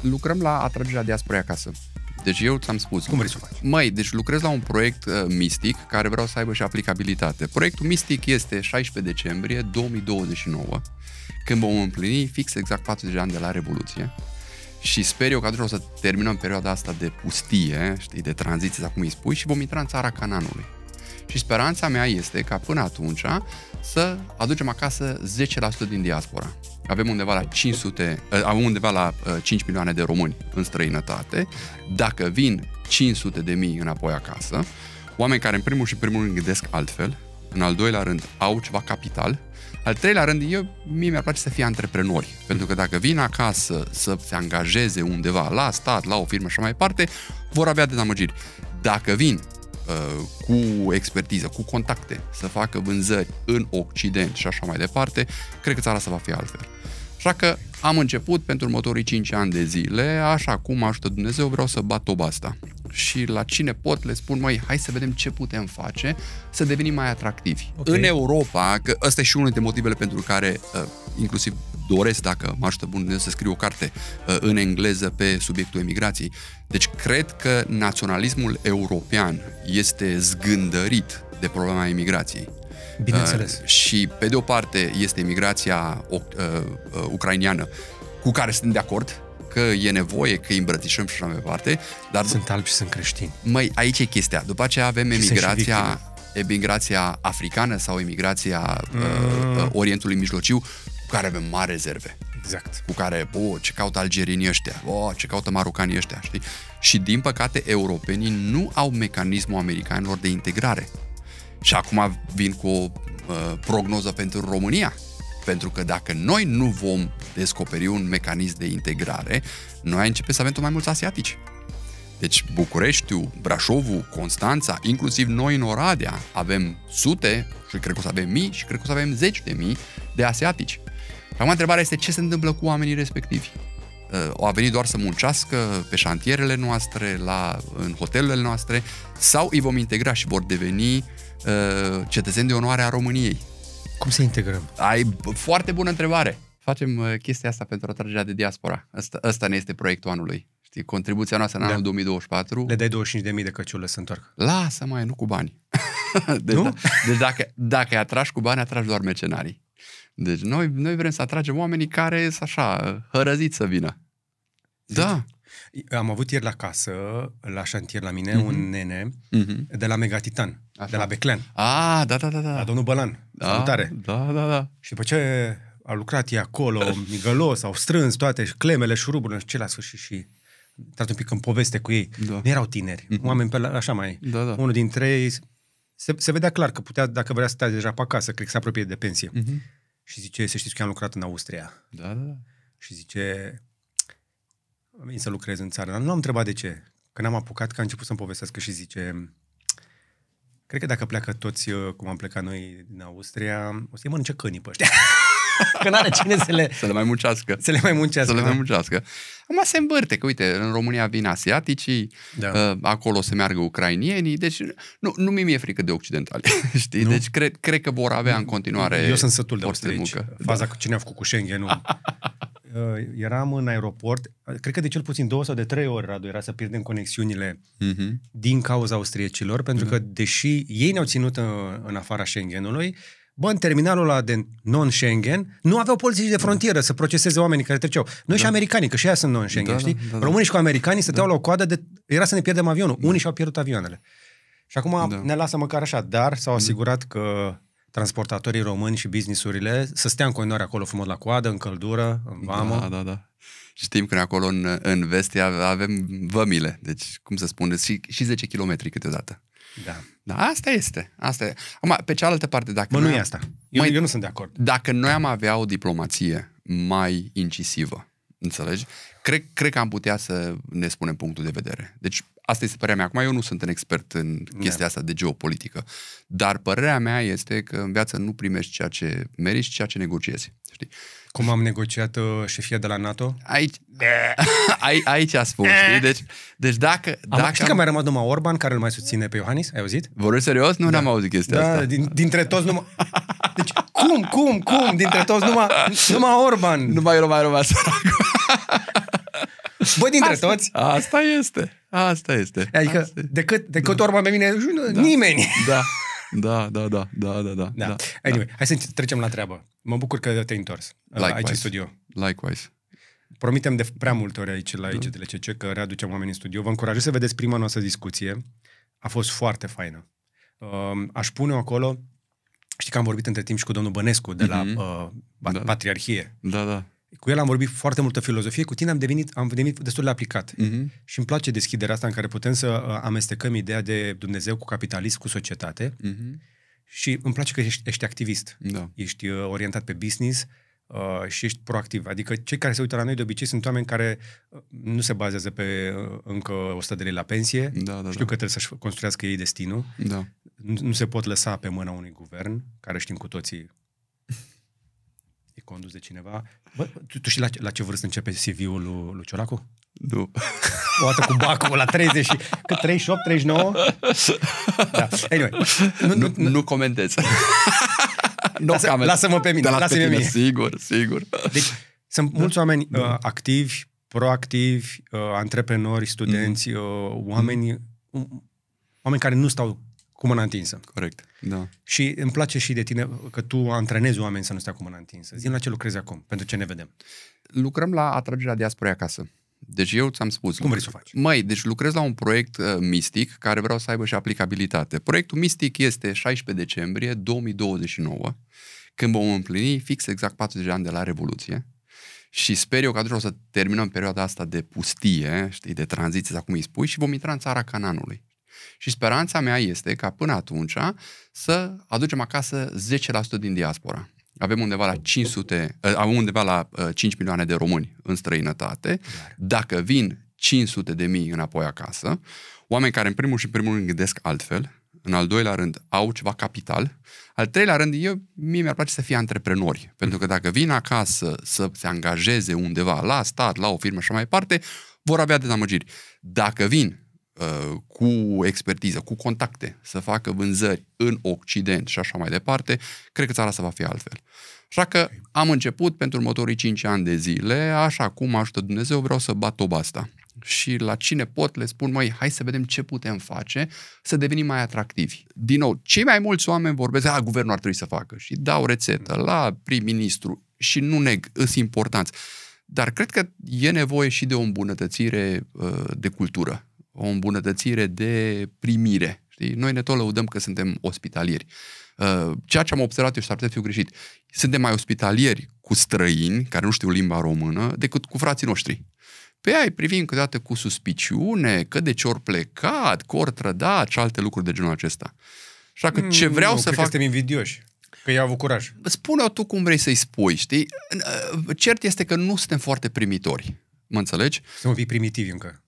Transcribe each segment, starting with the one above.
lucrăm la atragerea de spre acasă. Deci eu ți-am spus. Cum vrei să faci? Mai, deci lucrez la un proiect uh, mistic care vreau să aibă și aplicabilitate. Proiectul mistic este 16 decembrie 2029, când vom împlini fix exact 40 de ani de la Revoluție. Și sper eu că atunci o să terminăm perioada asta de pustie, știi, de tranziție, sau cum îi spui, și vom intra în țara Cananului. Și speranța mea este ca până atunci să aducem acasă 10% din diaspora. Avem undeva la 500, eh, avem undeva la 5 eh, milioane de români în străinătate. Dacă vin 500 de mii înapoi acasă, oameni care în primul și primul rând gândesc altfel, în al doilea rând au ceva capital, al treilea rând, eu, mie mi-ar place să fie antreprenori, pentru că dacă vin acasă să se angajeze undeva, la stat, la o firmă și mai departe, vor avea dezamăgiri. Dacă vin Uh, cu expertiză, cu contacte, să facă vânzări în Occident și așa mai departe, cred că țara să va fi altfel. Așa că am început pentru următorii 5 ani de zile, așa cum ajută Dumnezeu, vreau să bat toba asta. Și la cine pot le spun, mai: hai să vedem ce putem face să devenim mai atractivi. Okay. În Europa, că ăsta e și unul dintre motivele pentru care, uh, inclusiv doresc, dacă mă ajută bun Dumnezeu, să scriu o carte uh, în engleză pe subiectul emigrației. Deci cred că naționalismul european este zgândărit de problema emigrației. Bineînțeles. Uh, și pe de o parte este emigrația uh, uh, ucrainiană cu care sunt de acord, că e nevoie, că îi îmbrățișăm și așa mai departe. Dar sunt albi și sunt creștini. Măi, aici e chestia. După aceea avem emigrația emigrația africană sau emigrația uh, mm. uh, Orientului Mijlociu, cu care avem mari rezerve. Exact. Cu care, o, oh, ce caută algerinii ăștia, o, oh, ce caută marocanii ăștia, știi? Și din păcate europenii nu au mecanismul americanilor de integrare. Și acum vin cu o uh, prognoză pentru România. Pentru că dacă noi nu vom descoperi un mecanism de integrare, noi începem să avem tot mai mulți asiatici. Deci Bucureștiu, Brașovul, Constanța, inclusiv noi în Oradea, avem sute și cred că o să avem mii și cred că o să avem zeci de mii de asiatici. Acum întrebarea este ce se întâmplă cu oamenii respectivi. Uh, au venit doar să muncească pe șantierele noastre, la, în hotelele noastre, sau îi vom integra și vor deveni uh, cetățeni de onoare a României. Cum să integrăm? Ai foarte bună întrebare. Facem uh, chestia asta pentru atragerea de diaspora. Asta, asta ne este proiectul anului. Știi, contribuția noastră în da. anul 2024. Le dai 25.000 de căciulă să întoarcă. Lasă mai, nu cu bani. deci, nu? Da, deci dacă, dacă îi atragi cu bani, atragi doar mecenarii. Deci noi, noi vrem să atragem oamenii care sunt așa, hărăziți să vină. Zici? Deci, da. Am avut ieri la casă, la șantier la mine, mm-hmm. un mhm. nene mm-hmm. de la Megatitan, așa. de la Beclean. Ah, da, da, da, da. La domnul Bălan. Da, Salutare. Da, da, da. Și după ce a lucrat ei acolo, migălos, au strâns toate clemele, șuruburile și ce la sfârșit și trat un pic în poveste cu ei. Da. Nu erau tineri, mm-hmm. oameni pe la, așa mai. Da, da. Unul dintre ei se, se vedea clar că putea, dacă vrea să stea deja pe acasă, cred că se apropie de pensie. Mm-hmm și zice, să știți că am lucrat în Austria. Da, da, da. Și zice, vin să lucrez în țară. Dar nu am întrebat de ce. Când am apucat, că a început să-mi povestesc și zice, cred că dacă pleacă toți uh, cum am plecat noi din Austria, o să-i mănânce cânii pe ăștia. că n-are cine să le... Să le mai muncească. Să le mai muncească. Să le mai da. muncească. Acum se îmbărte, că uite, în România vin asiaticii, da. Ă, acolo se meargă ucrainienii, deci nu, nu mi-e frică de occidentali, știi? Nu? Deci cred, cred că vor avea în continuare Eu sunt sătul de austrieci. Faza da. cu cine a făcut cu Schengen, nu. Ă, eram în aeroport, cred că de cel puțin două sau de trei ori, Radu, era să pierdem conexiunile mm-hmm. din cauza austriecilor, pentru mm-hmm. că, deși ei ne-au ținut în, ă, în afara Schengenului, bă, în terminalul ăla de non-Schengen, nu aveau polițiști de frontieră să proceseze oamenii care treceau. Noi da. și americanii, că și aia sunt non-Schengen, da, da știi? Da, da, da. Românii și cu americanii stăteau da. la o coadă de... Era să ne pierdem avionul. Da. Unii și-au pierdut avioanele. Și acum da. ne lasă măcar așa, dar s-au da. asigurat că transportatorii români și businessurile să stea în continuare acolo frumos la coadă, în căldură, în vamă. Da, da, da. Știm că acolo în, în vest avem vămile, deci cum să spuneți, și, și 10 km câteodată. Da. da. Asta este. Asta e. Acum, pe cealaltă parte, dacă... Bă, nu e asta. Eu, mai, eu nu sunt de acord. Dacă noi am avea o diplomație mai incisivă, înțelegi? Cred, cred că am putea să ne spunem punctul de vedere. Deci, asta este părerea mea. Acum, eu nu sunt un expert în chestia da. asta de geopolitică, dar părerea mea este că în viață nu primești ceea ce meriți, ceea ce negociezi. Știi? Cum am negociat uh, șefia de la NATO? Aici, aici, aici a spus, eh. știi? Deci, deci dacă... Am, dacă știi am... că mai rămas numai Orban care îl mai susține pe Iohannis? Ai auzit? Vorbești serios? Nu da. n-am auzit chestia da, asta. Din, dintre toți numai... Deci cum, cum, cum? Dintre toți numai, numai Orban. Numai Orban, numai săracul. Băi, dintre asta, toți. Asta este. Asta este. Adică, asta este. decât, decât da. Orban pe mine, da. nimeni. Da. Da, da, da, da, da, da, da. da. Anyway, da. hai să trecem la treabă. Mă bucur că te-ai întors uh, Likewise. aici în studio. Likewise. Promitem de prea multe ori aici la da. ce că readucem oamenii în studio. Vă încurajez să vedeți prima noastră discuție. A fost foarte faină. Um, aș pune acolo, știi că am vorbit între timp și cu domnul Bănescu de la mm-hmm. uh, da. Patriarhie. Da, da. Cu el am vorbit foarte multă filozofie, cu tine am devenit, am devenit destul de aplicat. Mm-hmm. Și îmi place deschiderea asta în care putem să uh, amestecăm ideea de Dumnezeu cu capitalism, cu societate. Mm-hmm. Și îmi place că ești, ești activist. Da. Ești uh, orientat pe business, Uh, și ești proactiv. Adică cei care se uită la noi de obicei sunt oameni care uh, nu se bazează pe încă 100 de lei la pensie. Da, da, Știu da. că trebuie să-și construiască ei destinul. Da. Nu, nu se pot lăsa pe mâna unui guvern, care știm cu toții condus de cineva. Bă, tu, tu știi la, la ce vârstă începe CV-ul lui, lui Ciolacu? Nu. O dată cu bacul la 30 și... Cât? 38, 39? Da. Anyway. Nu, nu, nu, nu comentez. Lasă, lasă-mă pe mine. Da, lasă-mă pe mine. Sigur, sigur. Deci, sunt da. mulți oameni da. uh, activi, proactivi, uh, antreprenori, studenți, mm. uh, oameni, mm. oameni care nu stau cu mâna întinsă. Corect, da. Și îmi place și de tine că tu antrenezi oameni să nu stea cu mâna întinsă. Zi la ce lucrezi acum, pentru ce ne vedem. Lucrăm la atragerea diasporei acasă. Deci eu ți-am spus. Cum vrei să faci? Mai, deci lucrez la un proiect uh, mistic care vreau să aibă și aplicabilitate. Proiectul mistic este 16 decembrie 2029, când vom împlini fix exact 40 de ani de la Revoluție. Și sper eu că atunci o să terminăm perioada asta de pustie, știi, de tranziție, sau cum îi spui, și vom intra în țara Cananului. Și speranța mea este ca până atunci să aducem acasă 10% din diaspora. Avem undeva la 500, eh, avem undeva la 5 eh, milioane de români în străinătate. Dacă vin 500 de mii înapoi acasă, oameni care în primul și în primul rând gândesc altfel, în al doilea rând au ceva capital, al treilea rând eu, mie mi-ar place să fie antreprenori, mm. pentru că dacă vin acasă să se angajeze undeva la stat, la o firmă și mai departe, vor avea dezamăgiri. Dacă vin Uh, cu expertiză, cu contacte, să facă vânzări în Occident și așa mai departe, cred că țara asta va fi altfel. Așa că am început pentru următorii 5 ani de zile, așa cum ajută Dumnezeu, vreau să bat toba asta. Și la cine pot le spun, mai: hai să vedem ce putem face să devenim mai atractivi. Din nou, cei mai mulți oameni vorbesc, a, guvernul ar trebui să facă și dau rețetă la prim-ministru și nu neg, îs importanți. Dar cred că e nevoie și de o îmbunătățire uh, de cultură o îmbunătățire de primire. Știi? Noi ne tot lăudăm că suntem ospitalieri. Uh, ceea ce am observat eu și ar putea fi greșit, suntem mai ospitalieri cu străini care nu știu limba română decât cu frații noștri. Pe ai privim câteodată cu suspiciune, că de ce ori plecat, că ori trădat și alte lucruri de genul acesta. Așa că ce hmm, vreau nu, să fac... Că suntem invidioși. Că i-au avut curaj. Spune-o tu cum vrei să-i spui, știi? Uh, cert este că nu suntem foarte primitori. Mă înțelegi? Sunt un fii primitivi încă.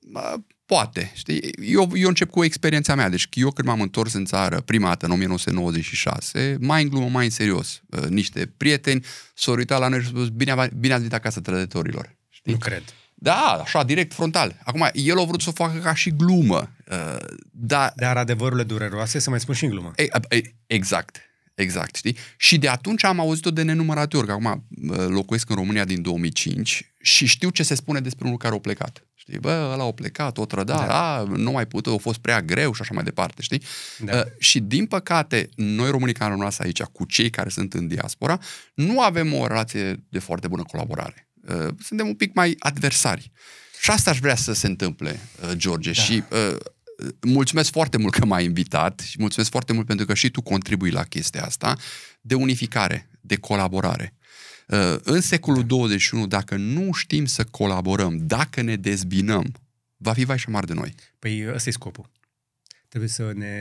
Poate, știi? Eu, eu încep cu experiența mea. Deci eu când m-am întors în țară prima dată, în 1996, mai în glumă, mai în serios, uh, niște prieteni s-au uitat la noi și au spus, bine, bine ați venit acasă trădătorilor. Știi? Nu cred. Da, așa, direct, frontal. Acum, el a vrut să o facă ca și glumă. Uh, dar, dar adevărurile dureroase să mai spun și în glumă. E, e, exact. Exact, știi? Și de atunci am auzit-o de nenumărate ori, că acum uh, locuiesc în România din 2005 și știu ce se spune despre unul care a plecat. Știi, bă, ăla au plecat, o trădat, da. a, nu mai putut, a fost prea greu și așa mai departe, știi? Da. Uh, și din păcate, noi românii care am rămas aici cu cei care sunt în diaspora, nu avem o relație de foarte bună colaborare. Uh, suntem un pic mai adversari. Și asta aș vrea să se întâmple, uh, George, da. și uh, mulțumesc foarte mult că m-ai invitat și mulțumesc foarte mult pentru că și tu contribui la chestia asta de unificare, de colaborare. În secolul 21, dacă nu știm să colaborăm, dacă ne dezbinăm, va fi vai și mar de noi. Păi ăsta e scopul. Trebuie să ne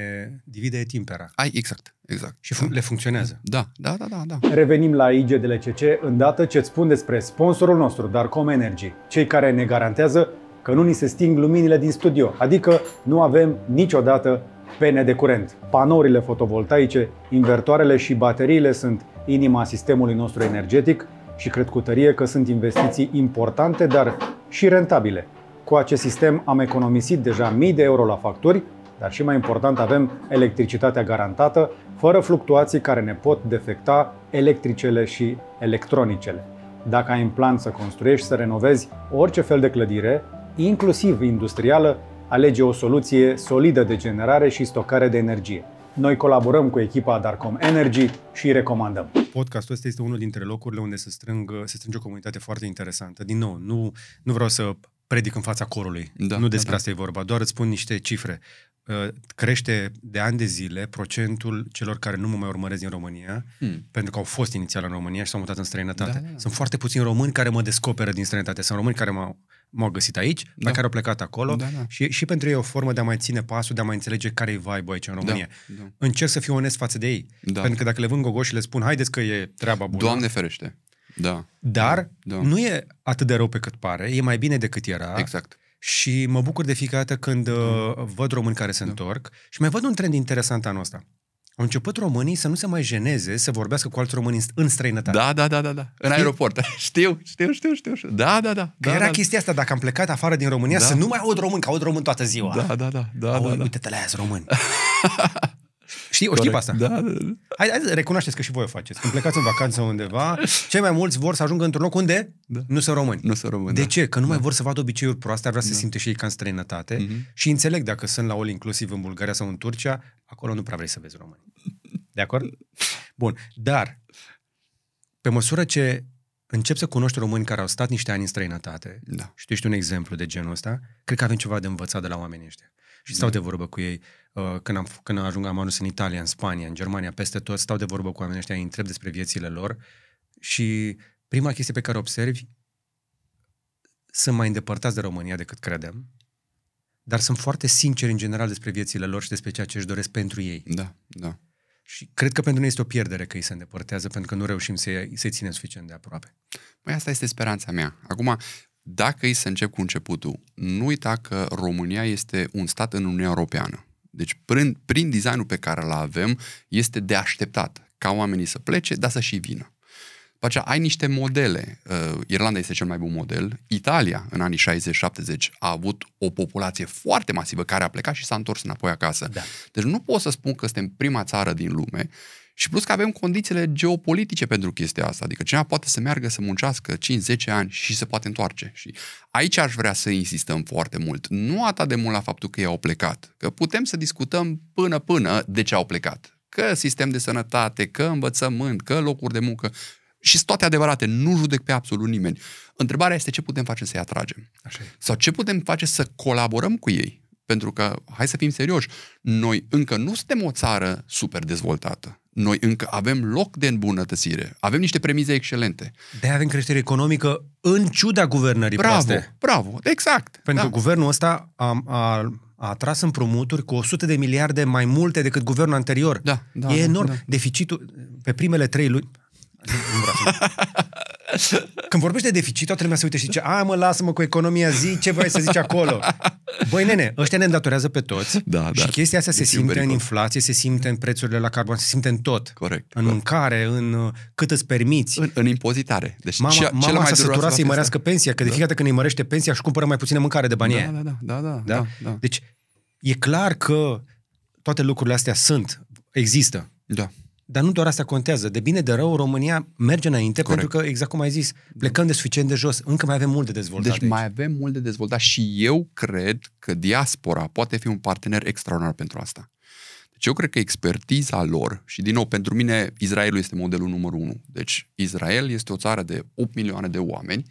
divide timpera. Ai, exact, exact. Și fun- le funcționează. Da, da, da, da, da. Revenim la IGDLCC îndată ce îți spun despre sponsorul nostru, Darkom Energy, cei care ne garantează că nu ni se sting luminile din studio, adică nu avem niciodată pene de curent. Panourile fotovoltaice, invertoarele și bateriile sunt inima sistemului nostru energetic și cred cu tărie că sunt investiții importante, dar și rentabile. Cu acest sistem am economisit deja mii de euro la facturi, dar și mai important avem electricitatea garantată, fără fluctuații care ne pot defecta electricele și electronicele. Dacă ai în plan să construiești, să renovezi orice fel de clădire, inclusiv industrială, alege o soluție solidă de generare și stocare de energie. Noi colaborăm cu echipa Darkom Energy și îi recomandăm. Podcastul ăsta este unul dintre locurile unde se, strâng, se strânge o comunitate foarte interesantă. Din nou, nu, nu vreau să predic în fața corului. Da, nu despre da, da. asta e vorba, doar îți spun niște cifre. Uh, crește de ani de zile procentul celor care nu mă mai urmăresc în România, hmm. pentru că au fost inițial în România și s-au mutat în străinătate. Da, da, da. Sunt foarte puțini români care mă descoperă din străinătate. Sunt români care m-au, m-au găsit aici, da. dar care au plecat acolo da, da. Și, și pentru ei o formă de a mai ține pasul, de a mai înțelege care e vibe aici în da, România. Da, da. Încerc să fiu onest față de ei, da. pentru că dacă le vând gogoși și le spun, haideți că e treaba bună. Doamne ferește! Da. Dar da. nu e atât de rău pe cât pare, e mai bine decât era. Exact și mă bucur de fiecare dată când da. Uh, văd români care se da. întorc și mai văd un trend interesant anul ăsta. Au început românii să nu se mai jeneze să vorbească cu alți români în străinătate. Da, da, da, da, da. În aeroport. știu, știu, știu, știu, știu. Da, da, da. Că da era da, chestia asta, dacă am plecat afară din România, da. să nu mai aud român, că aud român toată ziua. Da, da, da. da, da, da. Uite-te la aia, român. Știi, o știi pe asta? Da, da, da. Hai, hai, recunoașteți că și voi o faceți. Când plecați în vacanță undeva, cei mai mulți vor să ajungă într-un loc unde da. nu sunt români. Nu sunt români. De da. ce? Că nu da. mai vor să vadă obiceiuri proaste, ar vrea da. să simte și ei ca în străinătate. Mm-hmm. Și înțeleg dacă sunt la all inclusiv în Bulgaria sau în Turcia, acolo nu prea vrei să vezi români. De acord? Bun. Dar, pe măsură ce încep să cunoști români care au stat niște ani în străinătate da. și tu ești un exemplu de genul ăsta, cred că avem ceva de învățat de la oamenii ăștia și stau de vorbă cu ei. Uh, când, am, când ajung, am ajuns în Italia, în Spania, în Germania, peste tot, stau de vorbă cu oamenii ăștia, îi întreb despre viețile lor și prima chestie pe care o observi, sunt mai îndepărtați de România decât credem, dar sunt foarte sinceri în general despre viețile lor și despre ceea ce își doresc pentru ei. Da, da. Și cred că pentru noi este o pierdere că ei se îndepărtează, pentru că nu reușim să-i, să ținem suficient de aproape. Păi asta este speranța mea. Acum, dacă îi să încep cu începutul, nu uita că România este un stat în Uniunea Europeană. Deci, prin, prin designul pe care îl avem, este de așteptat ca oamenii să plece, dar să și vină. După aceea ai niște modele. Uh, Irlanda este cel mai bun model. Italia, în anii 60-70, a avut o populație foarte masivă care a plecat și s-a întors înapoi acasă. Da. Deci nu pot să spun că suntem prima țară din lume și plus că avem condițiile geopolitice pentru chestia asta. Adică cineva poate să meargă să muncească 5-10 ani și se poate întoarce. Și aici aș vrea să insistăm foarte mult. Nu atât de mult la faptul că ei au plecat. Că putem să discutăm până până de ce au plecat. Că sistem de sănătate, că învățământ, că locuri de muncă și toate adevărate, nu judec pe absolut nimeni. Întrebarea este ce putem face să-i atragem. Așa e. Sau ce putem face să colaborăm cu ei. Pentru că, hai să fim serioși, noi încă nu suntem o țară super dezvoltată. Noi încă avem loc de îmbunătățire. Avem niște premize excelente. de avem creștere economică în ciuda guvernării Bravo, proaste. bravo, exact. Pentru da. că guvernul ăsta a, a, a atras împrumuturi cu 100 de miliarde mai multe decât guvernul anterior. Da, da, e da, enorm. Da. Deficitul pe primele trei luni, când vorbești de deficit, toată lumea se uite și zice, a, mă, lasă-mă cu economia, zi ce vrei să zici acolo. Băi, nene, ăștia ne îndatorează pe toți da, și da. chestia asta se deci simte pericol. în inflație, se simte în prețurile la carbon, se simte în tot. Corect. În corect. mâncare, în uh, cât îți permiți. În, în impozitare. Deci mama, ce, mama s-a săturat să-i mărească asta? pensia, că de da. fiecare dată când îi mărește pensia, își cumpără mai puțină mâncare de bani. Da, da, da, da, da, da, da, da. Deci, e clar că toate lucrurile astea sunt, există. Da. Dar nu doar asta contează. De bine, de rău, România merge înainte, Corect. pentru că, exact cum ai zis, plecăm de suficient de jos. Încă mai avem mult de dezvoltat. Deci aici. mai avem mult de dezvoltat și eu cred că diaspora poate fi un partener extraordinar pentru asta. Deci eu cred că expertiza lor, și din nou, pentru mine, Israelul este modelul numărul unu. Deci Israel este o țară de 8 milioane de oameni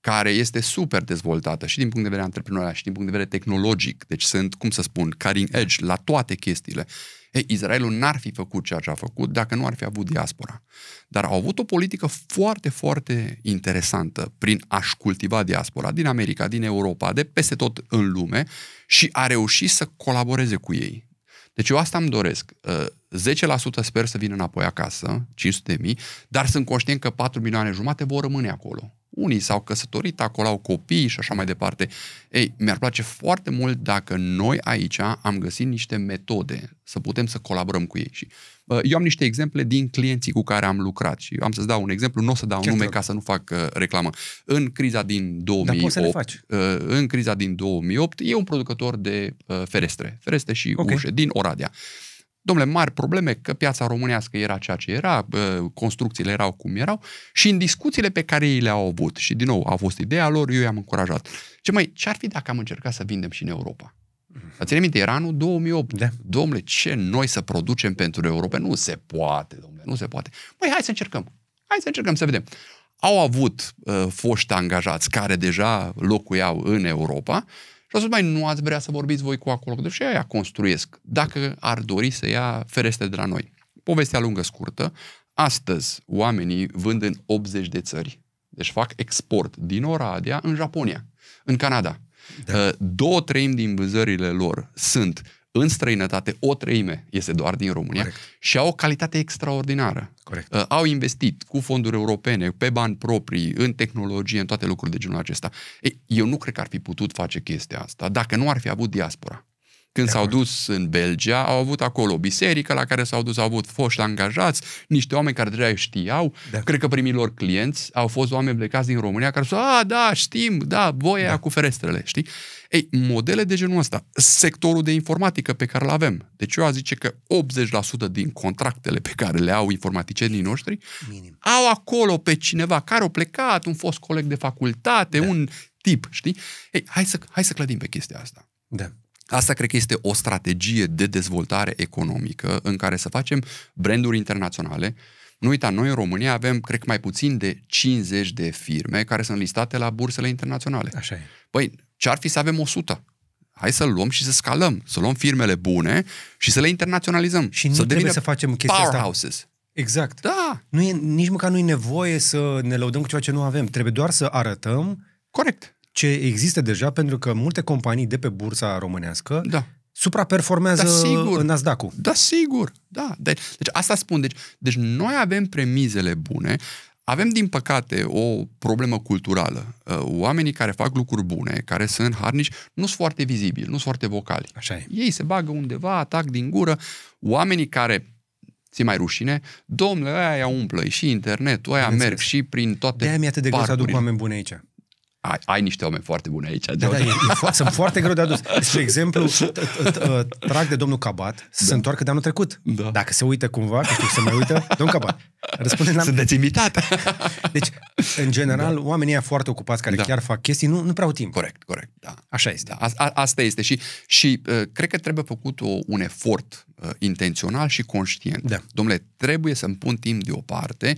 care este super dezvoltată și din punct de vedere antreprenorial și din punct de vedere tehnologic. Deci sunt, cum să spun, cutting edge la toate chestiile. Ei, Israelul n-ar fi făcut ceea ce a făcut dacă nu ar fi avut diaspora. Dar au avut o politică foarte, foarte interesantă prin a-și cultiva diaspora din America, din Europa, de peste tot în lume și a reușit să colaboreze cu ei. Deci eu asta îmi doresc. 10% sper să vină înapoi acasă, 500 de mii, dar sunt conștient că 4 milioane jumate vor rămâne acolo unii s-au căsătorit acolo, au copii și așa mai departe. Ei, mi-ar place foarte mult dacă noi aici am găsit niște metode să putem să colaborăm cu ei. Și eu am niște exemple din clienții cu care am lucrat și am să-ți dau un exemplu, nu o să dau Chiar nume ca să nu fac uh, reclamă. În criza din 2008, uh, în criza din 2008, e un producător de uh, ferestre, ferestre și okay. ușe din Oradea. Uh, domnule, mari probleme, că piața românească era ceea ce era, construcțiile erau cum erau și în discuțiile pe care ei le-au avut, și din nou a fost ideea lor, eu i-am încurajat. Ce mai, ce ar fi dacă am încercat să vindem și în Europa? Să mhm. ține minte, era anul 2008. Da. Domnule, ce noi să producem pentru Europa? Nu se poate, domnule, nu se poate. Păi hai să încercăm. Hai să încercăm să vedem. Au avut uh, foști angajați care deja locuiau în Europa și a spus, mai nu ați vrea să vorbiți voi cu acolo, de și aia construiesc, dacă ar dori să ia fereste de la noi. Povestea lungă, scurtă, astăzi oamenii vând în 80 de țări, deci fac export din Oradea în Japonia, în Canada. Da. Două treimi din vânzările lor sunt în străinătate o treime este doar din România Corect. și au o calitate extraordinară. Corect. Uh, au investit cu fonduri europene, pe bani proprii, în tehnologie, în toate lucrurile de genul acesta. Ei, eu nu cred că ar fi putut face chestia asta dacă nu ar fi avut diaspora. Când s-au dus în Belgia, au avut acolo o biserică la care s-au dus, au avut foști angajați, niște oameni care deja știau. De Cred că primilor clienți au fost oameni plecați din România care au a, da, știm, da, voia da. cu ferestrele, știi? Ei, modele de genul ăsta, sectorul de informatică pe care îl avem. Deci eu a zice că 80% din contractele pe care le au informaticienii noștri Minim. au acolo pe cineva care a plecat, un fost coleg de facultate, da. un tip, știi? Ei, hai să, hai să clădim pe chestia asta. Da. Asta cred că este o strategie de dezvoltare economică în care să facem branduri internaționale. Nu uita, noi în România avem, cred că mai puțin de 50 de firme care sunt listate la bursele internaționale. Așa e. Păi, ce ar fi să avem 100? hai să luăm și să scalăm, să luăm firmele bune și să le internaționalizăm. Și nu să trebuie să facem chestia powerhouses. asta. Exact. Da. Nu e, nici măcar nu e nevoie să ne lăudăm cu ceva ce nu avem. Trebuie doar să arătăm Corect ce există deja, pentru că multe companii de pe bursa românească da. supraperformează da, sigur. în nasdaq Da, sigur. Da. Deci, deci asta spun. Deci, deci noi avem premizele bune, avem, din păcate, o problemă culturală. Uh, oamenii care fac lucruri bune, care sunt harnici, nu sunt foarte vizibili, nu sunt foarte vocali. Așa e. Ei se bagă undeva, atac din gură. Oamenii care ți mai rușine, domnule, aia umplă și internetul, aia merg și prin toate De-aia mi-e atât de greu să aduc oameni buni aici ai, ai niște oameni foarte buni aici. Da, da, e, e, sunt foarte greu de adus. Spre exemplu, trag de domnul Cabat da. să se întoarcă de anul trecut. Da. Dacă se uită cumva, că știu, se mai uită, domnul Cabat, răspunde la... Sunteți imitat. Deci, în general, da. oamenii foarte ocupați care da. chiar fac chestii nu, nu prea au timp. Corect, corect. Da. Așa este. Da. A, asta este și, și uh, cred că trebuie făcut o, un efort uh, intențional și conștient. Da. Domnule, trebuie să-mi pun timp deoparte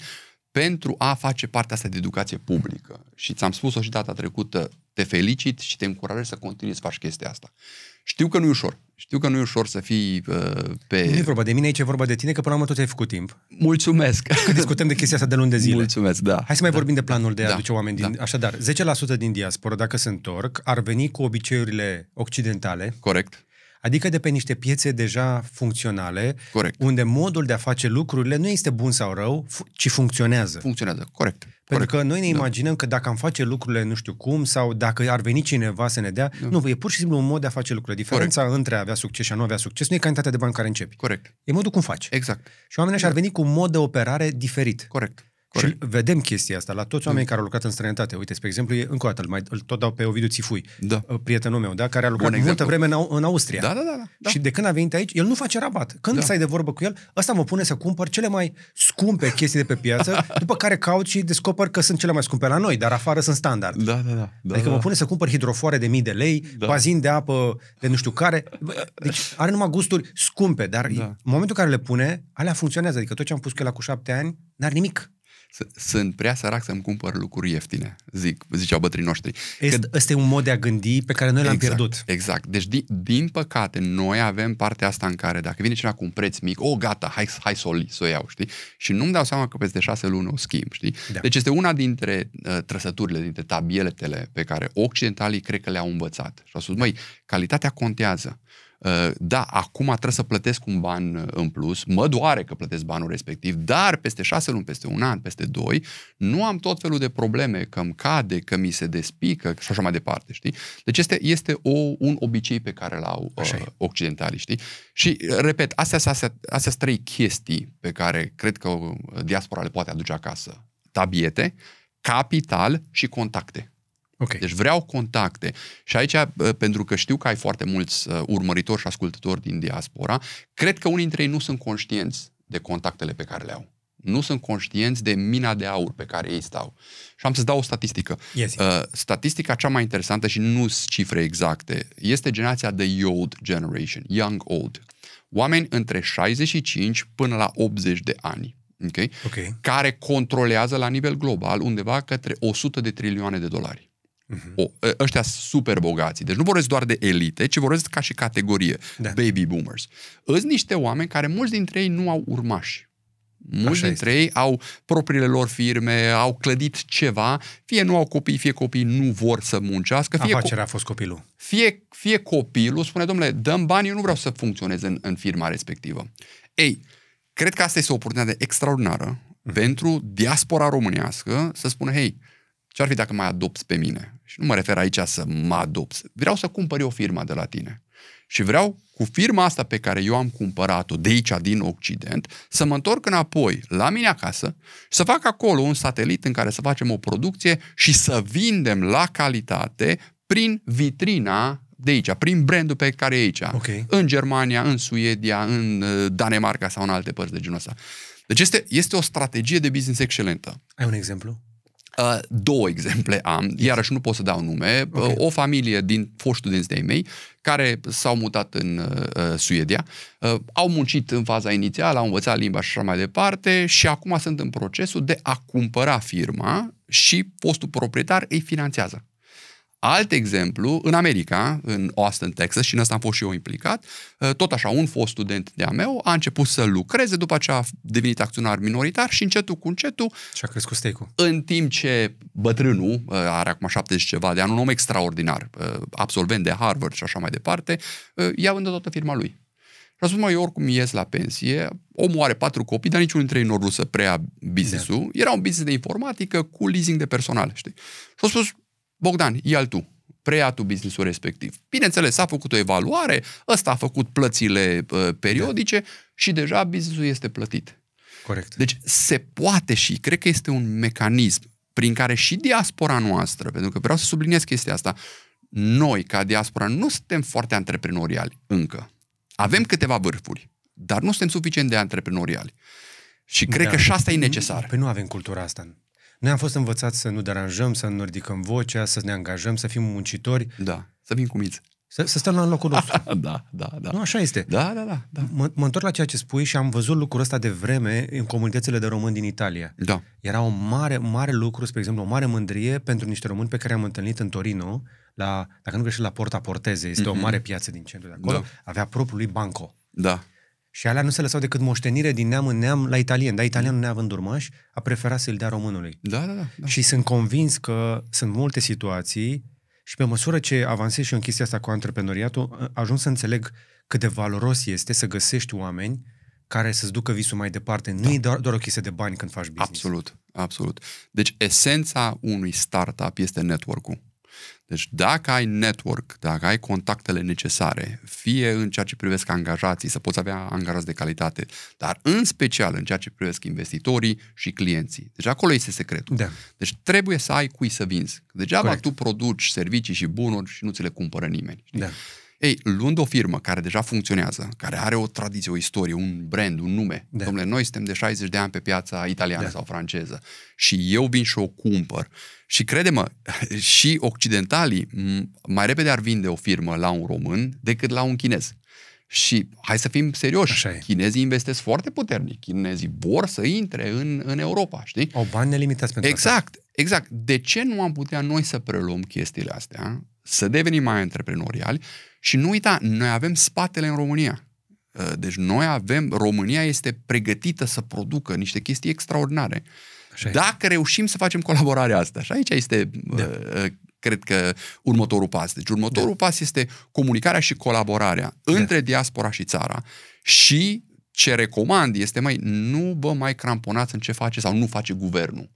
pentru a face partea asta de educație publică. Și ți-am spus-o și data trecută, te felicit și te încurajez să continui să faci chestia asta. Știu că nu e ușor. Știu că nu e ușor să fii uh, pe... Nu e vorba de mine, aici e vorba de tine, că până la urmă tot ai făcut timp. Mulțumesc! Că discutăm de chestia asta de luni de zile. Mulțumesc, da. Hai să mai da. vorbim de planul de a da. aduce oameni din... Da. Așadar, 10% din diaspora dacă se întorc, ar veni cu obiceiurile occidentale. Corect. Adică de pe niște piețe deja funcționale, corect. unde modul de a face lucrurile nu este bun sau rău, ci funcționează. Funcționează, corect. Pentru corect. că noi ne da. imaginăm da. că dacă am face lucrurile nu știu cum sau dacă ar veni cineva să ne dea, da. nu, e pur și simplu un mod de a face lucrurile. Diferența corect. între a avea succes și a nu avea succes nu e cantitatea de bani care începi. Corect. E modul cum faci. Exact. Și oamenii și ar veni cu un mod de operare diferit. Corect. Corect. Și vedem chestia asta la toți oamenii mm. care au lucrat în străinătate. Uite, spre exemplu, încă o dată, mai, îl tot dau pe Ovidiu Țifui, da. Uh, prietenul meu, da, care a lucrat multă exact. vreme în, în Austria. Da, da, da, da, da. Și de când a venit aici, el nu face rabat. Când da. stai de vorbă cu el, ăsta mă pune să cumpăr cele mai scumpe chestii de pe piață, după care caut și descoper că sunt cele mai scumpe la noi, dar afară sunt standard. Da, da, da. da adică da, mă pune să cumpăr hidrofoare de mii de lei, da. bazin de apă de nu știu care. Deci are numai gusturi scumpe, dar da. în momentul în care le pune, alea funcționează. Adică tot ce am pus că la cu șapte ani, n-ar nimic sunt prea sărac să-mi cumpăr lucruri ieftine, zic, ziceau bătrii noștri. Este, că... este un mod de a gândi pe care noi l-am exact, pierdut. Exact. Deci, din, din păcate, noi avem partea asta în care dacă vine cineva cu un preț mic, o, oh, gata, hai, hai să o, să o iau, știi? Și nu-mi dau seama că peste șase luni o schimb, știi? Da. Deci este una dintre uh, trăsăturile, dintre tabieletele pe care occidentalii cred că le-au învățat. Și au spus, măi, calitatea contează. Uh, da, acum trebuie să plătesc un ban uh, în plus, mă doare că plătesc banul respectiv, dar peste șase luni, peste un an, peste doi, nu am tot felul de probleme, că îmi cade, că mi se despică și așa mai departe, știi? Deci este, este o, un obicei pe care l-au uh, occidentalii, știi? Și, uh, repet, astea sunt trei chestii pe care cred că diaspora le poate aduce acasă. Tabiete, capital și contacte. Okay. Deci vreau contacte. Și aici, pentru că știu că ai foarte mulți uh, urmăritori și ascultători din diaspora, cred că unii dintre ei nu sunt conștienți de contactele pe care le au. Nu sunt conștienți de mina de aur pe care ei stau. Și am să-ți dau o statistică. Yes. Uh, statistica cea mai interesantă și nu cifre exacte, este generația de Old Generation, Young Old. Oameni între 65 până la 80 de ani okay? Okay. care controlează la nivel global undeva către 100 de trilioane de dolari. Uh-huh. O, ăștia super bogații. Deci nu vorbesc doar de elite, ci vorbesc ca și categorie. Da. Baby boomers. Îți niște oameni care mulți dintre ei nu au urmași. Mulți Așa dintre este. ei au propriile lor firme, au clădit ceva, fie nu au copii, fie copii nu vor să muncească. Fie Afacerea co- a fost copilul. Fie, fie copilul spune, domnule, dăm bani, eu nu vreau să funcționez în, în firma respectivă. Ei, cred că asta este o oportunitate extraordinară uh-huh. pentru diaspora românească să spună, hei, ce-ar fi dacă mai adopți pe mine? Și nu mă refer aici să mă adopți. Vreau să cumpăr eu firma de la tine. Și vreau cu firma asta pe care eu am cumpărat-o de aici, din Occident, să mă întorc înapoi la mine acasă și să fac acolo un satelit în care să facem o producție și să vindem la calitate prin vitrina de aici, prin brandul pe care e aici. Okay. În Germania, în Suedia, în uh, Danemarca sau în alte părți de genul ăsta. Deci este, este o strategie de business excelentă. Ai un exemplu? Uh, două exemple am, iarăși nu pot să dau nume. Uh, okay. O familie din foști studenți de mei care s-au mutat în uh, uh, Suedia, uh, au muncit în faza inițială, au învățat limba și așa mai departe și acum sunt în procesul de a cumpăra firma și fostul proprietar îi finanțează. Alt exemplu, în America, în Austin, Texas, și în asta am fost și eu implicat, uh, tot așa, un fost student de-a meu a început să lucreze, după ce a devenit acționar minoritar și încetul cu încetul... Și-a crescut stake În timp ce bătrânul, uh, are acum 70 ceva de ani, un om extraordinar, uh, absolvent de Harvard și așa mai departe, i-a vândut toată firma lui. Și a spus, mă, eu oricum ies la pensie, omul are patru copii, dar niciunul dintre ei nu să preia business-ul. Exact. Era un business de informatică cu leasing de personal, știi? Și a spus, Bogdan, ia tu, preia tu businessul respectiv. Bineînțeles, s-a făcut o evaluare, ăsta a făcut plățile uh, periodice da. și deja businessul este plătit. Corect. Deci se poate și cred că este un mecanism prin care și diaspora noastră, pentru că vreau să subliniez chestia asta, noi ca diaspora nu suntem foarte antreprenoriali încă. Avem mm-hmm. câteva vârfuri, dar nu suntem suficient de antreprenoriali. Și cred da. că și asta e necesar. Păi nu avem cultura asta. Noi am fost învățați să nu deranjăm, să nu ridicăm vocea, să ne angajăm, să fim muncitori. Da, să fim cumiți. Să, să stăm la locul nostru. da, da, da. Nu, așa este. Da, da, da. da. Mă, mă întorc la ceea ce spui și am văzut lucrul ăsta de vreme în comunitățile de români din Italia. Da. Era o mare, mare lucru, spre exemplu, o mare mândrie pentru niște români pe care am întâlnit în Torino, la, dacă nu greșesc, la Porta Porteze, este mm-hmm. o mhm. mare piață din centru de acolo, da. avea propriul lui banco. Da. Și alea nu se lăsau decât moștenire din neam în neam la italien. Dar italianul, neavând urmași, a preferat să-l dea românului. Da, da, da, da. Și sunt convins că sunt multe situații și pe măsură ce avansez și în chestia asta cu antreprenoriatul, ajung să înțeleg cât de valoros este să găsești oameni care să-ți ducă visul mai departe. Da. Nu e doar, doar o chestie de bani când faci business. Absolut, absolut. Deci esența unui startup este network-ul. Deci dacă ai network, dacă ai contactele necesare, fie în ceea ce privesc angajații, să poți avea angajați de calitate, dar în special în ceea ce privesc investitorii și clienții. Deci acolo este secretul. Da. Deci trebuie să ai cui să vinzi. Degeaba Correct. tu produci servicii și bunuri și nu ți le cumpără nimeni. Știi? Da. Ei, luând o firmă care deja funcționează, care are o tradiție, o istorie, un brand, un nume, da. domnule, noi suntem de 60 de ani pe piața italiană da. sau franceză și eu vin și o cumpăr și crede-mă, și occidentalii mai repede ar vinde o firmă la un român decât la un chinez. Și hai să fim serioși, Așa chinezii investesc foarte puternic, chinezii vor să intre în, în Europa, știi? Au bani nelimitați pentru Exact, asta. exact. De ce nu am putea noi să preluăm chestiile astea, să devenim mai antreprenoriali și nu uita, noi avem spatele în România. Uh, deci noi avem, România este pregătită să producă niște chestii extraordinare. Așa Dacă reușim să facem colaborarea asta. Și aici este, da. Uh, uh, cred că, următorul pas. Deci următorul da. pas este comunicarea și colaborarea da. între diaspora și țara și ce recomand este, mai nu vă mai cramponați în ce face sau nu face guvernul.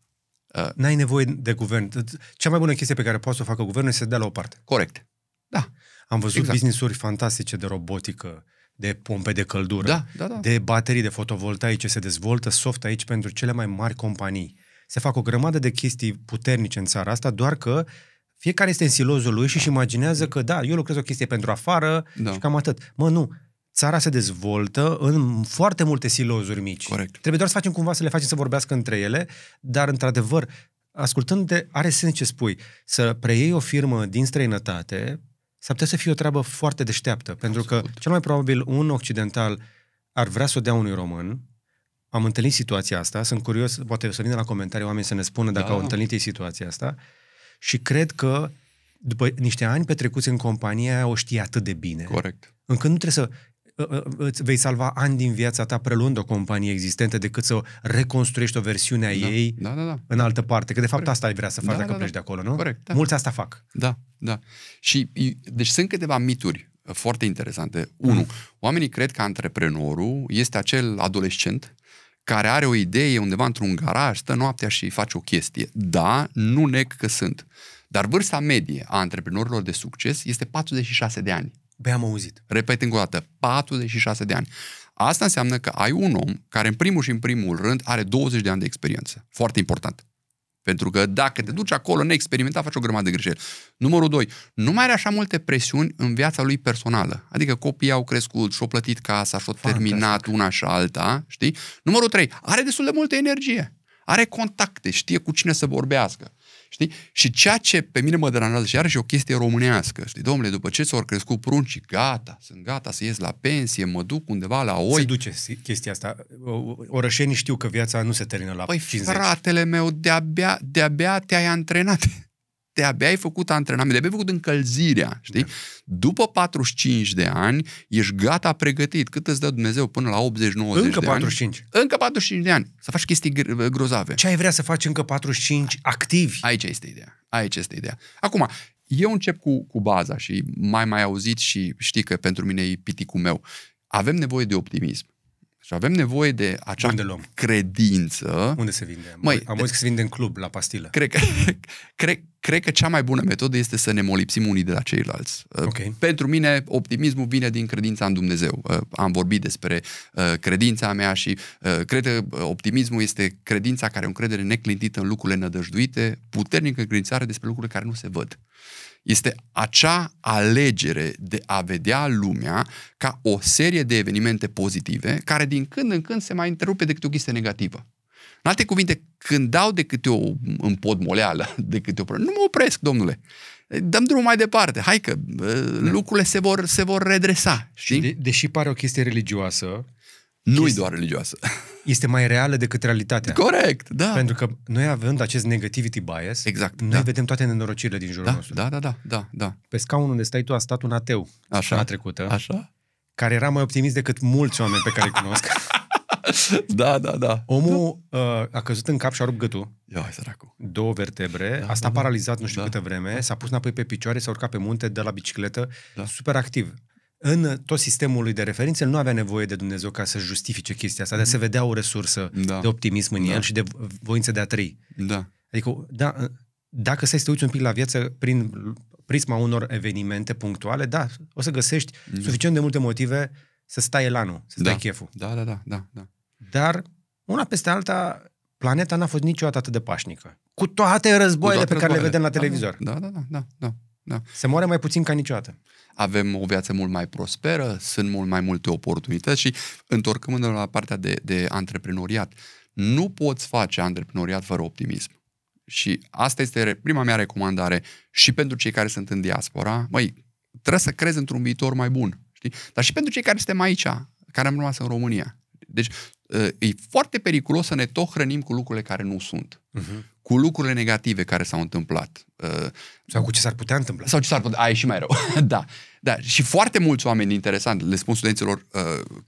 N-ai nevoie de guvern. Cea mai bună chestie pe care poate să o facă guvernul este să dea la o parte. Corect. Da. Am văzut exact. business-uri fantastice de robotică, de pompe de căldură, da, da, da. de baterii de fotovoltaice, se dezvoltă soft aici pentru cele mai mari companii. Se fac o grămadă de chestii puternice în țara asta, doar că fiecare este în silozul lui și își imaginează că da, eu lucrez o chestie pentru afară da. și cam atât. Mă, nu, țara se dezvoltă în foarte multe silozuri mici. Corect. Trebuie doar să facem cumva să le facem să vorbească între ele, dar într-adevăr, ascultând de are sens ce spui, să preiei o firmă din străinătate S-ar putea să fie o treabă foarte deșteaptă, pentru Absolut. că cel mai probabil un occidental ar vrea să o dea unui român. Am întâlnit situația asta, sunt curios, poate o să vină la comentarii oameni să ne spună dacă da. au întâlnit ei situația asta. Și cred că după niște ani petrecuți în companie, o știe atât de bine. Corect. Încă nu trebuie să îți vei salva ani din viața ta preluând o companie existentă decât să reconstruiești o versiune a da, ei da, da, da. în altă parte. Că de fapt Corect. asta ai vrea să faci da, dacă da, da pleci de da. acolo, nu? Corect. Da. Mulți asta fac. Da, da. Și deci sunt câteva mituri uh, foarte interesante. Unu, mm. oamenii cred că antreprenorul este acel adolescent care are o idee undeva într-un garaj, stă noaptea și face o chestie. Da, nu nec că sunt. Dar vârsta medie a antreprenorilor de succes este 46 de ani. Băi, am auzit. Repet încă o dată, 46 de ani. Asta înseamnă că ai un om care în primul și în primul rând are 20 de ani de experiență. Foarte important. Pentru că dacă te duci acolo neexperimentat, faci o grămadă de greșeli. Numărul 2. Nu mai are așa multe presiuni în viața lui personală. Adică copiii au crescut și-au plătit casa și-au terminat una și alta, știi? Numărul 3. Are destul de multă energie. Are contacte, știe cu cine să vorbească. Știi? Și ceea ce pe mine mă deranjează și are și o chestie românească, știi? Domnule, după ce s-au crescut pruncii, gata, sunt gata să ies la pensie, mă duc undeva la oi. Se duce chestia asta. Orășenii știu că viața nu se termină la păi, 50. fratele meu, de-abia, de-abia te-ai antrenat te abia ai făcut antrenament, de-abia ai făcut încălzirea, știi? Da. După 45 de ani, ești gata pregătit. Cât îți dă Dumnezeu până la 80-90 Încă 45. Ani? Încă 45 de ani. Să faci chestii grozave. Ce ai vrea să faci încă 45 activi? Aici este ideea. Aici este ideea. Acum, eu încep cu, cu baza și mai mai auzit și știi că pentru mine e piticul meu. Avem nevoie de optimism. Și avem nevoie de acea Unde luăm? credință. Unde se vinde? Măi, Am văzut de... că se vinde în club, la pastilă. Cred că, cred, cred că cea mai bună metodă este să ne molipsim unii de la ceilalți. Uh, okay. Pentru mine, optimismul vine din credința în Dumnezeu. Uh, am vorbit despre uh, credința mea și cred că optimismul este credința care o încredere neclintită în lucrurile nădăjduite, puternică credințare despre lucrurile care nu se văd. Este acea alegere de a vedea lumea ca o serie de evenimente pozitive care din când în când se mai întrerupe de câte o chestie negativă. În alte cuvinte, când dau de câte o împodmoleală, de câte o problemă, nu mă opresc, domnule. Dăm drumul mai departe. Hai că da. lucrurile se vor, se vor redresa. Știi? De, deși pare o chestie religioasă, nu e doar religioasă. Este mai reală decât realitatea. Corect, da. Pentru că noi având acest negativity bias, exact, noi da. vedem toate nenorocirile din jurul da, nostru. Da, da, da, da, da. Pe scaunul unde stai tu a stat un ateu Așa. trecută. Așa. Care era mai optimist decât mulți oameni pe care îi cunosc. da, da, da. Omul da. Uh, a căzut în cap și a rupt gâtul. Ia, săracu. Două vertebre, da, a stat da, paralizat nu știu da. câtă vreme, s-a pus înapoi pe picioare, s-a urcat pe munte de la bicicletă, da. super activ în tot sistemul lui de referințe, el nu avea nevoie de Dumnezeu ca să justifice chestia asta, mm-hmm. dar mhm. se vedea o resursă da. de optimism în da. el și de voință de a trăi. Da. Adică, da, dacă să te uiți un pic la viață prin prisma unor evenimente punctuale, da, o să găsești mm-hmm. suficient de multe motive să stai elanul, să stai da. cheful. Da, da, da, da, da. Dar, una peste alta, planeta n-a fost niciodată atât de pașnică. Cu toate războaiele cu toate pe războaiele. care le vedem la da, da. televizor. Da, da, da, da, da. da. Se moare mai puțin ca niciodată avem o viață mult mai prosperă, sunt mult mai multe oportunități și întorcându-ne la partea de, de antreprenoriat, nu poți face antreprenoriat fără optimism. Și asta este prima mea recomandare și pentru cei care sunt în diaspora, măi, trebuie să crezi într-un viitor mai bun, știi? Dar și pentru cei care suntem aici, care am rămas în România. Deci ă, e foarte periculos să ne tot hrănim cu lucrurile care nu sunt. Uh-huh. Cu lucrurile negative care s-au întâmplat. Ă, sau cu ce s-ar putea întâmpla. Sau ce s-ar putea, ai și mai rău. da. Da, și foarte mulți oameni interesanți, le spun studenților, uh,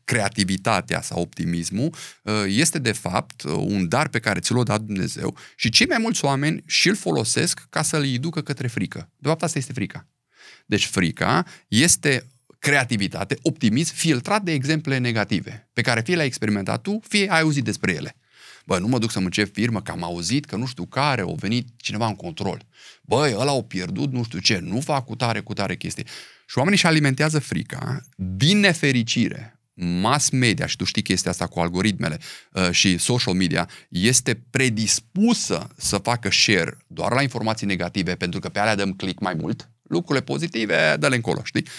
creativitatea sau optimismul uh, este de fapt uh, un dar pe care ți l-a dat Dumnezeu și cei mai mulți oameni și îl folosesc ca să-l ducă către frică. De fapt asta este frica. Deci frica este creativitate, optimism filtrat de exemple negative, pe care fie le-ai experimentat tu, fie ai auzit despre ele. Bă, nu mă duc să-mi încep firmă, că am auzit că nu știu care, au venit cineva în control băi, ăla au pierdut nu știu ce, nu fac cu tare, cu tare chestii. Și oamenii și alimentează frica, din nefericire, mass media, și tu știi chestia asta cu algoritmele uh, și social media, este predispusă să facă share doar la informații negative, pentru că pe alea dăm click mai mult, lucrurile pozitive, dă-le încolo, știi? Uh,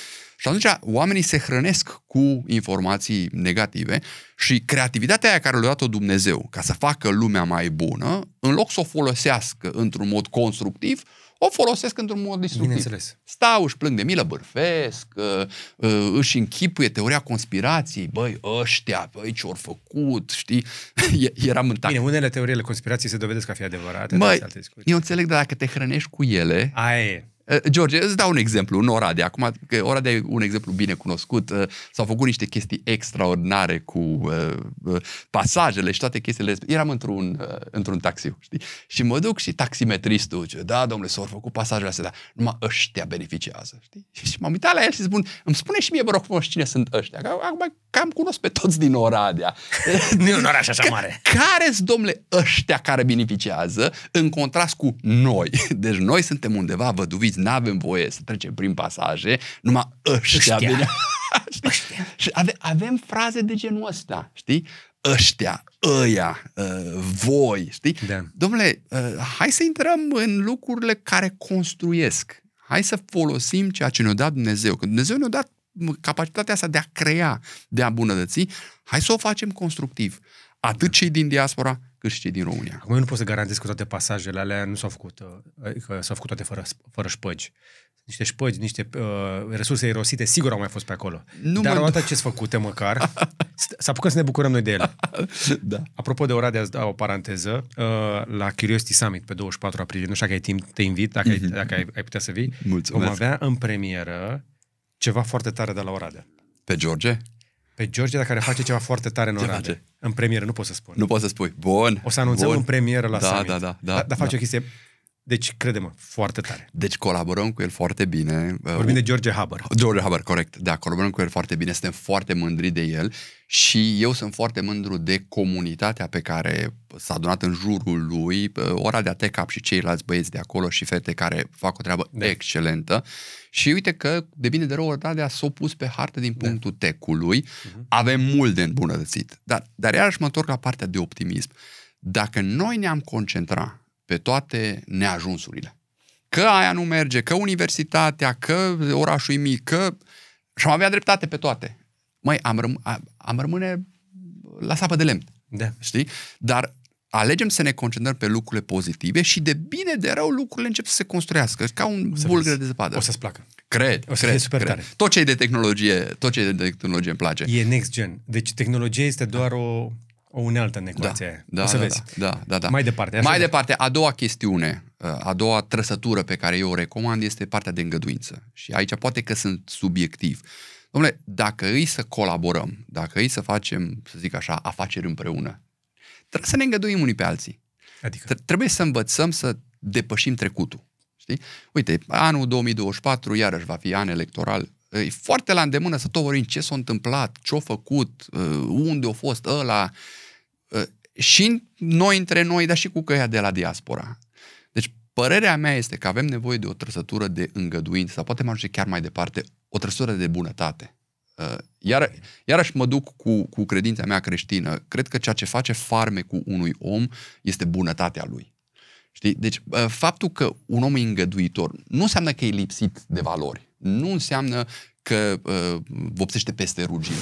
și atunci oamenii se hrănesc cu informații negative și creativitatea aia care le-a dat-o Dumnezeu ca să facă lumea mai bună, în loc să o folosească într-un mod constructiv, o folosesc într-un mod distructiv. Bineînțeles. Stau, își plâng de milă, bârfesc, ă, ă, își închipuie teoria conspirației, băi, ăștia, băi, ce-au făcut, știi? Eram în tac. Bine, unele teoriile conspirației se dovedesc a fi adevărate. Băi, eu înțeleg, dar dacă te hrănești cu ele... Aia e. Eh, George, îți dau un exemplu, în Oradea. Acum, că Oradea e un exemplu bine cunoscut. Eh, s-au făcut niște chestii extraordinare cu eh, pasajele și toate chestiile. Eram într-un, într-un taxi, știi? Și mă duc și taximetristul zice, da, domnule, s-au făcut pasajele astea, dar numai ăștia beneficiază, știi? Și m-am uitat la el și spun, îmi spune și mie, vă rog frumos, cine sunt ăștia? Că acum cam cunosc pe toți din Oradea. nu e un oraș așa mare. care sunt, domnule, ăștia care beneficiază în contrast cu noi? Deci noi suntem undeva văduviți nu avem voie să trecem prin pasaje, numai ăștia. ăștia. și ave, avem fraze de genul ăsta, știi? ăștia, ăia, ă, voi, știi? Da. Domnule, ă, hai să intrăm în lucrurile care construiesc. Hai să folosim ceea ce ne-a dat Dumnezeu. Că Dumnezeu ne-a dat capacitatea asta de a crea, de a bunătăți, hai să o facem constructiv. Atât cei din diaspora, cât și cei din România. Acum eu nu pot să garantez că toate pasajele alea nu s-au făcut, uh, că s-au făcut toate fără, fără șpăgi. Niște șpăgi, niște uh, resurse erosite, sigur au mai fost pe acolo. Nu Dar odată ce-s făcute măcar, să apucăm să ne bucurăm noi de ele. da. Apropo de Oradea, da, o paranteză, uh, la Curiosity Summit pe 24 aprilie, nu știu dacă ai timp, te invit, dacă, mm-hmm. ai, mhm. dacă ai, ai putea să vii, Mulțumesc. vom avea în premieră ceva foarte tare de la Oradea. Pe George? Pe George, dacă care face ceva foarte tare în Oradea. În premieră, nu pot să spun. Nu pot să spui Bun. O să anunțăm bun. în premieră la da, summit. Da, da, da. Dar da, face da. o chestie deci, credem, foarte tare. Deci colaborăm cu el foarte bine. Uh, Vorbim de George Haber. George Haber, corect. Da, colaborăm cu el foarte bine, suntem foarte mândri de el și eu sunt foarte mândru de comunitatea pe care s-a adunat în jurul lui, uh, ora de Atecap și ceilalți băieți de acolo și fete care fac o treabă da. excelentă. Și uite că, de bine de rău, Oradea s-a pus pe hartă din da. punctul da. tecului. Uh-huh. Avem mult de îmbunătățit. Dar, dar iarăși mă întorc la partea de optimism. Dacă noi ne-am concentrat pe toate neajunsurile. Că aia nu merge, că universitatea, că orașul e mic, că... Și am avea dreptate pe toate. Măi, am, răm- am rămâne la sapă de lemn. Da. Știi? Dar alegem să ne concentrăm pe lucrurile pozitive și de bine, de rău, lucrurile încep să se construiască. Ca un bulgăre de zăpadă. O să-ți placă. Cred, o să cred, super cred. Tare. Tot ce e de tehnologie, tot ce e de tehnologie îmi place. E next gen. Deci tehnologia este doar o o unealtă în ecuația da, aia. Da, o să da, vezi. Da, da, da, da. Mai departe. Mai da. departe, a doua chestiune, uh, a doua trăsătură pe care eu o recomand este partea de îngăduință. Și aici poate că sunt subiectiv. Domnule, dacă îi să colaborăm, dacă îi să facem, să zic așa, afaceri împreună, trebuie să ne îngăduim unii pe alții. Adică? Trebuie să învățăm să depășim trecutul. Știi? Uite, anul 2024 iarăși va fi an electoral. E foarte la îndemână să tot vorbim ce s-a întâmplat, ce-a făcut, uh, unde a fost ăla, și noi între noi, dar și cu căia de la diaspora. Deci părerea mea este că avem nevoie de o trăsătură de îngăduință, sau poate mai ajunge chiar mai departe, o trăsătură de bunătate. Uh, iar, iarăși mă duc cu, cu credința mea creștină. Cred că ceea ce face farme cu unui om este bunătatea lui. Știi? Deci uh, faptul că un om e îngăduitor nu înseamnă că e lipsit de valori. Nu înseamnă că uh, vopsește peste rugină.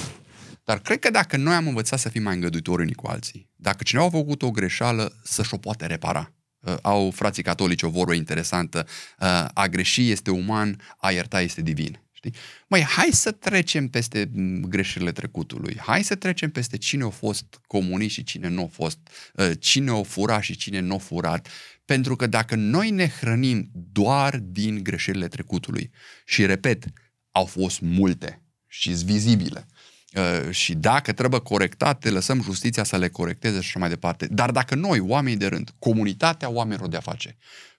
Dar cred că dacă noi am învățat să fim mai îngăduitori unii cu alții, dacă cineva a făcut o greșeală, să-și o poate repara. Uh, au frații catolici o vorbă interesantă, uh, a greși este uman, a ierta este divin. Știi? Măi, hai să trecem peste mm, greșelile trecutului, hai să trecem peste cine a fost comunist și cine nu a fost, uh, cine a furat și cine nu a furat, pentru că dacă noi ne hrănim doar din greșelile trecutului, și repet, au fost multe și vizibile, uh, Uh, și dacă trebuie corectate, lăsăm justiția să le corecteze și așa mai departe. Dar dacă noi, oamenii de rând, comunitatea oamenilor de afaceri,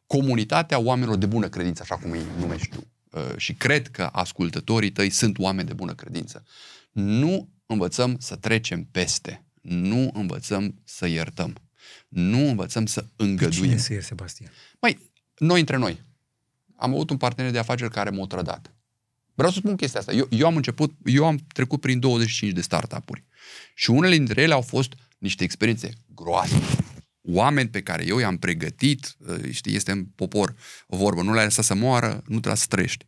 comunitatea oamenilor de bună credință, așa cum îi numești tu, uh, și cred că ascultătorii tăi sunt oameni de bună credință, nu învățăm să trecem peste, nu învățăm să iertăm, nu învățăm să îngăduim. Pe cine să ieri, Sebastian? Mai, noi între noi. Am avut un partener de afaceri care m-a trădat Vreau să spun chestia asta. Eu, eu am început, eu am trecut prin 25 de startup-uri și unele dintre ele au fost niște experiențe groase. Oameni pe care eu i-am pregătit, uh, știi, este în popor o vorbă, nu le-ai lăsat să moară, nu te las să trăiești.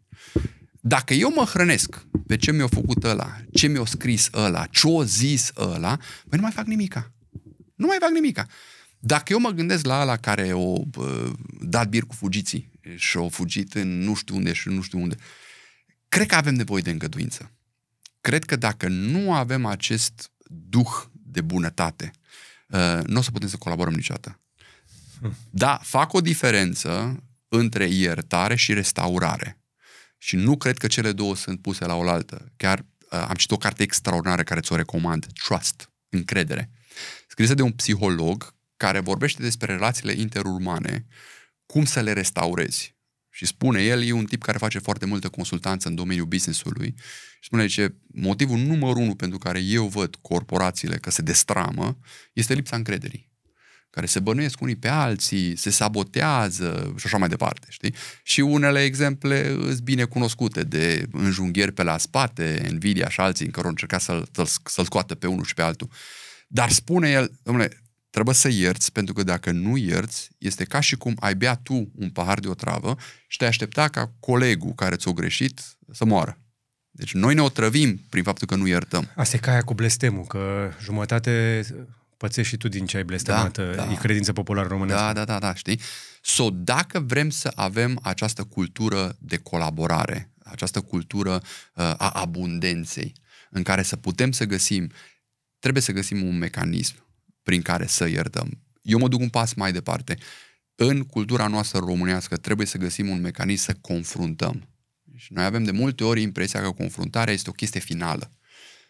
Dacă eu mă hrănesc pe ce mi-a făcut ăla, ce mi-a scris ăla, ce o zis ăla, băi, nu mai fac nimica. Nu mai fac nimica. Dacă eu mă gândesc la ala care o uh, dat bir cu fugiții și o fugit în nu știu unde și nu știu unde, uh, Cred că avem nevoie de îngăduință. Cred că dacă nu avem acest duh de bunătate, uh, nu o să putem să colaborăm niciodată. Da, fac o diferență între iertare și restaurare. Și nu cred că cele două sunt puse la oaltă. Chiar uh, am citit o carte extraordinară care ți-o recomand, Trust, încredere, scrisă de un psiholog care vorbește despre relațiile interumane, cum să le restaurezi. Și spune el, e un tip care face foarte multă consultanță în domeniul business-ului și spune ce motivul numărul unu pentru care eu văd corporațiile că se destramă este lipsa încrederii care se bănuiesc unii pe alții, se sabotează și așa mai departe, știi? Și unele exemple sunt bine cunoscute de înjunghieri pe la spate, Nvidia și alții în care au încercat să-l, să-l, să-l scoată pe unul și pe altul. Dar spune el, domnule, Trebuie să ierți, pentru că dacă nu ierți, este ca și cum ai bea tu un pahar de o travă și te aștepta ca colegul care ți-o greșit să moară. Deci noi ne otrăvim prin faptul că nu iertăm. Asta e caia cu blestemul, că jumătate pățești și tu din ce ai blestemat. Da, da. E credință populară românească. Da, da, da, da, știi? So, dacă vrem să avem această cultură de colaborare, această cultură uh, a abundenței, în care să putem să găsim, trebuie să găsim un mecanism prin care să iertăm. Eu mă duc un pas mai departe. În cultura noastră românească trebuie să găsim un mecanism să confruntăm. Și noi avem de multe ori impresia că confruntarea este o chestie finală.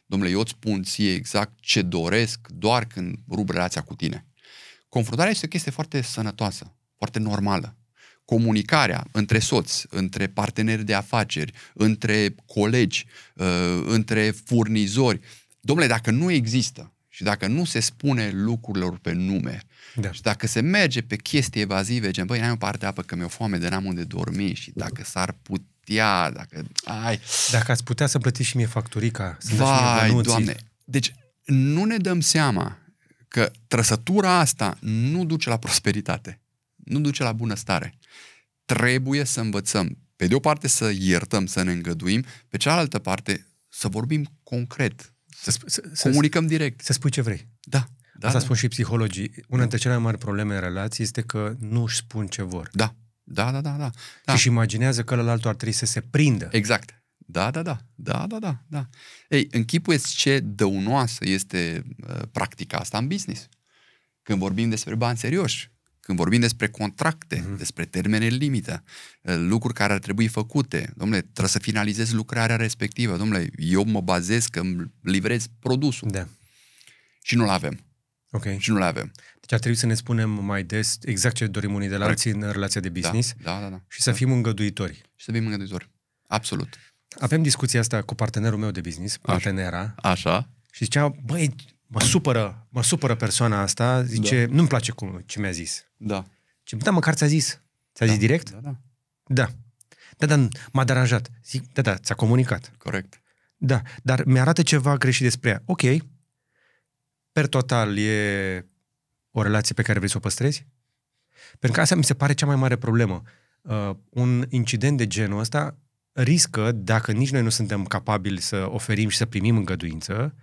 Domnule, eu îți spun ție exact ce doresc doar când rup relația cu tine. Confruntarea este o chestie foarte sănătoasă, foarte normală. Comunicarea între soți, între parteneri de afaceri, între colegi, uh, între furnizori. Domnule, dacă nu există și dacă nu se spune lucrurilor pe nume da. și dacă se merge pe chestii evazive, gen, băi, n-ai o parte de apă că mi-e foame de n-am unde dormi și dacă s-ar putea, dacă... Ai... Dacă ați putea să plătiți și mie facturica, să Vai, mie doamne! Deci nu ne dăm seama că trăsătura asta nu duce la prosperitate, nu duce la bunăstare. Trebuie să învățăm, pe de o parte să iertăm, să ne îngăduim, pe cealaltă parte să vorbim concret, să sp- să, comunicăm direct. Să spui ce vrei. Da. da Asta da. spun și psihologii. Una da. dintre cele mai mari probleme în relații este că nu își spun ce vor. Da. Da, da, da, da. da. Și imaginează că ălălaltul ar trebui să se prindă. Exact. Da, da, da, da, da, da, da. Ei, închipuieți ce dăunoasă este uh, practica asta în business. Când vorbim despre bani serioși, când vorbim despre contracte, uh-huh. despre termene limită, eh, lucruri care ar trebui făcute, domnule, trebuie să finalizez lucrarea respectivă, domnule, eu mă bazez că îmi livrez produsul. Da. Și nu-l avem. Ok. Și nu l avem. Deci ar trebui să ne spunem mai des exact ce dorim unii de la alții în relația de da. business da, da, da, da. și să da. fim îngăduitori. Și să fim îngăduitori. Absolut. Avem discuția asta cu partenerul meu de business, partenera. Așa. Așa. Și zicea, băi, mă supără, mă supără persoana asta, zice, da. nu-mi place cum, ce mi-a zis. Da. Ce, da, măcar ți-a zis. Ți-a da, zis direct? Da, da. Da. Da, da, m-a deranjat. Zic, da, da, ți-a comunicat. Corect. Da, dar mi-arată ceva greșit despre ea. Ok, per total e o relație pe care vrei să o păstrezi? Pentru că asta mi se pare cea mai mare problemă. Uh, un incident de genul ăsta riscă, dacă nici noi nu suntem capabili să oferim și să primim îngăduință,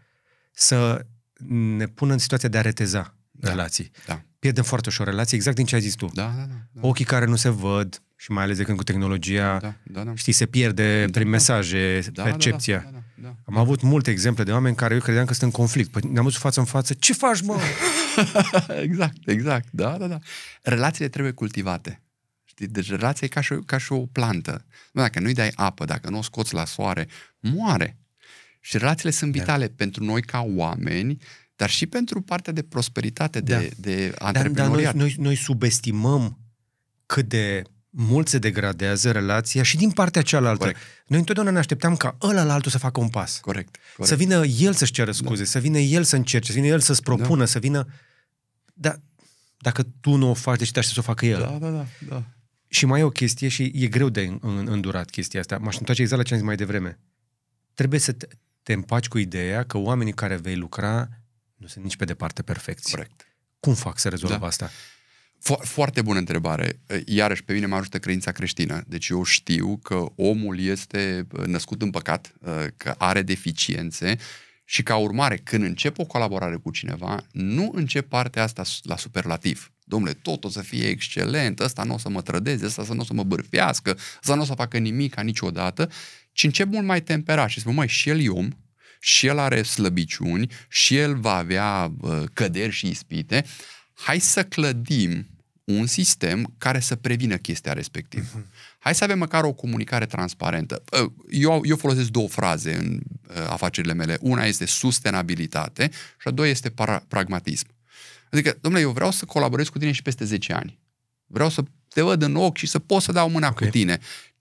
să ne pună în situația de a reteza da. relații. Da. Pierdem foarte ușor relații, exact din ce ai zis tu. Da, da, da, da. Ochii care nu se văd și mai ales de când cu tehnologia, da, da, da. știi, se pierde da, prin da, mesaje, da, percepția. Da, da, da, da, da. Am avut multe exemple de oameni care eu credeam că sunt în conflict. Păi ne-am văzut față în față, ce faci, mă? exact, exact, da, da, da. Relațiile trebuie cultivate. Știi, deci relația e ca și, ca și o plantă. Dacă nu-i dai apă, dacă nu o scoți la soare, moare. Și relațiile sunt da. vitale da. pentru noi ca oameni, dar și pentru partea de prosperitate, de, da. de antreprenoriat. Dar, dar noi, noi, noi subestimăm cât de mult se degradează relația și din partea cealaltă. Corect. Noi întotdeauna ne așteptam ca ăla la altul să facă un pas. Corect. Corect. Să vină el să-și ceară scuze, da. să vină el să încerce, să vină el să-ți da. propună, da. să vină... Dar dacă tu nu o faci, deci te aștepți să o facă el. Da, da, da. da. Și mai e o chestie și e greu de îndurat chestia asta. M-aș întoarce exact la ce am zis mai devreme. Trebuie să te, te împaci cu ideea că oamenii care vei lucra nu sunt nici pe departe perfecți. Corect. Cum fac să rezolv da. asta? Fo- foarte bună întrebare. Iarăși, pe mine mă ajută credința creștină. Deci eu știu că omul este uh, născut în păcat, uh, că are deficiențe și ca urmare, când încep o colaborare cu cineva, nu încep partea asta la superlativ. Domnule, tot o să fie excelent, ăsta nu o să mă trădeze, ăsta să nu o să mă bârfească, ăsta nu o să facă nimic niciodată, ci încep mult mai temperat și spun, măi, și el e om, și el are slăbiciuni, și el va avea uh, căderi și ispite, hai să clădim un sistem care să prevină chestia respectivă. Uh-huh. Hai să avem măcar o comunicare transparentă. Uh, eu, eu folosesc două fraze în uh, afacerile mele. Una este sustenabilitate și a doua este para- pragmatism. Adică, domnule, eu vreau să colaborez cu tine și peste 10 ani. Vreau să te văd în ochi și să pot să dau mâna okay. cu tine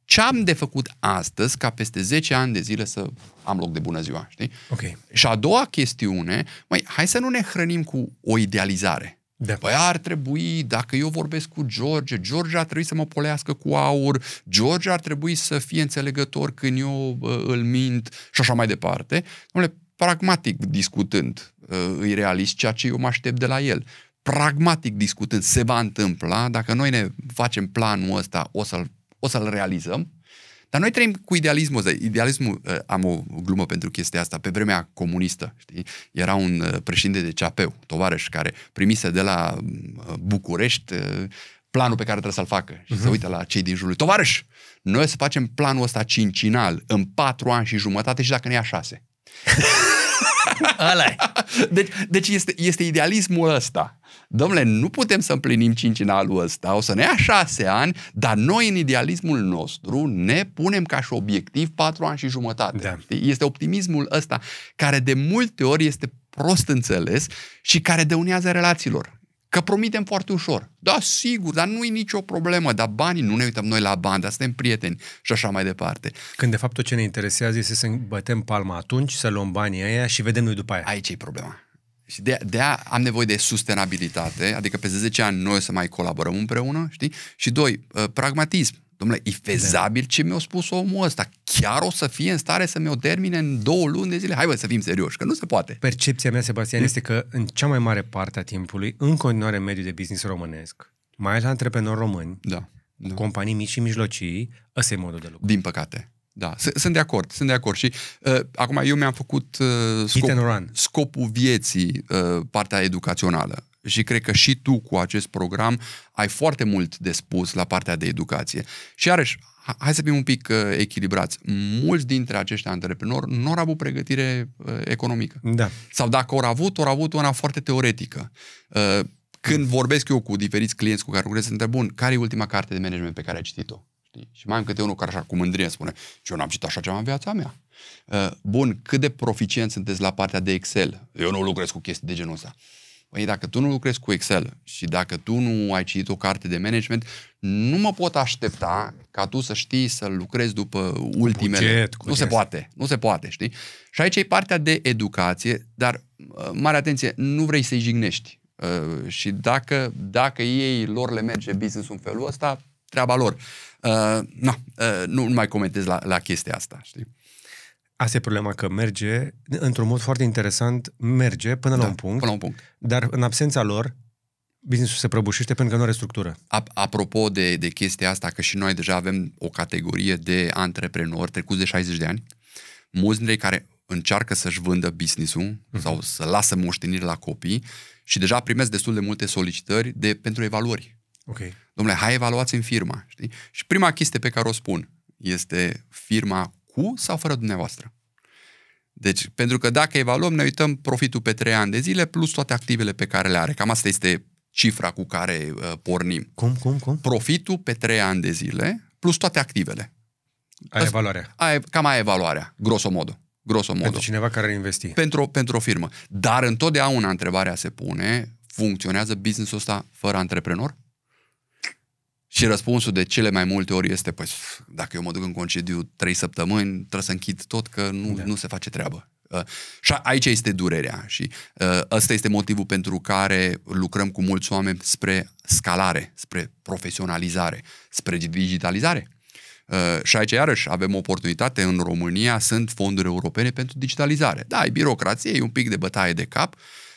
ce am de făcut astăzi ca peste 10 ani de zile să am loc de bună ziua, știi? Okay. Și a doua chestiune, mai hai să nu ne hrănim cu o idealizare. Da. Păi ar trebui, dacă eu vorbesc cu George, George ar trebui să mă polească cu aur, George ar trebui să fie înțelegător când eu uh, îl mint și așa mai departe. Domnule, pragmatic discutând, uh, îi realist ceea ce eu mă aștept de la el pragmatic discutând, se va întâmpla, dacă noi ne facem planul ăsta, o să-l o să-l realizăm. Dar noi trăim cu idealismul ăsta. Idealismul, uh, am o glumă pentru chestia asta, pe vremea comunistă, știi? Era un uh, președinte de ceapeu, tovarăș, care primise de la uh, București planul pe care trebuie să-l facă și uh-huh. Mhm. să uite la cei din jurul lui. Tovarăș, noi să facem planul ăsta cincinal în patru ani și jumătate și dacă ne ia șase. ăla deci, deci este, este idealismul ăsta. Domnule, nu putem să împlinim cincinalul ăsta, o să ne ia șase ani, dar noi în idealismul nostru ne punem ca și obiectiv patru ani și jumătate. Da. Este optimismul ăsta care de multe ori este prost înțeles și care dăunează relațiilor. Că promitem foarte ușor. Da, sigur, dar nu e nicio problemă, dar banii, nu ne uităm noi la bani, dar suntem prieteni și așa mai departe. Când de fapt tot ce ne interesează este să bătem palma atunci, să luăm banii aia și vedem noi după aia. Aici e problema. Și de, de aia am nevoie de sustenabilitate, adică peste 10 ani noi să mai colaborăm împreună, știi? Și doi, uh, pragmatism. Domnule, e da. fezabil ce mi-a spus omul ăsta. Chiar o să fie în stare să mi-o termine în două luni de zile? Hai bă, să fim serioși, că nu se poate. Percepția mea, Sebastian, mm. este că în cea mai mare parte a timpului, în continuare mediul de business românesc, mai ales la antreprenori români, da, da. companii mici și mijlocii, ăsta e modul de lucru. Din păcate. Da, sunt de acord, sunt de acord. Și uh, acum eu mi-am făcut uh, scop, scopul vieții, uh, partea educațională. Și cred că și tu cu acest program ai foarte mult de spus la partea de educație. Și iarăși, hai să fim un pic uh, echilibrați. Mulți dintre acești antreprenori nu au avut pregătire uh, economică. Da. Sau dacă au avut, au avut una foarte teoretică. Uh, când vorbesc eu cu diferiți clienți cu care lucrez, întreb, bun, care e ultima carte de management pe care ai citit-o? Știi? Și mai am câte unul care așa cu mândrie spune, eu n-am citit așa ceva în viața mea. Uh, bun, cât de proficient sunteți la partea de Excel? Eu nu lucrez cu chestii de genul ăsta. Păi dacă tu nu lucrezi cu Excel și dacă tu nu ai citit o carte de management, nu mă pot aștepta ca tu să știi să lucrezi după ultimele. Buget, nu se poate, nu se poate, știi? Și aici e partea de educație, dar uh, mare atenție, nu vrei să-i jignești. Uh, și dacă, dacă ei lor le merge business în felul ăsta, treaba lor. Uh, na, uh, nu mai comentez la, la chestia asta, știi? Asta e problema, că merge, într-un mod foarte interesant, merge până da, la un punct, până la un punct, dar în absența lor, businessul se prăbușește pentru că nu are structură. Apropo de, de chestia asta, că și noi deja avem o categorie de antreprenori trecuți de 60 de ani, mulți dintre ei care încearcă să-și vândă business-ul mm-hmm. sau să lasă moștenire la copii și deja primesc destul de multe solicitări de pentru evaluări. Ok. Domnule, hai evaluați în firma. Știi? Și prima chestie pe care o spun este firma cu sau fără dumneavoastră. Deci, pentru că dacă evaluăm, ne uităm profitul pe 3 ani de zile plus toate activele pe care le are. Cam asta este cifra cu care uh, pornim. Cum, cum, cum? Profitul pe 3 ani de zile plus toate activele. Aia e valoarea. Aia, cam aia e valoarea, grosomodo. grosomodo. Pentru cineva care ar investi. Pentru, pentru o firmă. Dar întotdeauna întrebarea se pune, funcționează business-ul ăsta fără antreprenor? Și răspunsul de cele mai multe ori este, păi, dacă eu mă duc în concediu trei săptămâni, trebuie să închid tot, că nu, da. nu se face treabă. Uh, și aici este durerea și uh, ăsta este motivul pentru care lucrăm cu mulți oameni spre scalare, spre profesionalizare, spre digitalizare. Uh, și aici, iarăși, avem oportunitate. În România sunt fonduri europene pentru digitalizare. Da, e birocrație, e un pic de bătaie de cap,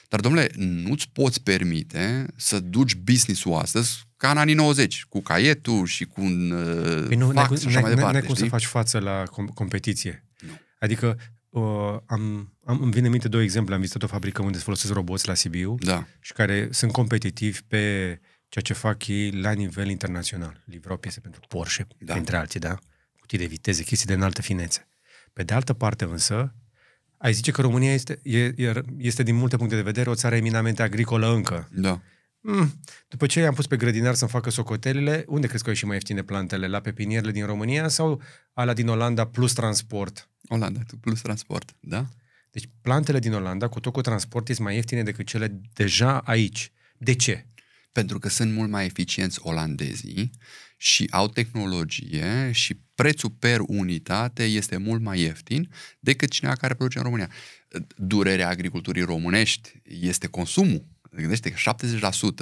dar, domnule, nu-ți poți permite să duci business-ul astăzi ca în anii 90, cu caietul și cu un uh, păi nu, fax ne, și așa ne, mai departe. Nu cum să faci față la com- competiție. Nu. Adică uh, am, am, îmi vine în minte două exemple. Am vizitat o fabrică unde se folosesc roboți la Sibiu da. și care sunt competitivi pe ceea ce fac ei la nivel internațional. Livrau piese pentru Porsche, da. între alții, da? Cutii de viteze, chestii de înaltă finețe. Pe de altă parte însă, ai zice că România este, e, este din multe puncte de vedere o țară eminamente agricolă încă. Da. Mm. După ce i-am pus pe grădinar să-mi facă socotelile, unde crezi că au ieșit mai ieftine plantele? La pepinierele din România sau ala din Olanda plus transport? Olanda plus transport, da. Deci plantele din Olanda cu tot cu transport sunt mai ieftine decât cele deja aici. De ce? Pentru că sunt mult mai eficienți olandezii și au tehnologie și prețul per unitate este mult mai ieftin decât cineva care produce în România. Durerea agriculturii românești este consumul Gândește că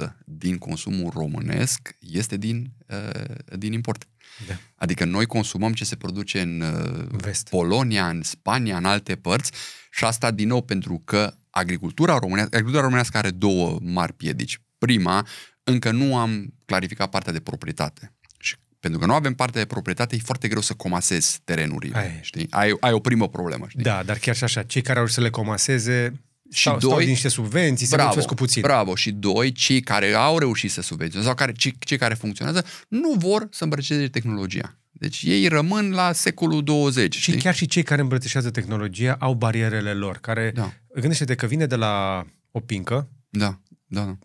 70% din consumul românesc este din, uh, din import. Da. Adică noi consumăm ce se produce în uh, Vest. Polonia, în Spania, în alte părți și asta din nou pentru că agricultura românească, agricultura românească are două mari piedici. Prima, încă nu am clarificat partea de proprietate. Și pentru că nu avem parte de proprietate, e foarte greu să comasezi terenurile. Ai. Știi? Ai, ai o primă problemă. Știi? Da, dar chiar și așa, cei care au să le comaseze și stau, doi, stau niște subvenții, bravo, se mulțumesc cu puțin. Bravo. Și doi, cei care au reușit să subvenționeze sau care, cei, cei care funcționează nu vor să îmbrățișeze tehnologia. Deci ei rămân la secolul 20. Și știi? chiar și cei care îmbrățișează tehnologia au barierele lor, care da. gândește-te că vine de la o pincă. Da, da. da.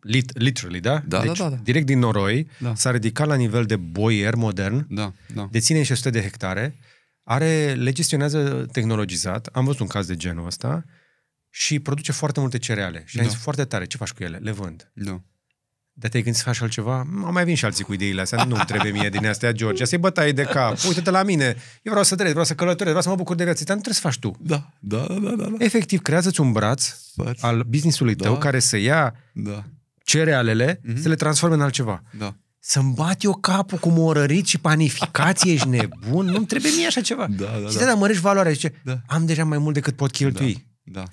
Lit, literally, da? Da, da deci, da, da, da. Direct din noroi, da. s-a ridicat la nivel de boier modern, da, da. deține 600 de hectare, are, le gestionează tehnologizat, am văzut un caz de genul ăsta, și produce foarte multe cereale. Și da. ai zis, foarte tare, ce faci cu ele? Le vând. Da. Dar te-ai gândit să faci altceva? Am mai vin și alții cu ideile astea. Nu trebuie mie din astea, George. Asta e bătaie de cap. Uite-te la mine. Eu vreau să trăiesc, vreau să călătoresc, vreau să mă bucur de viață. Dar nu trebuie să faci tu. Da, da, da, da. da. Efectiv, creează-ți un braț Fă-ți. al businessului da. tău care să ia da. cerealele, mm-hmm. să le transforme în altceva. Da. Să-mi bat eu capul cu morărit și panificație, ești nebun? Nu-mi trebuie mie așa ceva. Da, da, și da. da mărești valoarea. Zice, da. am deja mai mult decât pot cheltui. Da, da.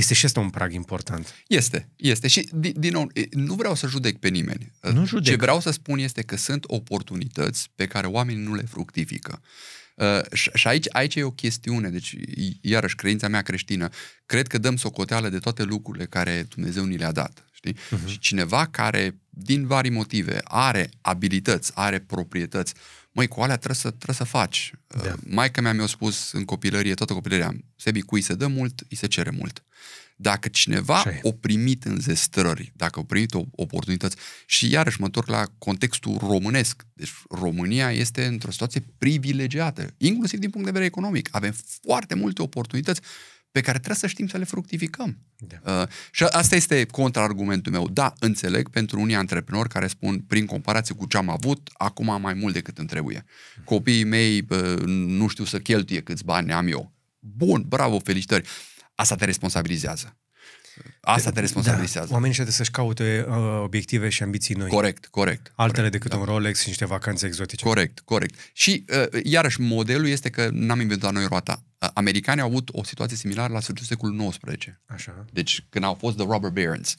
Este și asta un prag important. Este, este. Și, din, din nou, nu vreau să judec pe nimeni. Nu judec. Ce vreau să spun este că sunt oportunități pe care oamenii nu le fructifică. Uh, și, aici, aici e o chestiune, deci iarăși credința mea creștină, cred că dăm socoteală de toate lucrurile care Dumnezeu ni le-a dat. Știi? Uh-huh. Și cineva care, din vari motive, are abilități, are proprietăți, măi, cu alea trebuie să, trebuie să faci. Da. Uh, Maica mea mi-a spus în copilărie, toată copilăria, Sebi, cui se dă mult, îi se cere mult. Dacă cineva Ce? o primit în zestrări, dacă o primit o oportunități, și iarăși mă întorc la contextul românesc, deci România este într-o situație privilegiată, inclusiv din punct de vedere economic. Avem foarte multe oportunități pe care trebuie să știm să le fructificăm. Da. Uh, și asta este contraargumentul meu. Da, înțeleg pentru unii antreprenori care spun, prin comparație cu ce am avut, acum am mai mult decât îmi trebuie. Copiii mei uh, nu știu să cheltuie câți bani am eu. Bun, bravo, felicitări. Asta te responsabilizează. Asta te responsabilizează. Da, oamenii trebuie să-și caute uh, obiective și ambiții noi. Corect, corect. Altele corect, decât da. un Rolex și niște vacanțe exotice. Corect, corect. Și uh, iarăși modelul este că n-am inventat noi roata. Uh, americanii au avut o situație similară la sfârșitul secolului XIX. Așa. Deci când au fost The Robert Barons.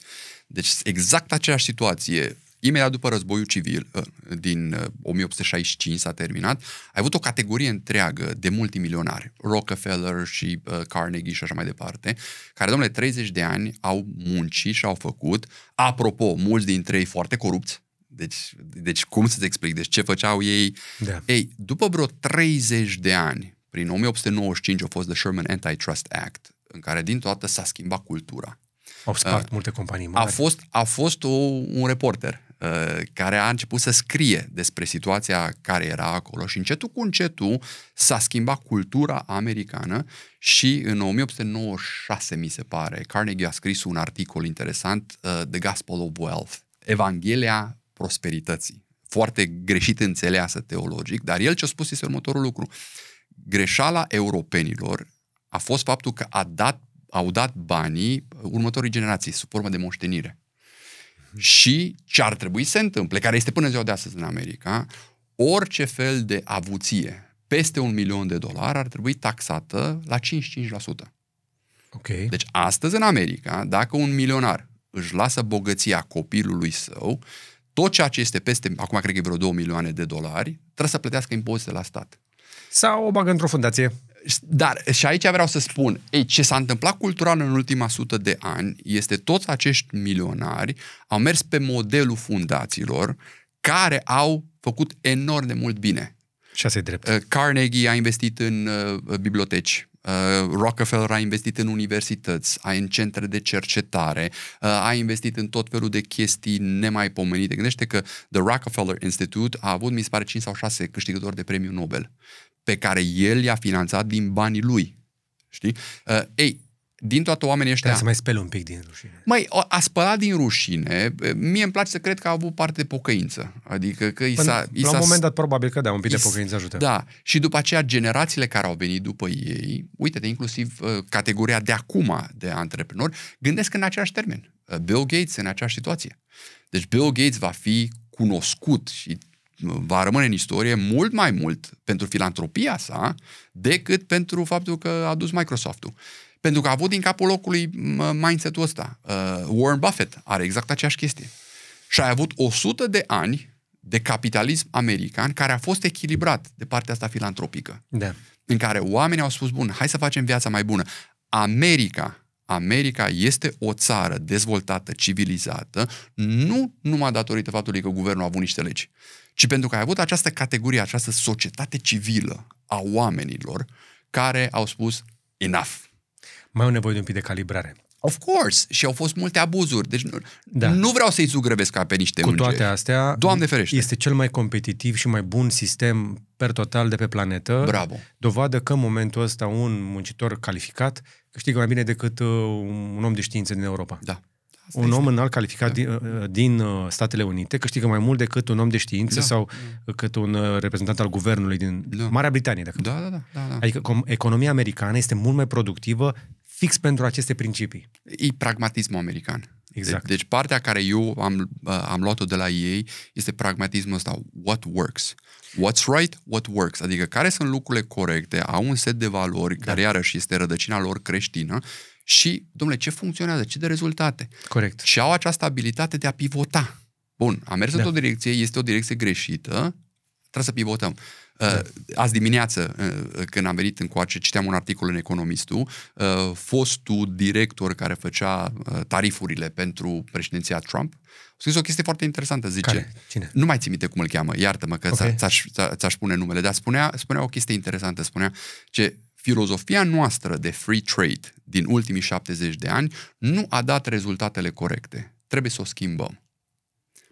Deci exact aceeași situație. Imediat după războiul civil, uh, din 1865 uh, s-a terminat, a avut o categorie întreagă de multimilionari, Rockefeller și uh, Carnegie și așa mai departe, care, domnule, 30 de ani au muncit și au făcut, apropo, mulți dintre ei foarte corupți, deci, deci cum să-ți explic, deci ce făceau ei? Da. Ei, după vreo 30 de ani, prin 1895 a fost The Sherman Antitrust Act, în care din toată s-a schimbat cultura. Au spart uh, multe companii mari. A fost, a fost o, un reporter Uh, care a început să scrie despre situația care era acolo și încetul cu încetul s-a schimbat cultura americană și în 1896, mi se pare, Carnegie a scris un articol interesant, uh, The Gospel of Wealth, Evanghelia prosperității, foarte greșit înțeleasă teologic, dar el ce a spus este următorul lucru. Greșala europenilor a fost faptul că a dat, au dat banii următorii generații, sub formă de moștenire și ce ar trebui să se întâmple, care este până ziua de astăzi în America, orice fel de avuție peste un milion de dolari ar trebui taxată la 55%. Okay. Deci astăzi în America, dacă un milionar își lasă bogăția copilului său, tot ceea ce este peste, acum cred că e vreo 2 milioane de dolari, trebuie să plătească impozite la stat. Sau o bagă într-o fundație. Dar și aici vreau să spun, ei, ce s-a întâmplat cultural în ultima sută de ani este toți acești milionari au mers pe modelul fundațiilor care au făcut enorm de mult bine. Și asta e drept. Uh, Carnegie a investit în uh, biblioteci. Uh, Rockefeller a investit în universități, a în centre de cercetare, uh, a investit în tot felul de chestii nemaipomenite. Gândește că The Rockefeller Institute a avut, mi se pare, 5 sau 6 câștigători de premiu Nobel pe care el i-a finanțat din banii lui. Știi? Uh, ei, din toată oamenii ăștia... Trebuie să mai speli un pic din rușine. Mai a spălat din rușine. Mie îmi place să cred că a avut parte de pocăință. Adică că i s-a... la un moment dat probabil că da, un pic de pocăință ajută. Da. Și după aceea generațiile care au venit după ei, uite-te, inclusiv uh, categoria de acum de antreprenori, gândesc în același termen. Uh, Bill Gates în aceeași situație. Deci Bill Gates va fi cunoscut și va rămâne în istorie mult mai mult pentru filantropia sa decât pentru faptul că a dus Microsoft-ul. Pentru că a avut din capul locului mindset-ul ăsta. Uh, Warren Buffett are exact aceeași chestie. Și a avut 100 de ani de capitalism american care a fost echilibrat de partea asta filantropică. Da. În care oamenii au spus, bun, hai să facem viața mai bună. America America este o țară dezvoltată, civilizată, nu numai datorită faptului că guvernul a avut niște legi, ci pentru că ai avut această categorie, această societate civilă a oamenilor care au spus enough. Mai au nevoie de un pic de calibrare. Of course! Și au fost multe abuzuri. Deci nu, da. nu vreau să-i zugrăvesc ca pe niște Cu toate astea, Doamne ferește. este cel mai competitiv și mai bun sistem per total de pe planetă. Bravo! Dovadă că în momentul ăsta un muncitor calificat câștigă mai bine decât uh, un om de știință din Europa. Da. Asta un este... om înalt calificat da. din, uh, uh, din uh, Statele Unite câștigă mai mult decât un om de știință da. sau da. cât un reprezentant al guvernului din da. Marea Britanie. Dacă da, da, da, da, da. Adică economia americană este mult mai productivă fix pentru aceste principii. E pragmatismul american. Exact. Deci partea care eu am, am luat-o de la ei este pragmatismul ăsta, what works. What's right, what works. Adică care sunt lucrurile corecte, au un set de valori, da. care iarăși este rădăcina lor creștină și, domnule, ce funcționează, ce de rezultate. Corect. Și au această abilitate de a pivota. Bun, am mers da. într-o direcție, este o direcție greșită, trebuie să pivotăm. Da. Uh, azi dimineață, uh, când am venit coace, citeam un articol în Economistul, uh, fostul director care făcea tarifurile pentru președinția Trump, a scris o chestie foarte interesantă, zice... Care? Cine? Nu mai ți minte cum îl cheamă, iartă-mă că okay. ți-aș, ți-aș pune numele, dar spunea, spunea o chestie interesantă, spunea ce filozofia noastră de free trade din ultimii 70 de ani nu a dat rezultatele corecte. Trebuie să o schimbăm.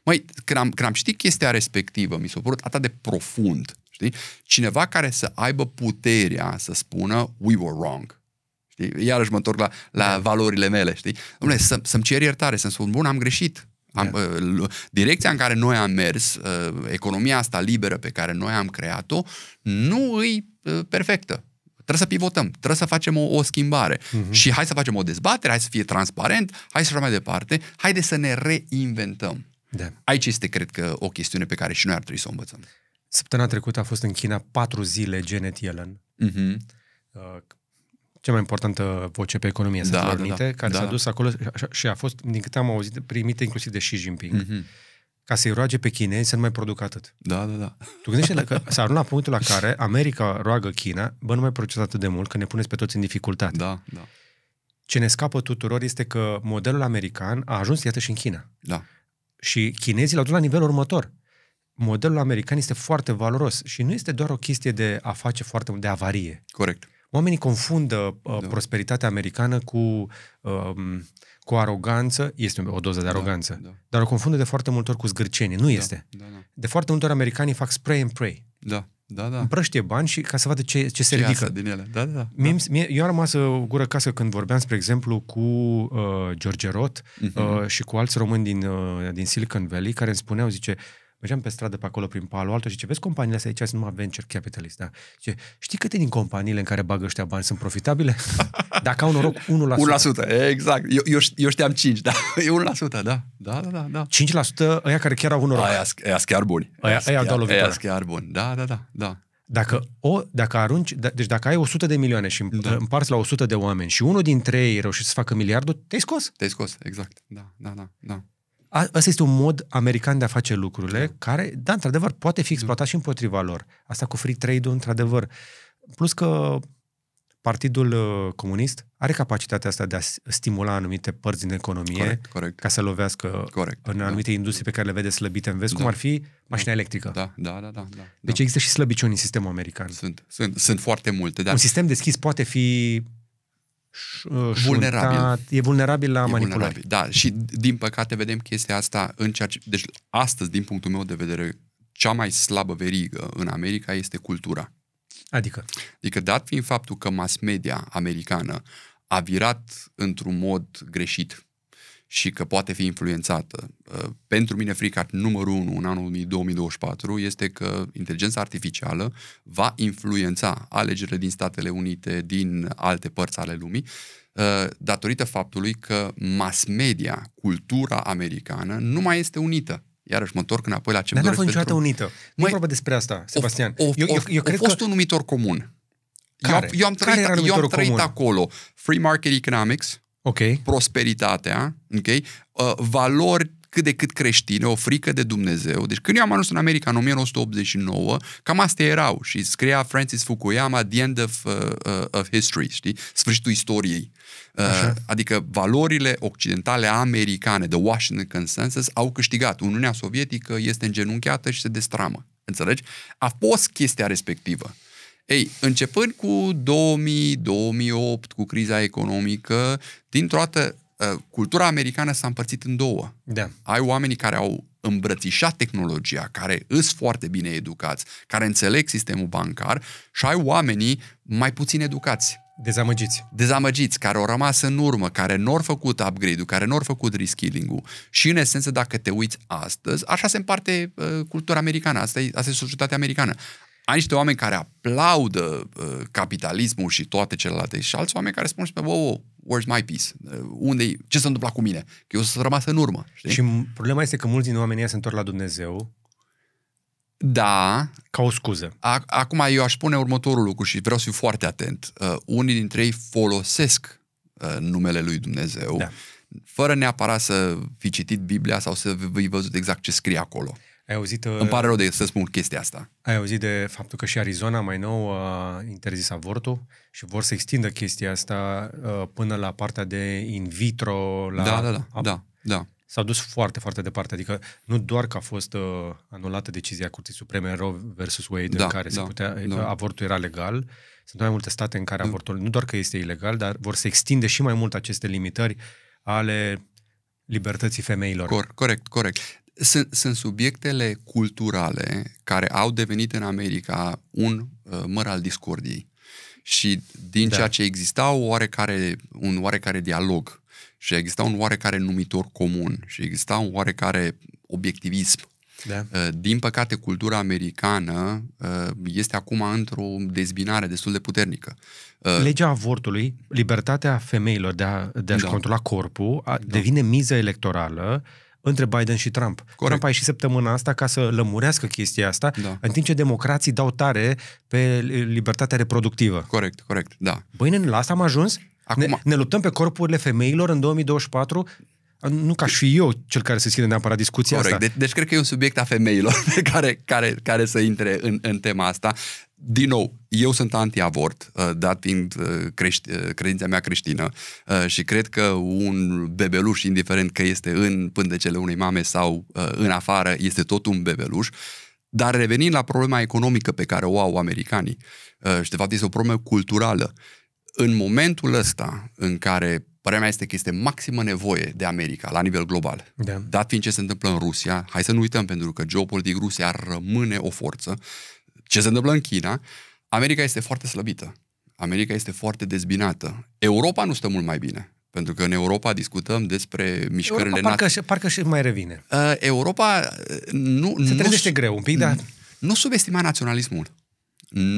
Măi, când am, când am citit chestia respectivă, mi s-a părut atât de profund, știi? Cineva care să aibă puterea să spună we were wrong. Știi? Iarăși mă întorc la, la da. valorile mele, știi? Dom'le, să, să-mi cer iertare, să-mi spun, bun, am greșit. Am, yeah. Da. Uh, direcția în care noi am mers, uh, economia asta liberă pe care noi am creat-o, nu îi uh, perfectă. Trebuie să pivotăm, trebuie să facem o, o schimbare. Uh-huh. Și hai să facem o dezbatere, hai să fie transparent, hai să așa mai departe, haide să ne reinventăm. Da. Aici este, cred că, o chestiune pe care și noi ar trebui să o învățăm. Săptămâna trecută a fost în China patru zile Janet Yellen, uh-huh. cea mai importantă voce pe economie, da, da, da, da. care da. s-a dus acolo și a fost, din câte am auzit, primită inclusiv de Xi Jinping. Uh-huh ca să-i roage pe chinezi să nu mai producă atât. Da, da, da. Tu gândești că s-a la punctul la care America roagă China, bă, nu mai produceți atât de mult, că ne puneți pe toți în dificultate. Da, da. Ce ne scapă tuturor este că modelul american a ajuns, iată, și în China. Da. Și chinezii l-au dus la nivelul următor. Modelul american este foarte valoros și nu este doar o chestie de a face foarte mult, de avarie. Corect. Oamenii confundă uh, da. prosperitatea americană cu... Uh, cu aroganță, este o doză de da, aroganță, da, da. dar o confundă de foarte multe ori cu zgârcenie. Nu da, este. Da, da. De foarte multe ori americanii fac spray and pray. Da. Da, da. Împrăștie bani și ca să vadă ce, ce, ce se ridică. din ele. Da, da, da. Mie, mie, eu am rămas gură casă când vorbeam, spre exemplu, cu uh, George Roth uh-huh. uh, și cu alți români din, uh, din Silicon Valley care îmi spuneau, zice, uh, mergeam pe stradă pe acolo prin Palo Alto și ce vezi companiile astea aici sunt numai venture capitalist, da? Zice, știi câte din companiile în care bagă ăștia bani sunt profitabile? Dacă au noroc, 1%. 1%, exact. Eu, eu, eu știam 5, da. E 1%, da. Da, da, da. da. 5% ăia care chiar au noroc. Aia, aia chiar buni. Aia, aia, aia, aia chiar buni. Da, da, da, da. Dacă, o, dacă arunci, da, deci dacă ai 100 de milioane și da. împarți la 100 de oameni și unul dintre ei reușește să facă miliardul, te-ai scos. Te-ai scos, exact. Da, da, da. da. A, asta este un mod american de a face lucrurile, care, da, într-adevăr, poate fi exploatat și împotriva lor. Asta cu free trade-ul, într-adevăr. Plus că Partidul uh, Comunist are capacitatea asta de a stimula anumite părți din economie corect, corect. ca să lovească corect, în da. anumite da. industrie pe care le vede slăbite în vest, da. cum ar fi mașina da. electrică. Da, da, da, da, da. Deci există și slăbiciuni în sistemul american. Sunt, sunt, sunt foarte multe. Dar... Un sistem deschis poate fi Uh, vulnerabil. e vulnerabil la e manipulare. Vulnerabil, da, și din păcate vedem chestia asta în ceea ce, deci astăzi, din punctul meu de vedere, cea mai slabă verigă în America este cultura. Adică? Adică dat fiind faptul că mass media americană a virat într-un mod greșit și că poate fi influențată. Uh, pentru mine frica numărul 1 în anul 2024 este că inteligența artificială va influența alegerile din Statele Unite, din alte părți ale lumii, uh, datorită faptului că mass media, cultura americană, nu mai este unită iarăși mă întorc înapoi la ce Dar nu a fost niciodată pentru... unită. Nu e vorba despre asta, Sebastian. Of, of, eu, eu, eu cred a fost că... un numitor comun. Care? Eu, eu am trăit, eu am trăit acolo. Free market economics, okay. prosperitatea, okay? Uh, valori cât de cât creștine, o frică de Dumnezeu. Deci când eu am ajuns în America în 1989, cam astea erau și scria Francis Fukuyama The End of, uh, uh, of History, știi? Sfârșitul istoriei. Uh, adică valorile occidentale americane, de Washington Consensus, au câștigat. Uniunea Sovietică este îngenunchiată și se destramă. Înțelegi? A fost chestia respectivă. Uh, ei, începând cu 2000, 2008, cu criza economică, dintr-o dată ă, cultura americană s-a împărțit în două. Da. Ai oamenii care au îmbrățișat tehnologia, care îs foarte bine educați, care înțeleg sistemul bancar și ai oamenii mai puțin educați. Dezamăgiți. Dezamăgiți, care au rămas în urmă, care nu au făcut upgrade-ul, care nu au făcut reskilling-ul. Și în esență, dacă te uiți astăzi, așa se împarte uh, cultura americană, asta e, asta e societatea americană ai niște oameni care aplaudă uh, capitalismul și toate celelalte și alți oameni care spun și pe wow, wow, where's my piece? Uh, unde Ce se întâmplă cu mine? Că eu sunt rămas în urmă. Știi? Și problema este că mulți din oamenii se întorc la Dumnezeu da. Ca o scuză. Acum eu aș spune următorul lucru și vreau să fiu foarte atent. Uh, unii dintre ei folosesc uh, numele lui Dumnezeu, da. fără neapărat să fi citit Biblia sau să vă văzut exact ce scrie acolo. Ai auzit... Uh, Îmi pare rău de să spun chestia asta. Ai auzit de faptul că și Arizona mai nou a interzis avortul și vor să extindă chestia asta uh, până la partea de in vitro. La da, da, da, ap- da, da. s a dus foarte, foarte departe. Adică nu doar că a fost uh, anulată decizia Curții Supreme Roe versus Wade da, în care da, se putea, da. avortul era legal, sunt mai multe state în care da. avortul nu doar că este ilegal, dar vor să extinde și mai mult aceste limitări ale libertății femeilor. Cor, corect, corect sunt, sunt subiectele culturale care au devenit în America un uh, măr al discordiei și din da. ceea ce exista o oarecare, un oarecare dialog și exista un oarecare numitor comun și exista un oarecare obiectivism. Da. Uh, din păcate, cultura americană uh, este acum într-o dezbinare destul de puternică. Uh, Legea avortului, libertatea femeilor de, a, de a-și da. controla corpul, a, da. devine miză electorală între Biden și Trump. Corect. Trump a ieșit săptămâna asta ca să lămurească chestia asta, da. în timp ce democrații dau tare pe libertatea reproductivă. Corect, corect, da. Băi, la asta am ajuns? Acum... Ne, ne luptăm pe corpurile femeilor în 2024 nu ca și eu cel care se schide neapărat discuția Correct. asta. De- deci, deci cred că e un subiect a femeilor care, care, care să intre în, în tema asta. Din nou, eu sunt anti-avort, uh, dat fiind uh, crești, uh, credința mea creștină și cred că un bebeluș, indiferent că este în pântecele unei mame sau în afară, este tot un bebeluș. Dar revenind la problema economică pe care o au americanii, și de fapt este o problemă culturală, în momentul ăsta în care părerea mea este că este maximă nevoie de America la nivel global. Da. Dat fiind ce se întâmplă în Rusia, hai să nu uităm, pentru că geopolitic Rusia rămâne o forță, ce se întâmplă în China, America este foarte slăbită. America este foarte dezbinată. Europa nu stă mult mai bine. Pentru că în Europa discutăm despre mișcările Europa parcă, parcă și mai revine. Uh, Europa uh, nu... Se trezește nu, greu un pic, dar... Nu, mm, nu subestima naționalismul.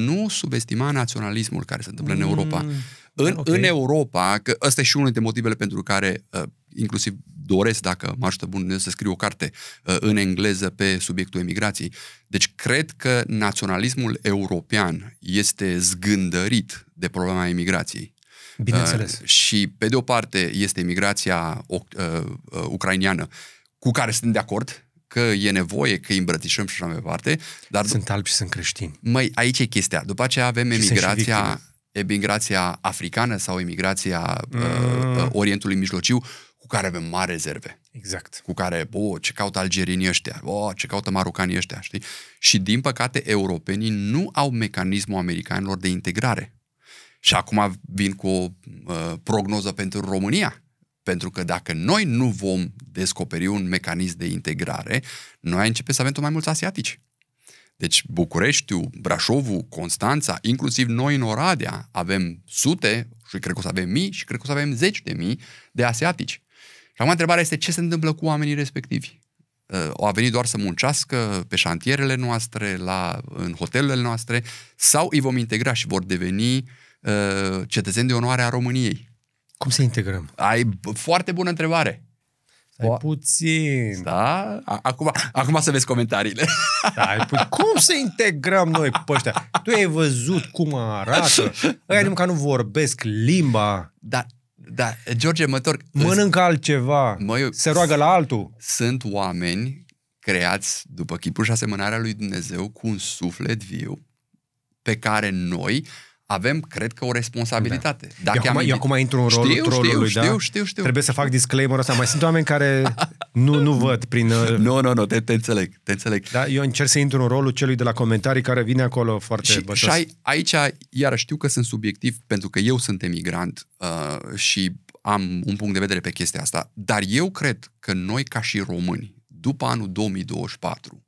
Nu subestima naționalismul care se întâmplă mm. în Europa. Mm. În, okay. în Europa, că ăsta e și unul dintre motivele pentru care uh, inclusiv doresc, dacă mă ajută bun, să scriu o carte uh, în engleză pe subiectul emigrației. Deci cred că naționalismul european este zgândărit de problema emigrației. Bineînțeles. Uh, și pe de o parte este emigrația uh, uh, ucrainiană, cu care sunt de acord, că e nevoie, că îi îmbrătișăm și așa mai departe. Dar sunt albi și sunt creștini. Măi, aici e chestia. După aceea avem și emigrația emigrația africană sau emigrația uh, mm. uh, Orientului Mijlociu, cu care avem mari rezerve. Exact. Cu care, o, ce caută algerinii ăștia, o, ce caută marocanii ăștia, știi? Și din păcate europenii nu au mecanismul americanilor de integrare. Și acum vin cu o uh, prognoză pentru România. Pentru că dacă noi nu vom descoperi un mecanism de integrare, noi începem să avem tot mai mulți asiatici. Deci Bucureștiu, Brașovul, Constanța, inclusiv noi în Oradea avem sute și cred că o să avem mii și cred că o să avem zeci de mii de asiatici. Și acum întrebarea este ce se întâmplă cu oamenii respectivi. Uh, au venit doar să muncească pe șantierele noastre, la, în hotelele noastre, sau îi vom integra și vor deveni uh, cetățeni de onoare a României? Cum să integrăm? Ai foarte bună întrebare. Stai o... puțin. Da? Acum, acum să vezi comentariile. Stai, da, pu- cum să integrăm noi pe ăștia? Tu ai văzut cum arată? Ăia da. că nu vorbesc limba. Da, da, George, mă torc. Mănâncă altceva, mă, eu, se roagă la altul. Sunt oameni creați după chipul și asemănarea lui Dumnezeu cu un suflet viu pe care noi avem, cred că, o responsabilitate. Da. Dacă eu acum, am... eu acum intru în rolul știu, trolului, știu, știu, da? Știu, știu, știu. Trebuie să fac disclaimer ăsta. Mai sunt oameni care nu, nu văd prin... Uh, nu, nu, nu, te, te înțeleg, te înțeleg. Da, eu încerc să intru în rolul celui de la comentarii care vine acolo foarte și, bătos. Și ai, aici, iar știu că sunt subiectiv, pentru că eu sunt emigrant uh, și am un punct de vedere pe chestia asta, dar eu cred că noi, ca și români, după anul 2024,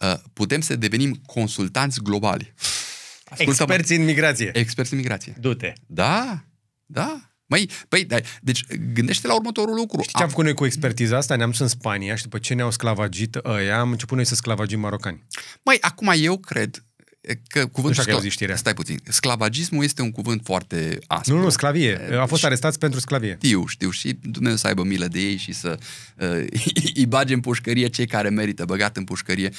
uh, putem să devenim consultanți globali. Ascultă Experți în migrație. Experți în migrație. Du-te. Da, da. Măi, păi, da, deci gândește la următorul lucru. Știi ce am făcut noi cu expertiza asta? Ne-am dus în Spania și după ce ne-au sclavagit ăia, am început noi să sclavagim marocani. Mai acum eu cred că cuvântul nu știu Stai puțin. Sclavagismul este un cuvânt foarte aspru. Nu, nu, sclavie. A fost arestați pentru sclavie. Știu, știu. Și Dumnezeu să aibă milă de ei și să uh, îi bage în pușcărie cei care merită băgat în pușcărie.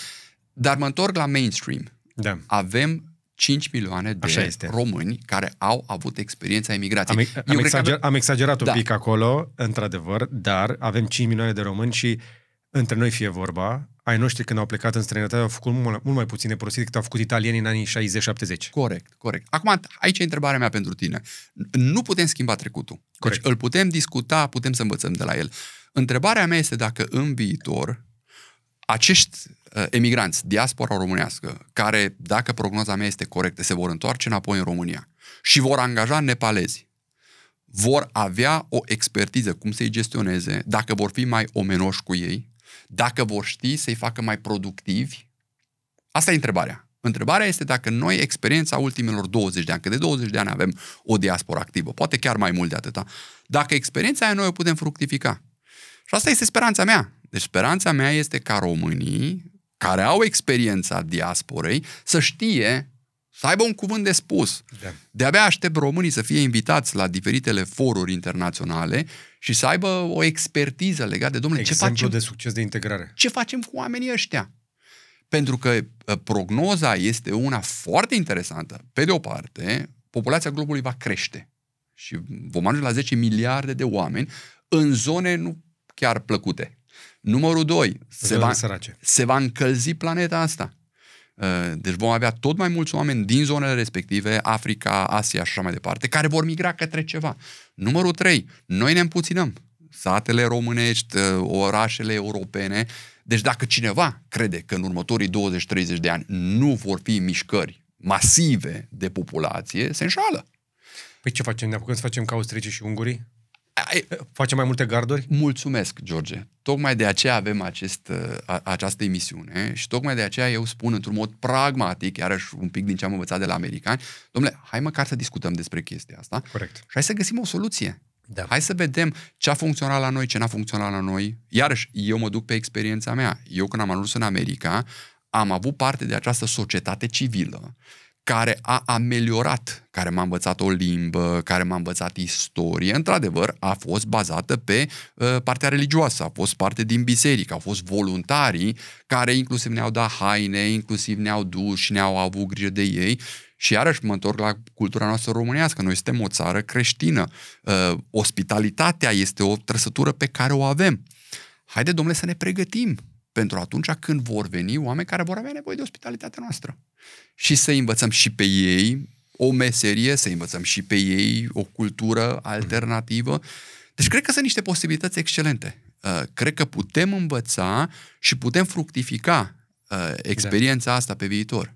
Dar mă întorc la mainstream. Da. Avem 5 milioane de Așa este. români care au avut experiența emigrației. Am, am, exager, am exagerat un da. pic acolo, într-adevăr, dar avem 5 milioane de români și între noi fie vorba, ai noștri când au plecat în străinătate au făcut mult mai, mult mai puține prostii decât au făcut italienii în anii 60-70. Corect, corect. Acum, aici e întrebarea mea pentru tine. Nu putem schimba trecutul. Deci corect. Deci îl putem discuta, putem să învățăm de la el. Întrebarea mea este dacă în viitor acești Uh, emigranți, diaspora românească, care, dacă prognoza mea este corectă, se vor întoarce înapoi în România și vor angaja nepalezi, vor avea o expertiză cum să-i gestioneze, dacă vor fi mai omenoși cu ei, dacă vor ști să-i facă mai productivi. Asta e întrebarea. Întrebarea este dacă noi, experiența ultimelor 20 de ani, că de 20 de ani avem o diasporă activă, poate chiar mai mult de atâta, dacă experiența aia noi o putem fructifica. Și asta este speranța mea. Deci speranța mea este ca românii care au experiența diasporei, să știe să aibă un cuvânt de spus. Da. De-abia aștept românii să fie invitați la diferitele foruri internaționale și să aibă o expertiză legată de, domnule, Exemplu ce facem? de succes de integrare. Ce facem cu oamenii ăștia? Pentru că ă, prognoza este una foarte interesantă. Pe de o parte, populația globului va crește și vom ajunge la 10 miliarde de oameni în zone nu chiar plăcute. Numărul 2, se va, sărace. se va încălzi planeta asta. Uh, deci vom avea tot mai mulți oameni din zonele respective, Africa, Asia și așa mai departe, care vor migra către ceva. Numărul 3, noi ne împuținăm. Satele românești, uh, orașele europene. Deci dacă cineva crede că în următorii 20-30 de ani nu vor fi mișcări masive de populație, se înșală. Păi ce facem? Ne apucăm să facem ca austricii și ungurii? ai, face mai multe garduri? Mulțumesc, George. Tocmai de aceea avem acest, uh, a, această emisiune și tocmai de aceea eu spun într-un mod pragmatic, iarăși un pic din ce am învățat de la americani, domnule, hai măcar să discutăm despre chestia asta Corect. și hai să găsim o soluție. Da. Hai să vedem ce a funcționat la noi, ce n-a funcționat la noi. Iarăși, eu mă duc pe experiența mea. Eu când am ajuns în America, am avut parte de această societate civilă care a ameliorat, care m-a învățat o limbă, care m-a învățat istorie, într-adevăr, a fost bazată pe uh, partea religioasă, a fost parte din biserică, au fost voluntarii care inclusiv ne-au dat haine, inclusiv ne-au dus și ne-au avut grijă de ei și iarăși mă întorc la cultura noastră românească. Noi suntem o țară creștină. Uh, ospitalitatea este o trăsătură pe care o avem. Haide, domnule, să ne pregătim pentru atunci când vor veni oameni care vor avea nevoie de ospitalitatea noastră. Și să învățăm și pe ei o meserie, să învățăm și pe ei o cultură alternativă. Deci cred că sunt niște posibilități excelente. Uh, cred că putem învăța și putem fructifica uh, exact. experiența asta pe viitor.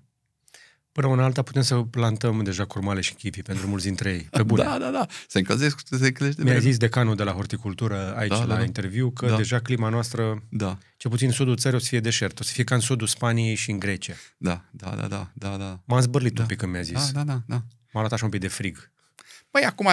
Până una alta putem să plantăm deja curmale și chipii pentru mulți dintre ei, pe bune. Da, da, da. Se încălzesc, se încălzește. Mi-a zis decanul de la horticultură aici da, la da, da. interviu că da. deja clima noastră, da. ce puțin sudul țării, o să fie deșert. O să fie ca în sudul Spaniei și în Grecia. Da, da, da, da, da. da. M-am zbârlit da. un pic când mi-a zis. Da, da, da. da. M-a luat așa un pic de frig. Păi acum,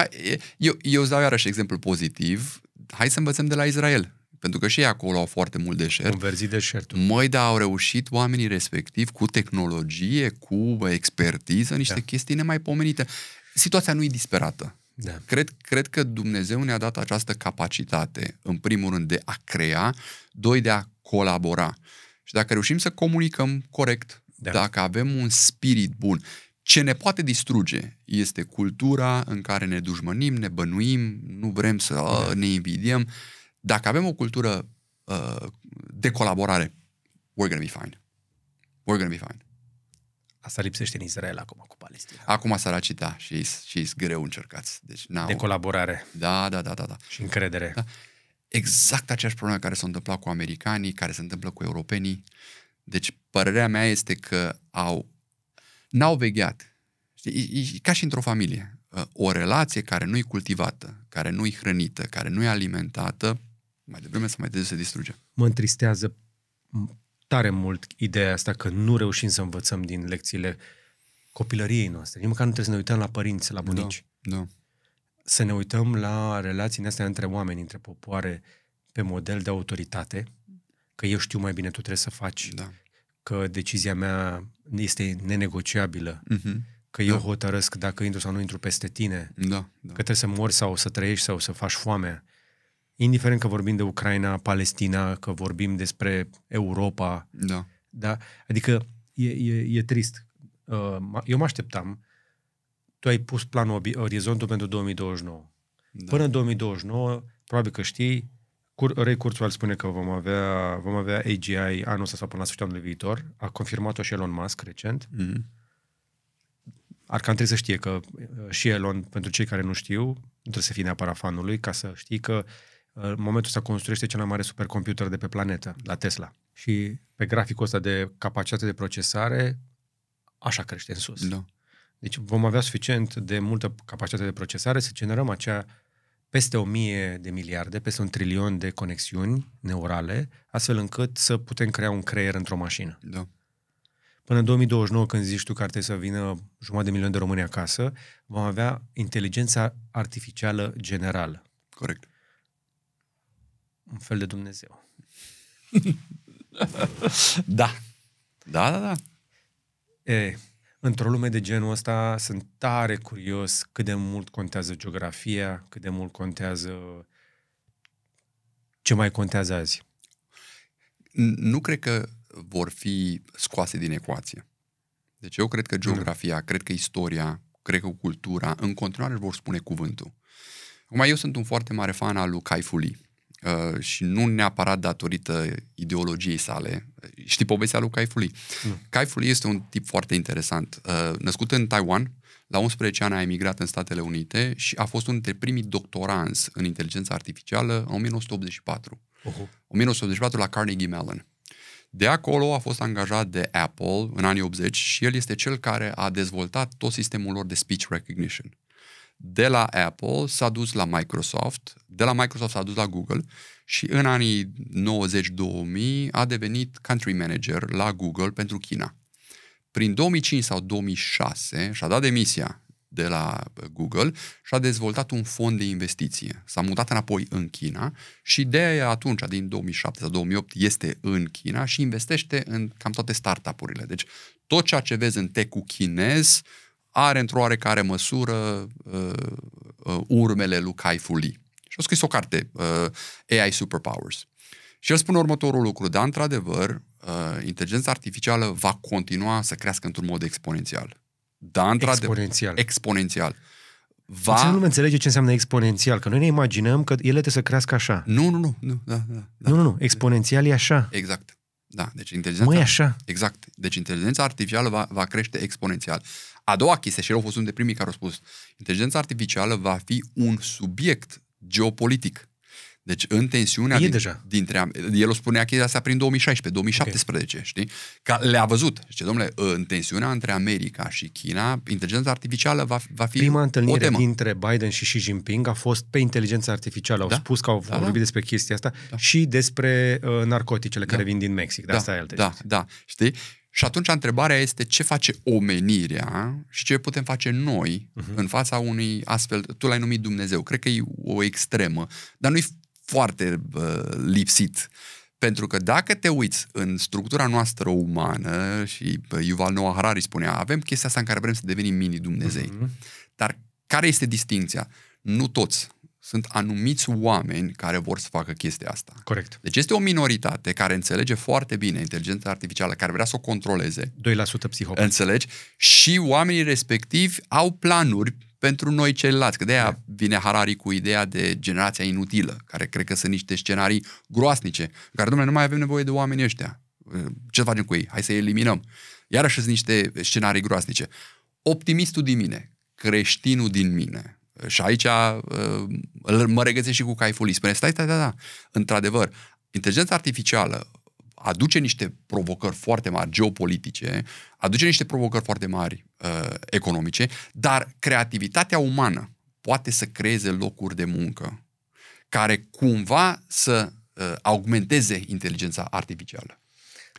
eu, eu îți dau iarăși exemplu pozitiv. Hai să învățăm de la Israel pentru că și ei acolo au foarte mult deșert. Converzi deșertul. Măi, dar au reușit oamenii respectiv cu tehnologie, cu expertiză, niște da. chestii nemaipomenite. Situația nu e disperată. Da. Cred, cred că Dumnezeu ne-a dat această capacitate, în primul rând, de a crea, doi, de a colabora. Și dacă reușim să comunicăm corect, da. dacă avem un spirit bun, ce ne poate distruge este cultura în care ne dușmănim, ne bănuim, nu vrem să da. ne invidiem. Dacă avem o cultură uh, de colaborare, we're gonna be fine. We're gonna be fine. Asta lipsește în Israel acum cu Palestina. Acum a săracii, da, și și greu încercați. Deci, de colaborare. Da, da, da, da, da. Și încredere. Da. Exact aceeași problemă care s-a întâmplat cu americanii, care se întâmplă cu europenii. Deci, părerea mea este că au n-au vegheat. E, e, e ca și într-o familie. Uh, o relație care nu e cultivată, care nu e hrănită, care nu e alimentată, mai devreme sau mai târziu se distruge. Mă întristează tare mult ideea asta că nu reușim să învățăm din lecțiile copilăriei noastre. Nici măcar nu trebuie să ne uităm la părinți, la bunici. Da, da. Să ne uităm la relațiile astea între oameni, între popoare, pe model de autoritate, că eu știu mai bine, tu trebuie să faci, da. că decizia mea este nenegociabilă, uh-huh. că eu da. hotărăsc dacă intru sau nu intru peste tine, da, da. că trebuie să mori sau să trăiești sau să faci foamea indiferent că vorbim de Ucraina, Palestina, că vorbim despre Europa. Da. da? Adică e, e, e trist. Uh, eu mă așteptam, tu ai pus planul orizontul pentru 2029. Da. Până în 2029, probabil că știi, Cur- Ray Kurzweil spune că vom avea, vom avea AGI anul ăsta sau până la sfârșitul anului viitor. A confirmat-o și Elon Musk recent. Mm-hmm. Arcan trebuie să știe că uh, și Elon, pentru cei care nu știu, nu trebuie să fie neapărat fanul lui ca să știi că uh, în momentul ăsta construiește cel mai mare supercomputer de pe planetă, la Tesla. Și pe graficul ăsta de capacitate de procesare, așa crește în sus. Da. Deci vom avea suficient de multă capacitate de procesare să generăm acea peste o mie de miliarde, peste un trilion de conexiuni neurale, astfel încât să putem crea un creier într-o mașină. Da. Până în 2029, când zici tu că ar trebui să vină jumătate de milion de români acasă, vom avea inteligența artificială generală. Corect fel de Dumnezeu. da. Da, da, da. E, într-o lume de genul ăsta sunt tare curios cât de mult contează geografia, cât de mult contează ce mai contează azi. Nu cred că vor fi scoase din ecuație. Deci eu cred că geografia, cred că istoria, cred că cultura, în continuare își vor spune cuvântul. Acum, eu sunt un foarte mare fan al lui Kai Fu Lee. Uh, și nu neapărat datorită ideologiei sale. Știi povestea lui Caifului? kai Caifului este un tip foarte interesant. Uh, născut în Taiwan, la 11 ani a emigrat în Statele Unite și a fost unul dintre primii doctoranți în inteligența artificială în 1984. Uh-huh. 1984 la Carnegie Mellon. De acolo a fost angajat de Apple în anii 80 și el este cel care a dezvoltat tot sistemul lor de speech recognition de la Apple s-a dus la Microsoft, de la Microsoft s-a dus la Google și în anii 90-2000 a devenit country manager la Google pentru China. Prin 2005 sau 2006 și-a dat demisia de la Google și a dezvoltat un fond de investiție. S-a mutat înapoi în China și de atunci, din 2007 sau 2008, este în China și investește în cam toate startup-urile. Deci tot ceea ce vezi în tech chinez uh, are într-o oarecare măsură uh, uh, urmele lui Kai Fu Lee. Și a scris o carte, uh, AI Superpowers. Și el spune următorul lucru, dar într-adevăr, uh, inteligența artificială va continua să crească într-un mod exponențial. Da, într-adevăr. Exponențial. Exponențial. Va... Nu lume înțelege ce înseamnă exponențial, că noi ne imaginăm că ele trebuie să crească așa. Nu, nu, nu. Nu, da, da, da. nu, nu, nu. Exponențial e așa. Exact. Da, deci inteligența... Măi, așa. Exact. Deci inteligența artificială va, va crește exponențial a doua chestie, și eu au fost unul de primii care au spus, inteligența artificială va fi un subiect geopolitic. Deci în tensiunea din, deja. dintre... El o spunea chestia asta prin 2016-2017, okay. știi? Că le-a văzut. Zice, domnule, în tensiunea între America și China, inteligența artificială va, va fi Prima întâlnire o temă. dintre Biden și Xi Jinping a fost pe inteligența artificială. Au da? spus că au da, da. vorbit da. despre chestia asta da. și despre uh, narcoticele da. care vin din Mexic. De da, asta e altă da, da, știi? Și atunci întrebarea este ce face omenirea și ce putem face noi uh-huh. în fața unui astfel, tu l-ai numit Dumnezeu, cred că e o extremă, dar nu e foarte uh, lipsit. Pentru că dacă te uiți în structura noastră umană și Yuval Noah Harari spunea, avem chestia asta în care vrem să devenim mini-Dumnezei. Uh-huh. Mhm. Dar care este distinția? Nu toți sunt anumiți oameni care vor să facă chestia asta. Corect. Deci este o minoritate care înțelege foarte bine inteligența artificială, care vrea să o controleze. 2% psihopat. Înțelegi? Și oamenii respectivi au planuri pentru noi ceilalți, că de-aia da. vine Harari cu ideea de generația inutilă, care cred că sunt niște scenarii groasnice, care, domnule, nu mai avem nevoie de oamenii ăștia. Ce facem cu ei? Hai să eliminăm. Iarăși sunt niște scenarii groasnice. Optimistul din mine, creștinul din mine, și aici uh, mă regăsesc și cu Caiful. spune, stai, stai, stai, da, da. Într-adevăr, inteligența artificială aduce niște provocări foarte mari geopolitice, aduce niște provocări foarte mari uh, economice, dar creativitatea umană poate să creeze locuri de muncă care cumva să uh, augmenteze inteligența artificială.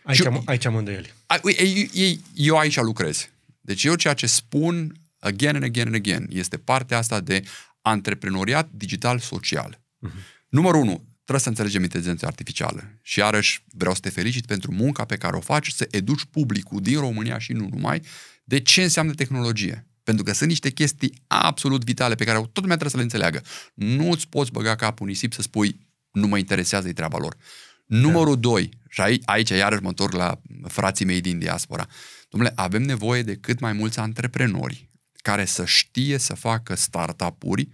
Aici, am, aici am îndoieli. Eu, eu aici lucrez. Deci eu ceea ce spun again and again and again, este partea asta de antreprenoriat digital social. Uh-huh. Numărul 1, trebuie să înțelegem inteligența artificială. Și iarăși vreau să te felicit pentru munca pe care o faci, să educi publicul din România și nu numai, de ce înseamnă tehnologie. Pentru că sunt niște chestii absolut vitale pe care tot lumea trebuie să le înțeleagă. Nu îți poți băga capul în nisip să spui nu mă interesează, e treaba lor. Numărul 2, da. și aici iarăși mă întorc la frații mei din diaspora. Domnule, avem nevoie de cât mai mulți antreprenori care să știe să facă startup-uri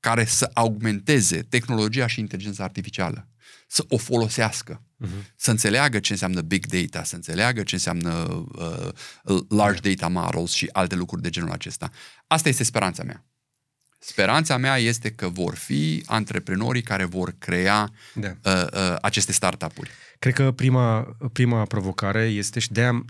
care să augmenteze tehnologia și inteligența artificială, să o folosească, uh-huh. să înțeleagă ce înseamnă big data, să înțeleagă ce înseamnă uh, uh, large data models și alte lucruri de genul acesta. Asta este speranța mea. Speranța mea este că vor fi antreprenorii care vor crea da. uh, uh, aceste startup-uri. Cred că prima, prima provocare este și de-aia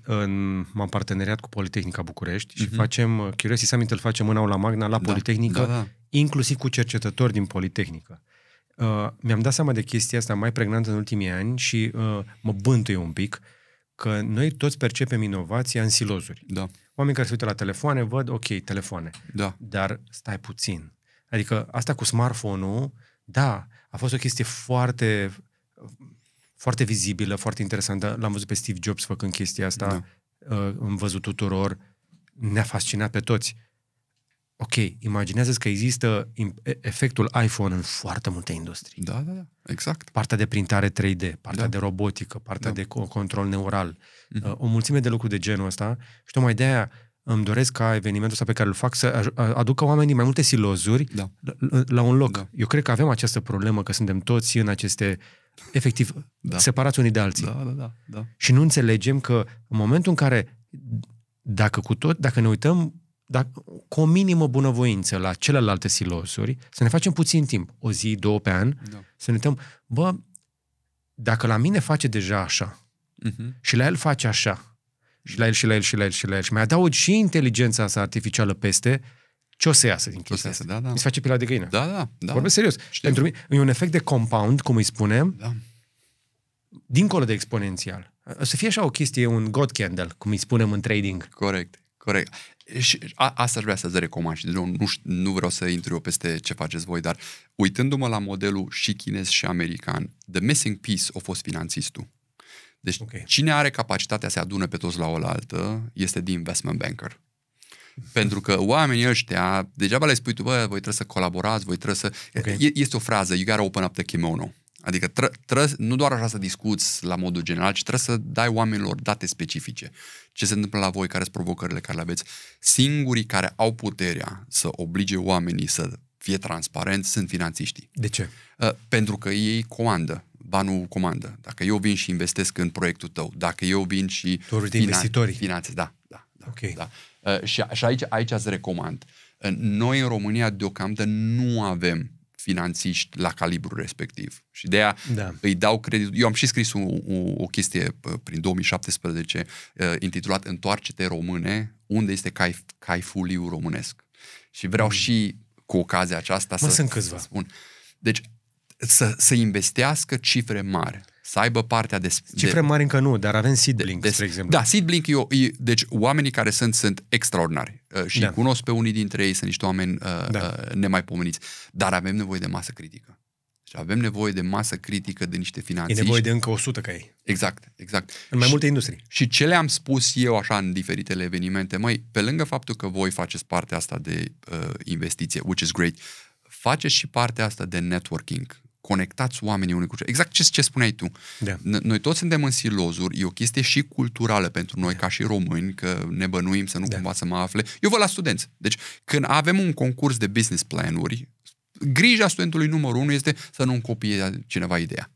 m-am parteneriat cu Politehnica București și huh mhm. și facem, Curiosity Summit îl facem în aula magna la da, Politehnică, da, da. inclusiv cu cercetători din Politehnică. Uh, mi-am dat seama de chestia asta mai pregnantă în ultimii ani și uh, mă bântuie un pic că noi toți percepem inovația în silozuri. Da. Oamenii care se uită la telefoane văd, ok, telefoane. Da. Dar stai puțin. Adică asta cu smartphone-ul, da, a fost o chestie foarte foarte vizibilă, foarte interesantă. L-am văzut pe Steve Jobs făcând chestia asta, da. am uh, văzut tuturor, ne-a fascinat pe toți. Ok, imaginează-ți că există efectul iPhone în foarte multe industrii. Da, da, da, exact. Partea de printare 3D, partea da. de robotică, partea da. de control neural, mm-hmm. o mulțime de lucruri de genul ăsta și tocmai de aia îmi doresc ca evenimentul ăsta pe care îl fac să aducă oamenii mai multe silozuri da. la, la un loc. Da. Eu cred că avem această problemă că suntem toți în aceste efectiv da. separați unii de alții. Da, da, da, da. Și nu înțelegem că în momentul în care, dacă cu tot, dacă ne uităm dacă, cu o minimă bunăvoință la celelalte silosuri, să ne facem puțin timp, o zi, două pe an, da. să ne uităm, bă, dacă la mine face deja așa uh-huh. și la el face așa și la el și la el și la el și la el și mai adaug și inteligența asta artificială peste, uh, ce o să iasă din chestia asta? Da, da. Mi se face pila de găină. Da, da, da. Vorbesc serios. Știu. Pentru mine e un efect de compound, cum îi spunem, da. dincolo de exponențial. O să fie așa o chestie, un god candle, cum îi spunem în trading. Corect, corect. Și a, asta aș vrea să-ți recomand și nu, nu, nu vreau să intru eu peste ce faceți voi, dar uitându-mă la modelul și chinez și american, the missing piece a fost finanțistul. Deci okay. cine are capacitatea să adune pe toți la oaltă este de investment banker. Pentru că oamenii ăștia, degeaba le spui tu, bă, voi trebuie să colaborați, voi trebuie să... Okay. Este o frază, you gotta open up the kimono. Adică tră, tră, nu doar așa să discuți la modul general, ci trebuie să dai oamenilor date specifice. Ce se întâmplă la voi, care sunt provocările care le aveți. Singurii care au puterea să oblige oamenii să fie transparenți sunt finanțiștii. De ce? Uh, pentru că ei comandă banul comandă. Dacă eu vin și investesc în proiectul tău, dacă eu vin și... Tu de finanțe, investitorii. Finanțe, da, da. da, okay. da. Uh, și, și aici, aici îți recomand. Uh, noi în România deocamdată nu avem finanțiști la calibru respectiv. Și de aia da. îi dau credit. Eu am și scris o, o, o chestie uh, prin 2017 intitulat Întoarce-te române, unde este caif, caifuliu românesc. Și vreau mm. și cu ocazia aceasta mă, să, sunt câțiva. să spun. Deci să, să investească cifre mari să aibă partea de... Cifre de, mari încă nu, dar avem Seedblink, de, de, spre exemplu. Da, Seedblink, eu, e, deci oamenii care sunt, sunt extraordinari uh, și da. cunosc pe unii dintre ei, sunt niște oameni uh, da. uh, nemaipomeniți, dar avem nevoie de masă critică. Și deci avem nevoie de masă critică, de niște finanțe. E nevoie de încă 100 ca ei. Exact, exact. În mai multe și, industrii. Și ce le-am spus eu așa în diferitele evenimente, mai. pe lângă faptul că voi faceți partea asta de uh, investiție, which is great, faceți și partea asta de networking conectați oamenii unii cu ceilalți. Exact ce, ce spuneai tu. Da. Noi toți suntem în silozuri, e o chestie și culturală pentru noi da. ca și români, că ne bănuim să nu da. cumva să mă afle. Eu vă la studenți. Deci când avem un concurs de business planuri, grija studentului numărul unu este să nu-mi copieze cineva ideea.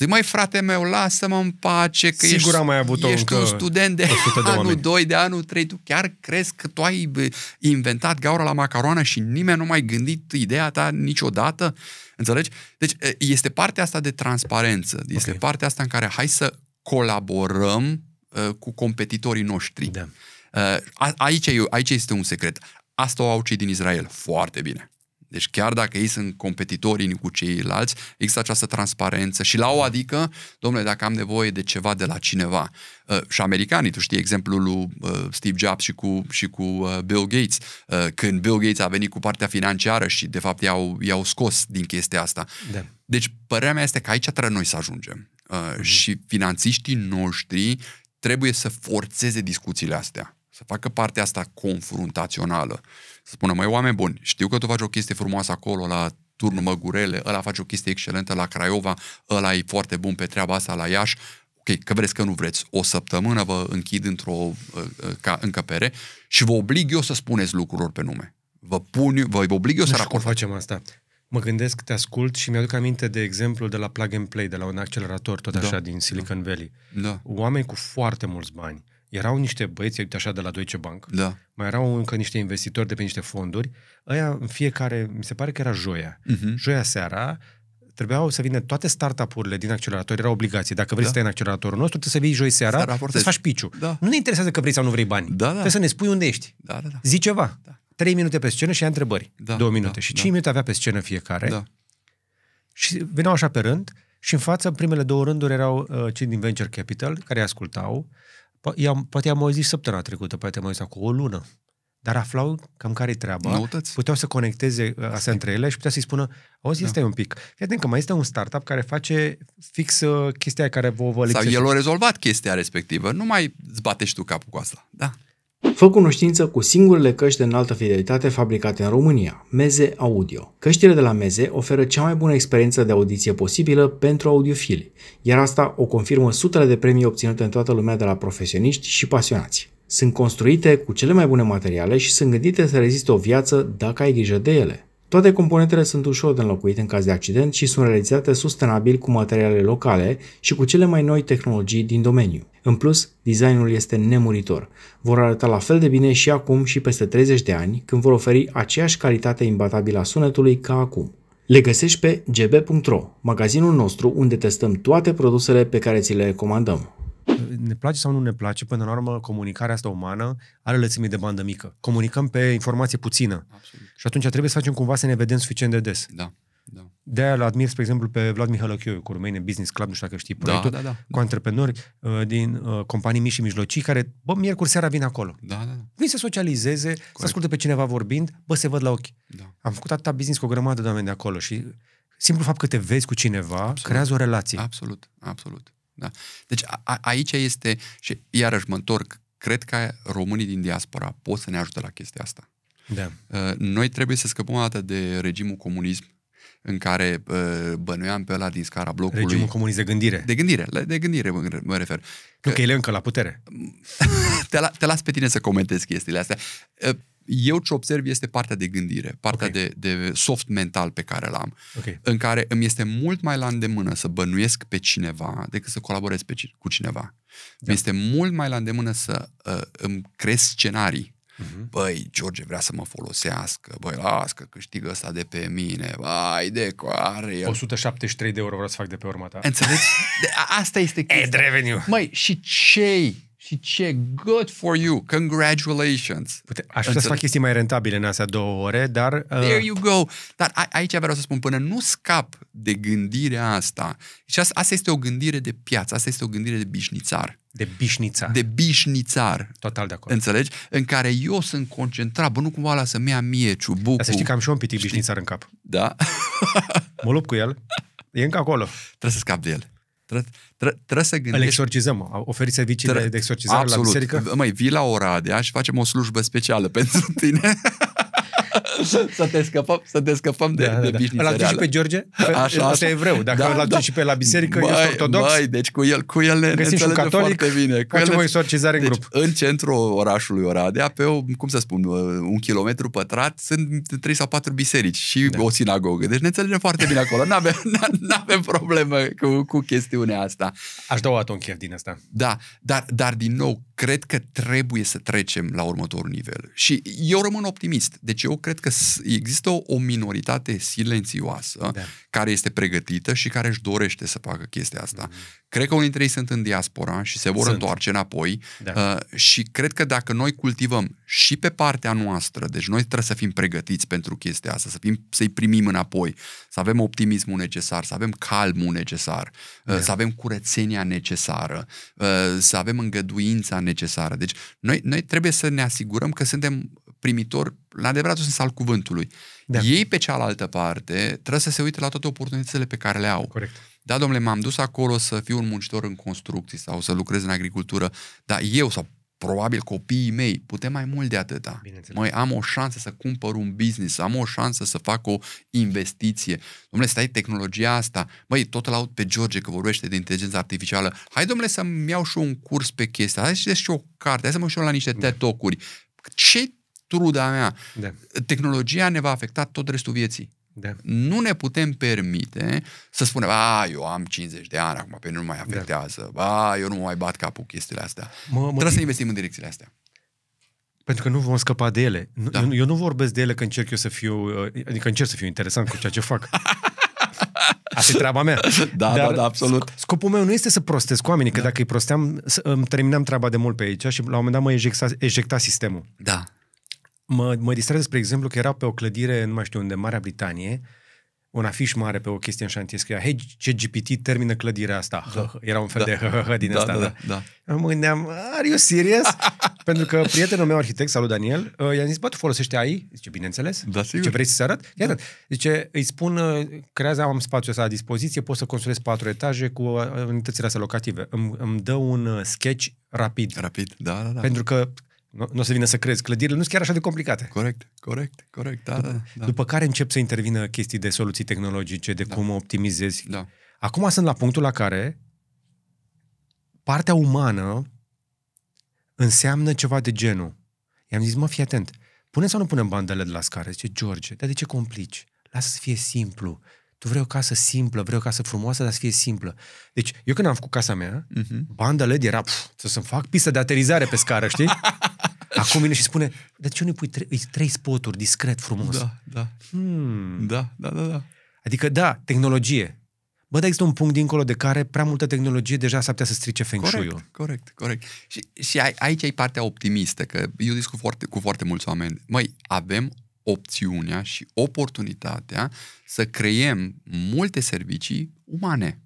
Zic, mai frate meu, lasă-mă în pace, că Sigur ești, am mai avut ești un student de, de anul oameni. 2, de anul 3, tu chiar crezi că tu ai inventat gaura la macaroană și nimeni nu mai gândit ideea ta niciodată? Înțelegi? Deci este partea asta de transparență, este okay. partea asta în care hai să colaborăm uh, cu competitorii noștri. Da. Uh, a, aici, aici este un secret. Asta o au cei din Israel foarte bine. Deci chiar dacă ei sunt competitori cu ceilalți, există această transparență și la o adică, domnule, dacă am nevoie de ceva de la cineva. Uh, și americanii, tu știi exemplul lui uh, Steve Jobs și cu, și cu uh, Bill Gates. Uh, când Bill Gates a venit cu partea financiară și de fapt i-au, i-au scos din chestia asta. De. Da. Deci părerea mea este că aici trebuie noi să ajungem. Uh, uh-huh. Și finanțiștii noștri trebuie să forțeze discuțiile astea, să facă partea asta confruntațională. Uh, spună, mai oameni buni, știu că tu faci o chestie frumoasă acolo, la turnul Măgurele, ăla face o chestie excelentă la Craiova, ăla e foarte bun pe treaba asta la Iași, ok, că vreți că nu vreți, o săptămână vă închid într-o uh, uh, ca încăpere și vă oblig eu să spuneți lucrurilor pe nume. Vă pun, vă oblig eu nu să raport. facem asta. Mă gândesc, te ascult și mi-aduc aminte de exemplu de la Plug and Play, de la un accelerator tot da. așa din Silicon da. Valley. Da. Oameni cu foarte mulți bani erau niște băieți, uite așa, de la Deutsche Bank, da. mai erau încă niște investitori de pe niște fonduri, ăia în fiecare, mi se pare că era joia, uh-huh. joia seara, trebuiau să vină toate startup-urile din accelerator, era obligație. Dacă vrei da. să stai în acceleratorul nostru, trebuie să vii joi seara, să faci piciu. Da. Nu ne interesează că vrei sau nu vrei bani. Da, da. Trebuie să ne spui unde ești. Da, da, da. Zi ceva. Da. Trei minute pe scenă și ai întrebări. Da, Două minute. Da, și da. cinci da. minute avea pe scenă fiecare. Da. Și veneau așa pe rând și în față, primele două rânduri erau uh, cei din Venture Capital, care îi ascultau i-am, poate am auzit săptămâna trecută, poate am auzit acum o lună, dar aflau cam care-i treaba, Noutăți. puteau să conecteze uh, astea între ele și puteau să-i spună, auzi, este da. un pic. Fii că mai este un startup care face fix uh, chestia care vă, vă Sau el a rezolvat chestia respectivă, nu mai îți batești tu capul cu asta. Da. Fă cunoștință cu singurele căști de înaltă fidelitate fabricate în România, Meze Audio. Căștile de la Meze oferă cea mai bună experiență de audiție posibilă pentru audiofili, iar asta o confirmă sutele de premii obținute în toată lumea de la profesioniști și pasionați. Sunt construite cu cele mai bune materiale și sunt gândite să reziste o viață dacă ai grijă de ele. Toate componentele sunt ușor de înlocuit în caz de accident și sunt realizate sustenabil cu materiale locale și cu cele mai noi tehnologii din domeniu. În plus, designul este nemuritor. Vor arăta la fel de bine și acum și peste 30 de ani, când vor oferi aceeași calitate imbatabilă a sunetului ca acum. Le găsești pe gb.ro, magazinul nostru unde testăm toate produsele pe care ți le recomandăm ne place sau nu ne place, până la urmă, comunicarea asta umană are lățime de bandă mică. Comunicăm pe informație puțină. Absolut. Și atunci trebuie să facem cumva să ne vedem suficient de des. Da. Da. De aia admir, spre exemplu, pe Vlad Mihălăchiu cu Romanian Business Club, nu știu dacă știi da, proiectul, da, da, da, cu da. antreprenori uh, din uh, companii mici și mijlocii care, bă, miercuri seara vin acolo. Da, da, da. Vin să socializeze, Corect. să asculte pe cineva vorbind, bă, se văd la ochi. Da. Am făcut atâta business cu o grămadă de oameni de acolo și simplu fapt că te vezi cu cineva absolut. creează o relație. Absolut, absolut. Da? Deci a, aici este, și iarăși mă întorc, cred că românii din diaspora pot să ne ajute la chestia asta. Da. Uh, noi trebuie să scăpăm o dată de regimul comunism în care uh, bănuiam pe ăla din scara blocului. Regimul comunist de gândire. De gândire, de gândire mă, mă refer. Că, nu că el e încă la putere. te, la, te las pe tine să comentezi chestiile astea. Uh, eu ce observ este partea de gândire, partea okay. de, de soft mental pe care l-am, okay. în care îmi este mult mai la îndemână să bănuiesc pe cineva decât să colaborez pe, cu cineva. Da. Mi este mult mai la îndemână să uh, îmi creez scenarii Uh-huh. Băi, George vrea să mă folosească, băi, las că câștigă asta de pe mine, vai de coare. El... 173 de euro vreau să fac de pe urma ta. Înțelegi? De, asta este chestia. Ad revenue. Măi, și cei și ce good for you, congratulations. Pute, aș vrea să fac chestii mai rentabile în astea două ore, dar... Uh... There you go. Dar a, aici vreau să spun, până nu scap de gândirea asta, și asta, asta este o gândire de piață, asta este o gândire de bișnițar. De bișnițar. De bișnițar. Total de acord. Înțelegi? În care eu sunt concentrat, bă, nu cumva la să-mi ia mie ciubucul. Dar să știi că am și eu un pitic știi? bișnițar în cap. Da? mă lupt cu el. E încă acolo. Trebuie să scap de el. Trebuie, tre- tre- să gândești... Îl exorcizăm, oferi serviciile tre- de exorcizare absolut. la biserică? Absolut. Măi, vii la Oradea și facem o slujbă specială pentru tine. să te scăpăm, să te scăpăm de, da, da, de da. și pe George? Așa, păi, asta e evreu. Dacă da, îl da. și pe la biserică, băi, ești ortodox? Băi, deci cu el, cu el ne înțelegem catolic, foarte bine. Cu el voi o deci, în grup. În centrul orașului Oradea, pe, o, cum să spun, uh, un kilometru pătrat, sunt trei sau patru biserici și da. o sinagogă. Deci ne înțelegem foarte bine acolo. N-avem, n-avem problemă cu, cu chestiunea asta. Aș da o atunchi din asta. Da, dar, dar din nou, cred că trebuie să trecem la următorul nivel. Și eu rămân optimist. Deci eu cred că există o, minoritate silențioasă da care este pregătită și care își dorește să facă chestia asta. Mm-hmm. Cred că unii dintre ei sunt în diaspora și se vor sunt. întoarce înapoi da. uh, și cred că dacă noi cultivăm și pe partea noastră, deci noi trebuie să fim pregătiți pentru chestia asta, să fim, să-i primim înapoi, să avem optimismul necesar, să avem calmul necesar, uh, da. uh, să avem curățenia necesară, uh, să avem îngăduința necesară. Deci noi, noi trebuie să ne asigurăm că suntem primitor la adevăratul sens al cuvântului. Da. Ei, pe cealaltă parte, trebuie să se uite la toate oportunitățile pe care le au. Corect. Da, domnule, m-am dus acolo să fiu un muncitor în construcții sau să lucrez în agricultură, dar eu sau probabil copiii mei putem mai mult de atâta. Mai am o șansă să cumpăr un business, am o șansă să fac o investiție. Domnule, stai tehnologia asta. Băi, tot la aud pe George că vorbește de inteligență artificială. Hai, domnule, să-mi iau și un curs pe chestia. Hai să și o carte, hai să mă și la niște da. TED Talk-uri. Ce truda mea. De. Da. Tehnologia ne va afecta tot restul vieții. De. Da. Nu ne putem permite să spunem, a, eu am 50 de ani acum, pe nu mai afectează, a, da. eu nu mă mai bat capul chestiile astea. Mă, mă... Trebuie să investim în direcțiile astea. Pentru că nu vom scăpa de ele. Da. Eu, eu nu vorbesc de ele că încerc eu să fiu, uh, adică încerc să fiu interesant cu ceea ce fac. Asta e treaba mea. Da, Dar da, da, absolut. Scopul meu nu este să prostesc oamenii, că da. dacă îi prosteam, îmi terminam treaba de mult pe aici și la un moment dat mă ejecta, ejecta sistemul. Da mă, mă distrez, spre exemplu, că era pe o clădire, nu mai știu unde, în Marea Britanie, un afiș mare pe o chestie în șantier scria, hei, ce GPT termină clădirea asta. Da. Era un fel da. de hă, din da, asta. Da, da. da. Mă gândeam, are you serious? Pentru că prietenul meu arhitect, salut Daniel, ă, i-am zis, bă, tu folosești AI? Zice, bineînțeles. Da, sigur. Zice, vrei să-ți arăt? Iată, da. zice, îi spun, ă, creează, am spațiul ăsta la dispoziție, pot să construiesc patru etaje cu ă, unitățile astea locative. Îmi, îmi dă un sketch rapid. Rapid, da, da, da. Pentru că nu, nu o să vină să crezi, clădirile nu sunt chiar așa de complicate. Corect, corect, corect, da, după, da, da, După care încep să intervină chestii de soluții tehnologice, de da. cum optimizezi. Da. Acum sunt la punctul la care partea umană înseamnă ceva de genul. I-am zis, mă, fii atent, Pune sau nu punem bandele de la scară? Zice, George, dar de ce complici? Lasă să fie simplu. Tu vrei o casă simplă, vrei o casă frumoasă, dar să fie simplă. Deci, eu când am făcut casa mea, uh-huh. Mhm. banda LED era pf, să-mi fac pistă de aterizare pe scară, știi? Acum vine și spune, de ce nu pui trei, trei spoturi discret, frumos? Da, da. Hmm. Da, da, da, da. Adică, da, tehnologie. Bă, dar există un punct dincolo de care prea multă tehnologie deja s-ar putea să strice feng shui Corect, corect, corect. Și, și aici e partea optimistă, că eu discut foarte, cu foarte mulți oameni. Măi, avem opțiunea și oportunitatea să creiem multe servicii umane.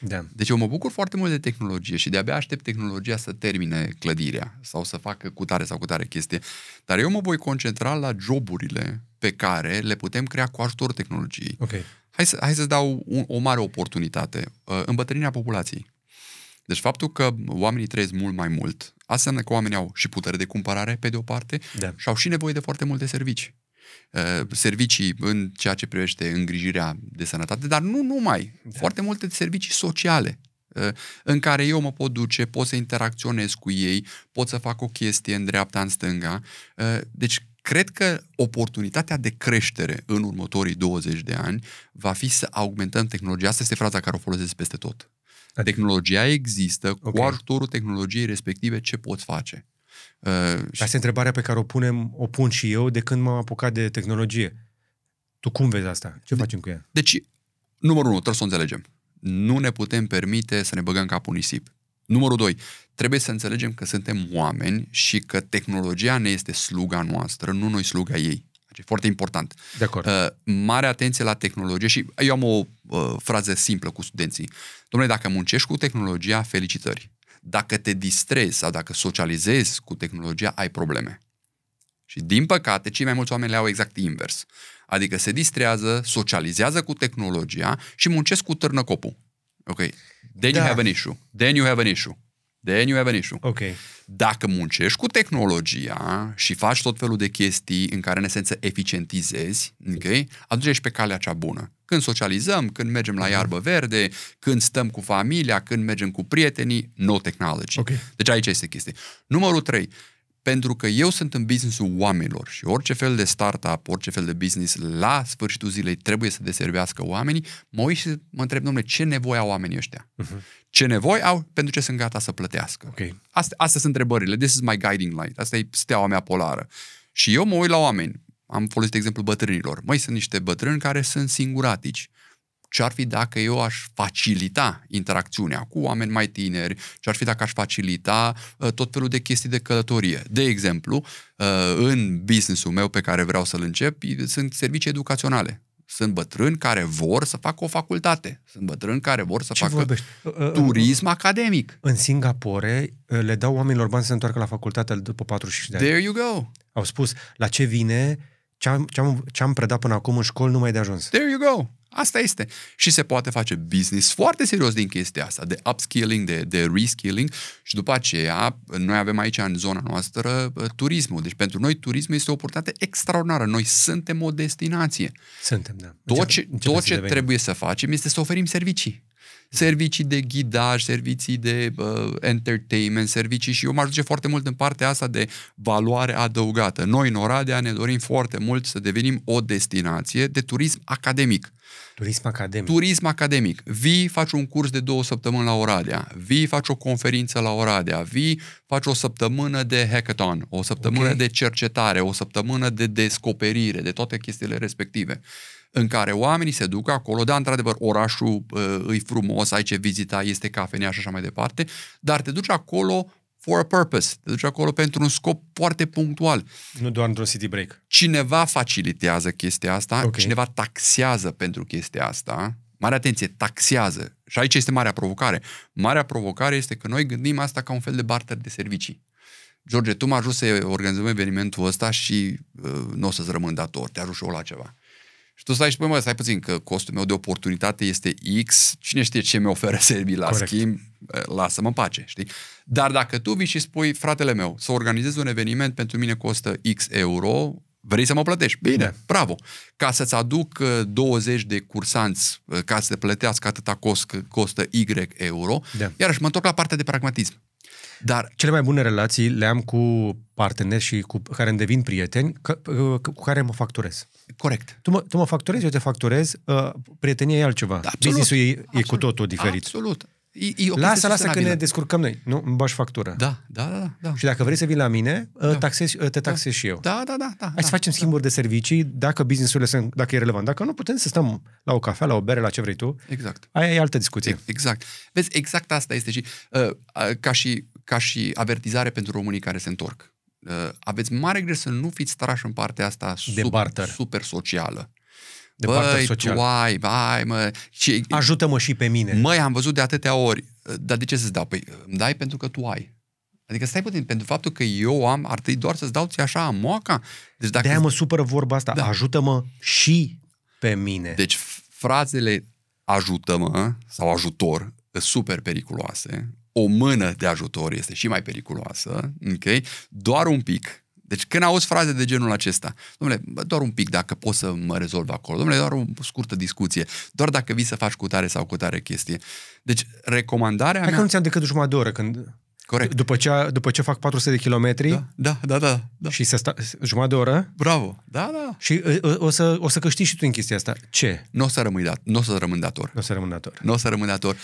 Da. Deci eu mă bucur foarte mult de tehnologie și de-abia aștept tehnologia să termine clădirea sau să facă cu tare sau cu tare chestie, dar eu mă voi concentra la joburile pe care le putem crea cu ajutorul tehnologiei. Okay. Hai, să, hai să dau un, o mare oportunitate. Uh, îmbătrânirea populației. Deci faptul că oamenii trăiesc mult mai mult, asta înseamnă că oamenii au și putere de cumpărare, pe de o parte, da. și au și nevoie de foarte multe servicii. Uh, servicii în ceea ce privește îngrijirea de sănătate, dar nu numai, da. foarte multe servicii sociale uh, în care eu mă pot duce, pot să interacționez cu ei, pot să fac o chestie în dreapta, în stânga. Uh, deci, cred că oportunitatea de creștere în următorii 20 de ani va fi să augmentăm tehnologia. Asta este fraza care o folosesc peste tot. Adică- tehnologia există, okay. cu ajutorul tehnologiei respective ce poți face? Uh, Asta și... e întrebarea pe care o punem, o pun și eu de când m-am apucat de tehnologie. Tu cum vezi asta? Ce de, facem cu ea? Deci, numărul unu, trebuie să o înțelegem. Nu ne putem permite să ne băgăm capul nisip. Numărul doi, trebuie să înțelegem că suntem oameni și că tehnologia ne este sluga noastră, nu noi sluga ei. Deci e foarte important. De acord. Uh, mare atenție la tehnologie și eu am o uh, frază simplă cu studenții. Domnule, dacă muncești cu tehnologia, felicitări dacă te distrezi sau dacă socializezi cu tehnologia, ai probleme. Și din păcate, cei mai mulți oameni le au exact invers. Adică se distrează, socializează cu tehnologia și muncesc cu târnăcopul. Ok. Then da. you have an issue. Then you have an issue de New Avenue. Ok. Dacă muncești cu tehnologia și faci tot felul de chestii în care, în esență, eficientizezi, okay, atunci ești pe calea cea bună. Când socializăm, când mergem la mhm. iarbă verde, când stăm cu familia, când mergem cu prietenii, no technology. Okay. Deci aici este chestia. Numărul 3 pentru că eu sunt în businessul oamenilor și orice fel de startup, orice fel de business, la sfârșitul zilei trebuie să deservească oamenii, mă uit și mă întreb, domnule, ce nevoie au oamenii ăștia? Uh-huh. Ce nevoie au, pentru ce sunt gata să plătească? Okay. Astea, astea sunt întrebările, this is my guiding light, asta e steaua mea polară. Și eu mă uit la oameni, am folosit exemplul bătrânilor. Mai sunt niște bătrâni care sunt singuratici ce ar fi dacă eu aș facilita interacțiunea cu oameni mai tineri, ce ar fi dacă aș facilita ă, tot felul de chestii de călătorie. De exemplu, ă, în businessul meu pe care vreau să-l încep, sunt servicii educaționale. Sunt bătrâni care vor să facă o facultate. Sunt bătrâni care vor să Ce facă vorbești? Ă, turism academic. În Singapore le dau oamenilor bani să se întoarcă la facultate după 45 de ani. There you go! Au spus, la ce vine ce am, ce am, ce am predat până acum în școli nu mai de ajuns. There you go! Asta este. Și se poate face business foarte serios din chestia asta, de upskilling, de, de reskilling și după aceea noi avem aici în zona noastră uh, turismul. Deci pentru noi turismul este o oportunitate extraordinară. Noi suntem o destinație. Suntem, da. Tot ce, tot ce trebuie să facem este să oferim servicii servicii de ghidaj, servicii de uh, entertainment, servicii și eu mă ajunge foarte mult în partea asta de valoare adăugată. Noi în Oradea ne dorim foarte mult să devenim o destinație de turism academic. Turism academic. Turism academic. Vii, faci un curs de două săptămâni la Oradea, vii, faci o conferință la Oradea, vii, faci o săptămână de hackathon, o săptămână okay. de cercetare, o săptămână de descoperire, de toate chestiile respective în care oamenii se duc acolo, da, într-adevăr, orașul uh, e frumos, ai ce vizita, este cafenea și așa mai departe, dar te duci acolo for a purpose, te duci acolo pentru un scop foarte punctual. Nu doar într-un city break. Cineva facilitează chestia asta, okay. cineva taxează pentru chestia asta, mare atenție, taxează. Și aici este marea provocare. Marea provocare este că noi gândim asta ca un fel de barter de servicii. George, tu m-ai ajuns să organizăm evenimentul ăsta și uh, nu o să-ți rămân dator, te ajut și eu la ceva. Și tu stai și spui, mă, stai puțin, că costul meu de oportunitate este X, cine știe ce mi oferă Serbii la Corect. schimb, eh, lasă-mă în pace, știi? Dar dacă tu vii și spui, fratele meu, să organizezi un eveniment pentru mine costă X euro, vrei să mă plătești? Bine, Bine. Da. bravo! Ca să-ți aduc 20 eh, de cursanți eh, ca să te plătească atâta cost, costă Y euro, da. iarăși mă întorc la partea de pragmatism. Dar cele mai bune relații le am cu parteneri și cu care îmi devin prieteni, uh, cu care mă facturez. Corect. Tu mă, tu mă facturezi, eu te facturez, uh, prietenia e altceva. Da, absolut. Business-ul e, e cu totul diferit. Absolut, E, e lasă, lasă că ne descurcăm noi. Nu? Îmi bași factură. Da, da, da, da. Și dacă vrei să vii la mine, da. Ă, taxezi, ă, te taxez da. și eu. Da, da, da. da Hai da, să facem da. schimburi de servicii, dacă businessurile sunt, dacă e relevant. Dacă nu, putem să stăm la o cafea, la o bere, la ce vrei tu. Exact. Aia e altă discuție. Exact. Vezi, exact asta este și uh, ca și, ca și avertizare pentru românii care se întorc. Uh, aveți mare grijă să nu fiți trași în partea asta de barter. super socială de Băi, partea socială. Băi, vai, mă. Și, Ajută-mă și pe mine. Măi, am văzut de atâtea ori. Dar de ce să-ți dau? Păi îmi dai pentru că tu ai. Adică stai puțin, pentru faptul că eu am, ar trebui doar să-ți dau ți așa moaca. Deci dacă... De-aia mă supără vorba asta. Da. Ajută-mă și pe mine. Deci frazele ajută-mă sau ajutor sunt super periculoase. O mână de ajutor este și mai periculoasă. Okay? Doar un pic deci când auzi fraze de genul acesta, domnule, doar un pic dacă pot să mă rezolv acolo, domnule, doar o scurtă discuție, doar dacă vii să faci cu tare sau cu tare chestie. Deci recomandarea Hai mea... că nu ți-am decât jumătate de oră când... Corect. După ce, după ce fac 400 de kilometri... Da, da, da, da. da. Și să sta, jumătate de oră... Bravo, da, da. Și o, o, să, o să câștigi și tu în chestia asta. Ce? Nu o să rămâi dat, Nu o să rămân dator. Nu o să rămân dator. Nu o să rămân dator.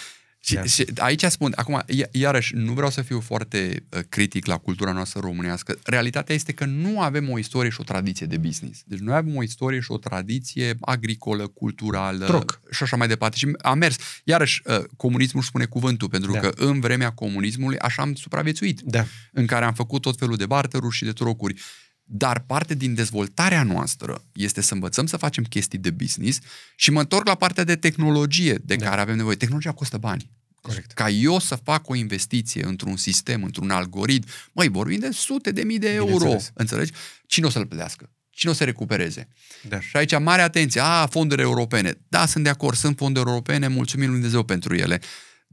Și, și aici spun, acum, iarăși, nu vreau să fiu foarte uh, critic la cultura noastră românească. Realitatea este că nu avem o istorie și o tradiție de business. Deci noi avem o istorie și o tradiție agricolă, culturală Troc. și așa mai departe. Și a mers. Iarăși, uh, comunismul spune cuvântul, pentru da. că în vremea comunismului așa am supraviețuit. Da. În care am făcut tot felul de barteruri și de trocuri. Dar parte din dezvoltarea noastră este să învățăm să facem chestii de business și mă întorc la partea de tehnologie de da. care avem nevoie. Tehnologia costă bani. Corect. Ca eu să fac o investiție într-un sistem, într-un algoritm, măi, vorbim de sute de mii de euro, înțelegi? Cine o să-l plătească? Cine o să recupereze? Da. Și aici mare atenție, a, fonduri europene. Da, sunt de acord, sunt fonduri europene, mulțumim lui Dumnezeu pentru ele.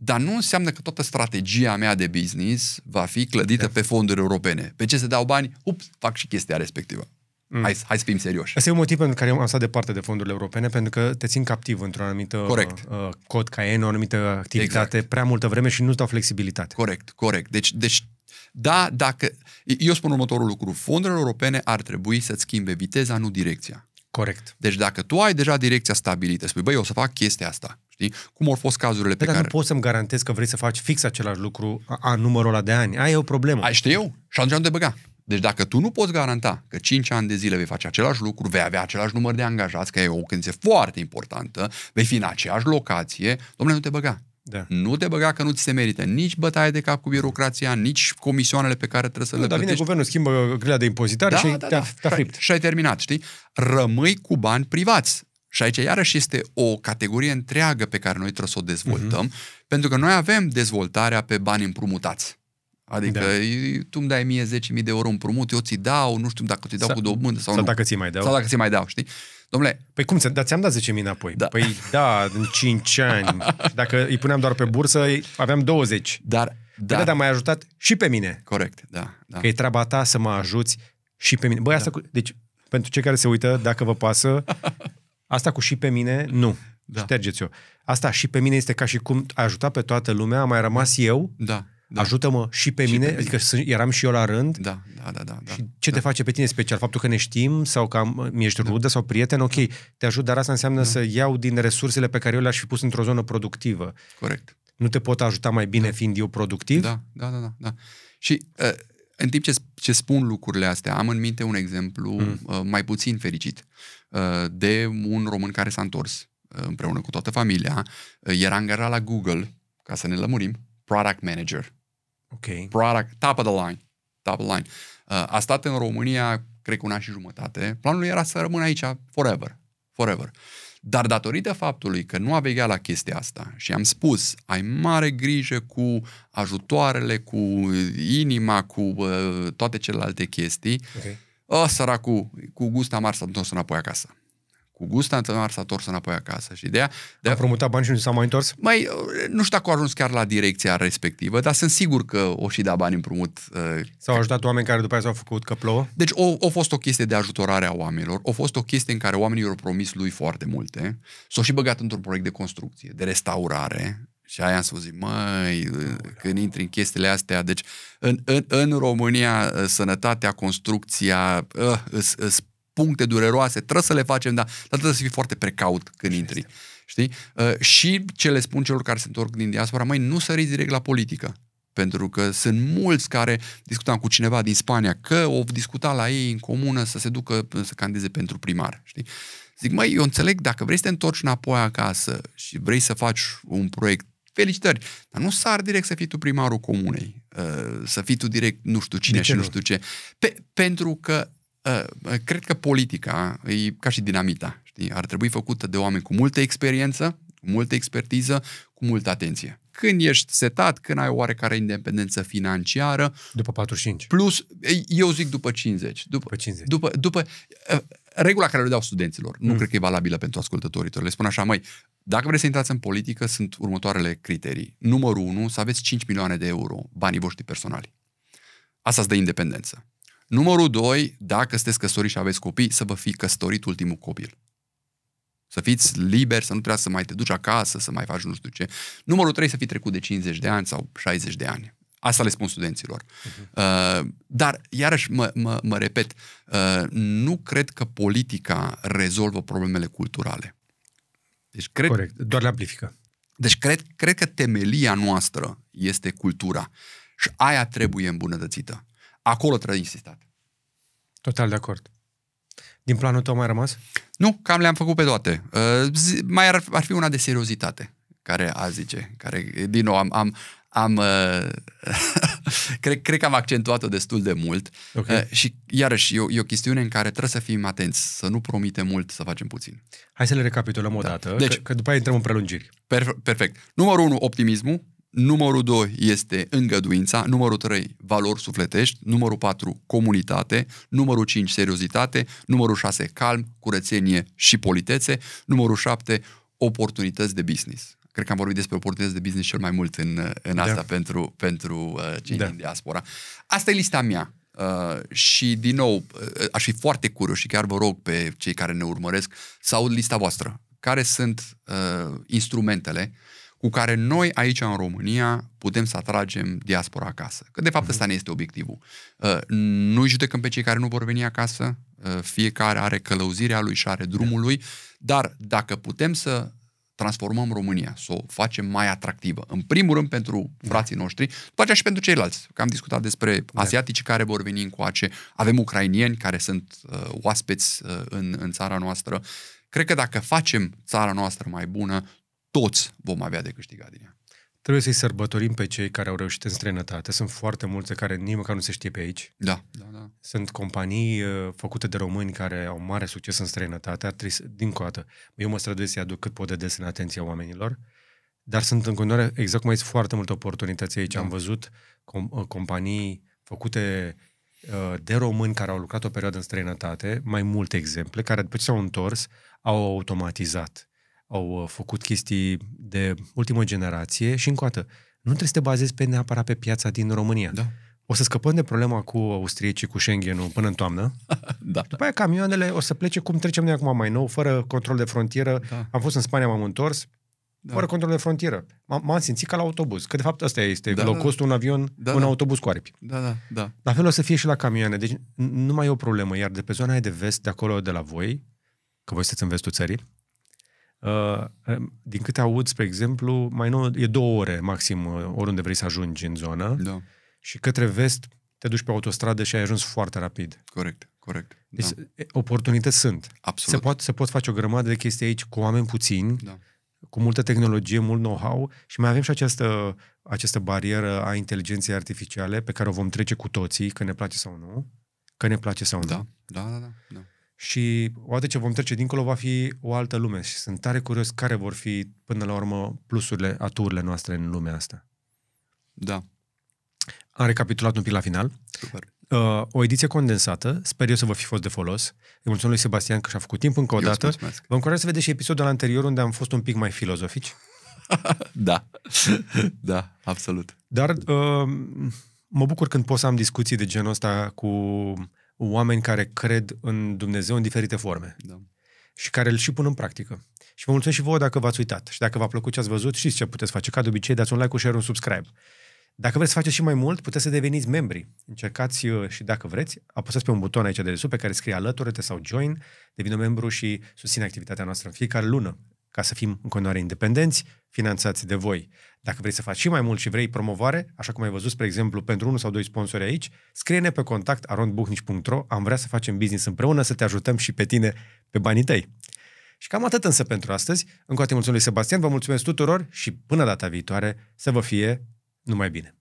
Dar nu înseamnă că toată strategia mea de business va fi clădită da. pe fonduri europene. Pe ce se dau bani, ups, fac și chestia respectivă. Mm. Hai, hai să fim serioși. Asta e un motiv pentru care am stat departe de fondurile europene, pentru că te țin captiv într-o anumită corect. Uh, uh cod în o anumită activitate exact. prea multă vreme și nu-ți dau flexibilitate. Corect, corect. Deci, deci da, dacă... Eu spun următorul lucru. Fondurile europene ar trebui să-ți schimbe viteza, nu direcția. Corect. Deci dacă tu ai deja direcția stabilită, spui, băi, eu o să fac chestia asta Știi? Cum au fost cazurile pe dar care... nu poți să-mi garantez că vrei să faci fix același lucru a, a numărul ăla de ani. Aia e o problemă. Ai știu eu. Și atunci am de băga. Deci dacă tu nu poți garanta că 5 ani de zile vei face același lucru, vei avea același număr de angajați, că e o cânție foarte importantă, vei fi în aceeași locație, domnule, nu te băga. Da. Nu te băga că nu ți se merită nici bătaie de cap cu birocrația, nici comisioanele pe care trebuie să nu, le dar vine guvernul, schimbă grila de impozitare da, și da, te-a, da. te-a fript. Și ai terminat, știi? Rămâi cu bani privați. Și aici iarăși este o categorie întreagă pe care noi trebuie să o dezvoltăm, uh-huh. pentru că noi avem dezvoltarea pe bani împrumutați. Adică da. tu îmi dai mie 10.000 de euro împrumut, eu ți dau, nu știu dacă ți dau sau, cu dobândă sau, sau nu. dacă ți mai dau. Sau dacă ți mai dau, știi? Domnule, păi cum, dar ți-am dat 10.000 înapoi. Da. Păi da, în 5 ani. dacă îi puneam doar pe bursă, aveam 20. Dar, da. Păi, da, m-ai ajutat și pe mine. Corect, da. da. Că e treaba ta să mă ajuți și pe mine. Băi, asta da. cu... Deci, pentru cei care se uită, dacă vă pasă, Asta cu și pe mine, nu. Da. Ștergeți-o. Asta și pe mine este ca și cum a ajutat pe toată lumea, am mai rămas eu. Da. Da. Ajută-mă și pe și mine, pe mine. Adică eram și eu la rând. Da, da, da. da, da și ce da. te face pe tine special? Faptul că ne știm sau că mi-ești da. sau prieten, ok, da. te ajut, dar asta înseamnă da. să iau din resursele pe care eu le-aș fi pus într-o zonă productivă. Corect. Nu te pot ajuta mai bine da. fiind eu productiv? Da, da, da, da. da. Și uh, în timp ce, ce spun lucrurile astea, am în minte un exemplu mm. uh, mai puțin fericit. Uh, Uh, de un român care s-a întors uh, împreună cu toată familia. Uh, era angajat la Google, ca să ne lămurim, product manager. Ok. Product, top of the line. Top of the line. A stat în România, cred că una și jumătate. Planul era să rămână aici forever. Forever. Dar datorită faptului că nu a vegea la chestia asta și am spus, ai mare grijă cu ajutoarele, cu inima, cu uh, toate celelalte chestii, okay o, ă, săracu, cu gust amar s-a întors înapoi acasă. Cu gust amar s-a întors înapoi acasă. Și de a De a promutat bani și nu s-a mai întors? Mai, ă, nu știu dacă a ajuns chiar la direcția respectivă, dar sunt sigur că o și da bani împrumut. Ă, s-au ajutat oameni care după aceea s-au făcut că plouă? Deci o, o fost o chestie de ajutorare a oamenilor, o fost o chestie în care oamenii i-au promis lui foarte multe, s-au și băgat într-un proiect de construcție, de restaurare, și aia am spus, măi, ă, când intri în chestiile astea, deci în, în, în România ă, sănătatea, construcția, uh, îs, îs puncte dureroase, trebuie să le facem, dar, dar trebuie să fii foarte precaut când intri. Este. Știi? Uh, și ce le spun celor care se întorc din diaspora, mai nu săriți direct la politică. Pentru că sunt mulți care, discutam cu cineva din Spania, că o discuta la ei în comună să se ducă să candideze pentru primar. Știi? Zic, măi, eu înțeleg, dacă vrei să te întorci înapoi acasă și vrei să faci un proiect felicitări. Dar nu sar direct să fii tu primarul comunei, uh, să fii tu direct nu știu cine și nu? știu ce. Pe, pentru că uh, cred că politica e ca și dinamita, știi? Ar trebui făcută de oameni cu multă experiență, cu multă expertiză, cu multă atenție. Când ești setat, când ai oarecare independență financiară. După 45. Plus, eu zic după 50. După, după 50. După, după, uh, regula care le dau studenților, nu mm. cred că e valabilă pentru ascultătorii tăi. Le spun așa, mai, dacă vreți să intrați în politică, sunt următoarele criterii. Numărul 1, să aveți 5 milioane de euro, banii voștri personali. Asta îți dă independență. Numărul 2, dacă sunteți căsătoriți și aveți copii, să vă fi căsătorit ultimul copil. Să fiți liberi, să nu trebuie să mai te duci acasă, să mai faci nu știu ce. Numărul 3, să fi trecut de 50 de ani sau 60 de ani. Asta le spun studenților. Uh-huh. Dar, iarăși, mă, mă, mă repet, uh, nu cred că politica rezolvă problemele culturale. Deci cred, Corect, doar le amplifică. Deci cred, cred că temelia noastră este cultura și aia trebuie îmbunătățită. Acolo trebuie insistat. Total de acord. Din planul tău mai rămas? Nu, cam le-am făcut pe toate. Uh, zi, mai ar, ar fi una de seriozitate care a zice, care, din nou, am, am, am, uh, cred, cred că am accentuat-o destul de mult okay. uh, și iarăși e o, e o chestiune în care trebuie să fim atenți, să nu promitem mult, să facem puțin. Hai să le recapitulăm da. o dată, deci, că, că după aia intrăm în prelungiri. Per, perfect. Numărul 1, optimismul. Numărul 2 este îngăduința, numărul 3 valori sufletești, numărul 4 comunitate, numărul 5 seriozitate, numărul 6 calm, curățenie și politețe, numărul 7 oportunități de business cred că am vorbit despre oportunități de business cel mai mult în, în asta da. pentru, pentru uh, cei da. din diaspora. Asta e lista mea. Uh, și din nou, uh, aș fi foarte curios și chiar vă rog pe cei care ne urmăresc să aud lista voastră. Care sunt uh, instrumentele cu care noi aici în România putem să atragem diaspora acasă? Că de fapt mhm. ăsta ne este obiectivul. Uh, nu judecăm pe cei care nu vor veni acasă, uh, fiecare are călăuzirea lui și are drumul da. lui, dar dacă putem să transformăm România, să o facem mai atractivă. În primul rând pentru frații noștri, după aceea și pentru ceilalți. Că am discutat despre da. asiatici care vor veni încoace, avem ucrainieni care sunt uh, oaspeți uh, în, în țara noastră. Cred că dacă facem țara noastră mai bună, toți vom avea de câștigat din ea. Trebuie să-i sărbătorim pe cei care au reușit în străinătate. Sunt foarte mulți care nici măcar nu se știe pe aici. Da. da, da. Sunt companii uh, făcute de români care au mare succes în străinătate. Ar trebui să, din coată. Eu mă străduiesc să-i aduc cât pot de des în atenția oamenilor. Dar sunt în continuare, exact cum ai zis, foarte multe oportunități aici. Da. Am văzut com- uh, companii făcute uh, de români care au lucrat o perioadă în străinătate, mai multe exemple, care după ce s-au întors, au automatizat au uh, făcut chestii de ultimă generație și încă o dată, nu trebuie să te bazezi pe neapărat pe piața din România. Da. O să scăpăm de problema cu austriecii, cu schengen până în toamnă. da. După aia camioanele o să plece cum trecem noi acum mai nou, fără control de frontieră. Da. Am fost în Spania, m-am întors. Da. Fără control de frontieră. M-am simțit ca la autobuz. Că de fapt asta este da, low cost, da. un avion, da, un da. autobuz cu aripi. Da, da, da. La fel o să fie și la camioane. Deci nu mai e o problemă. Iar de pe zona aia de vest, de acolo, de la voi, că voi sunteți în vestul țării, Uh, um, din câte aud, spre exemplu, mai nou e două ore maxim uh, oriunde vrei să ajungi în zonă da. și către vest te duci pe autostradă și ai ajuns foarte rapid. Corect, corect. Deci da. oportunități sunt. Absolut. Se, poate, se pot face o grămadă de chestii aici cu oameni puțini, da. cu multă tehnologie, mult know-how și mai avem și această, această barieră a inteligenței artificiale pe care o vom trece cu toții, că ne place sau nu, că ne place sau nu. Da, da, da. da. da și odată ce vom trece dincolo va fi o altă lume și sunt tare curios care vor fi până la urmă plusurile, aturile noastre în lumea asta. Da. Am recapitulat un pic la final. Super. Uh, o ediție condensată, sper eu să vă fi fost de folos. Îi mulțumesc lui Sebastian că și-a făcut timp încă o dată. Vă încurajez să vedeți și episodul anterior unde am fost un pic mai filozofici. da, da, absolut. Dar uh, mă bucur când pot să am discuții de genul ăsta cu oameni care cred în Dumnezeu în diferite forme. Da. Și care îl și pun în practică. Și vă mulțumesc și vouă dacă v-ați uitat. Și dacă v-a plăcut ce ați văzut, știți ce puteți face. Ca de obicei, dați un like, un share, un subscribe. Dacă vreți să faceți și mai mult, puteți să deveniți membri. Încercați uh, și dacă vreți, apăsați pe un buton aici de sus pe care scrie alături te sau join, devină membru și susține activitatea noastră în fiecare lună ca să fim în continuare independenți, finanțați de voi. Dacă vrei să faci și mai mult și vrei promovare, așa cum ai văzut, spre exemplu, pentru unul sau doi sponsori aici, scrie-ne pe contact arondbuhnici.ro, am vrea să facem business împreună, să te ajutăm și pe tine pe banii tăi. Și cam atât însă pentru astăzi. Încă o dată mulțumesc lui Sebastian, vă mulțumesc tuturor și până data viitoare să vă fie numai bine.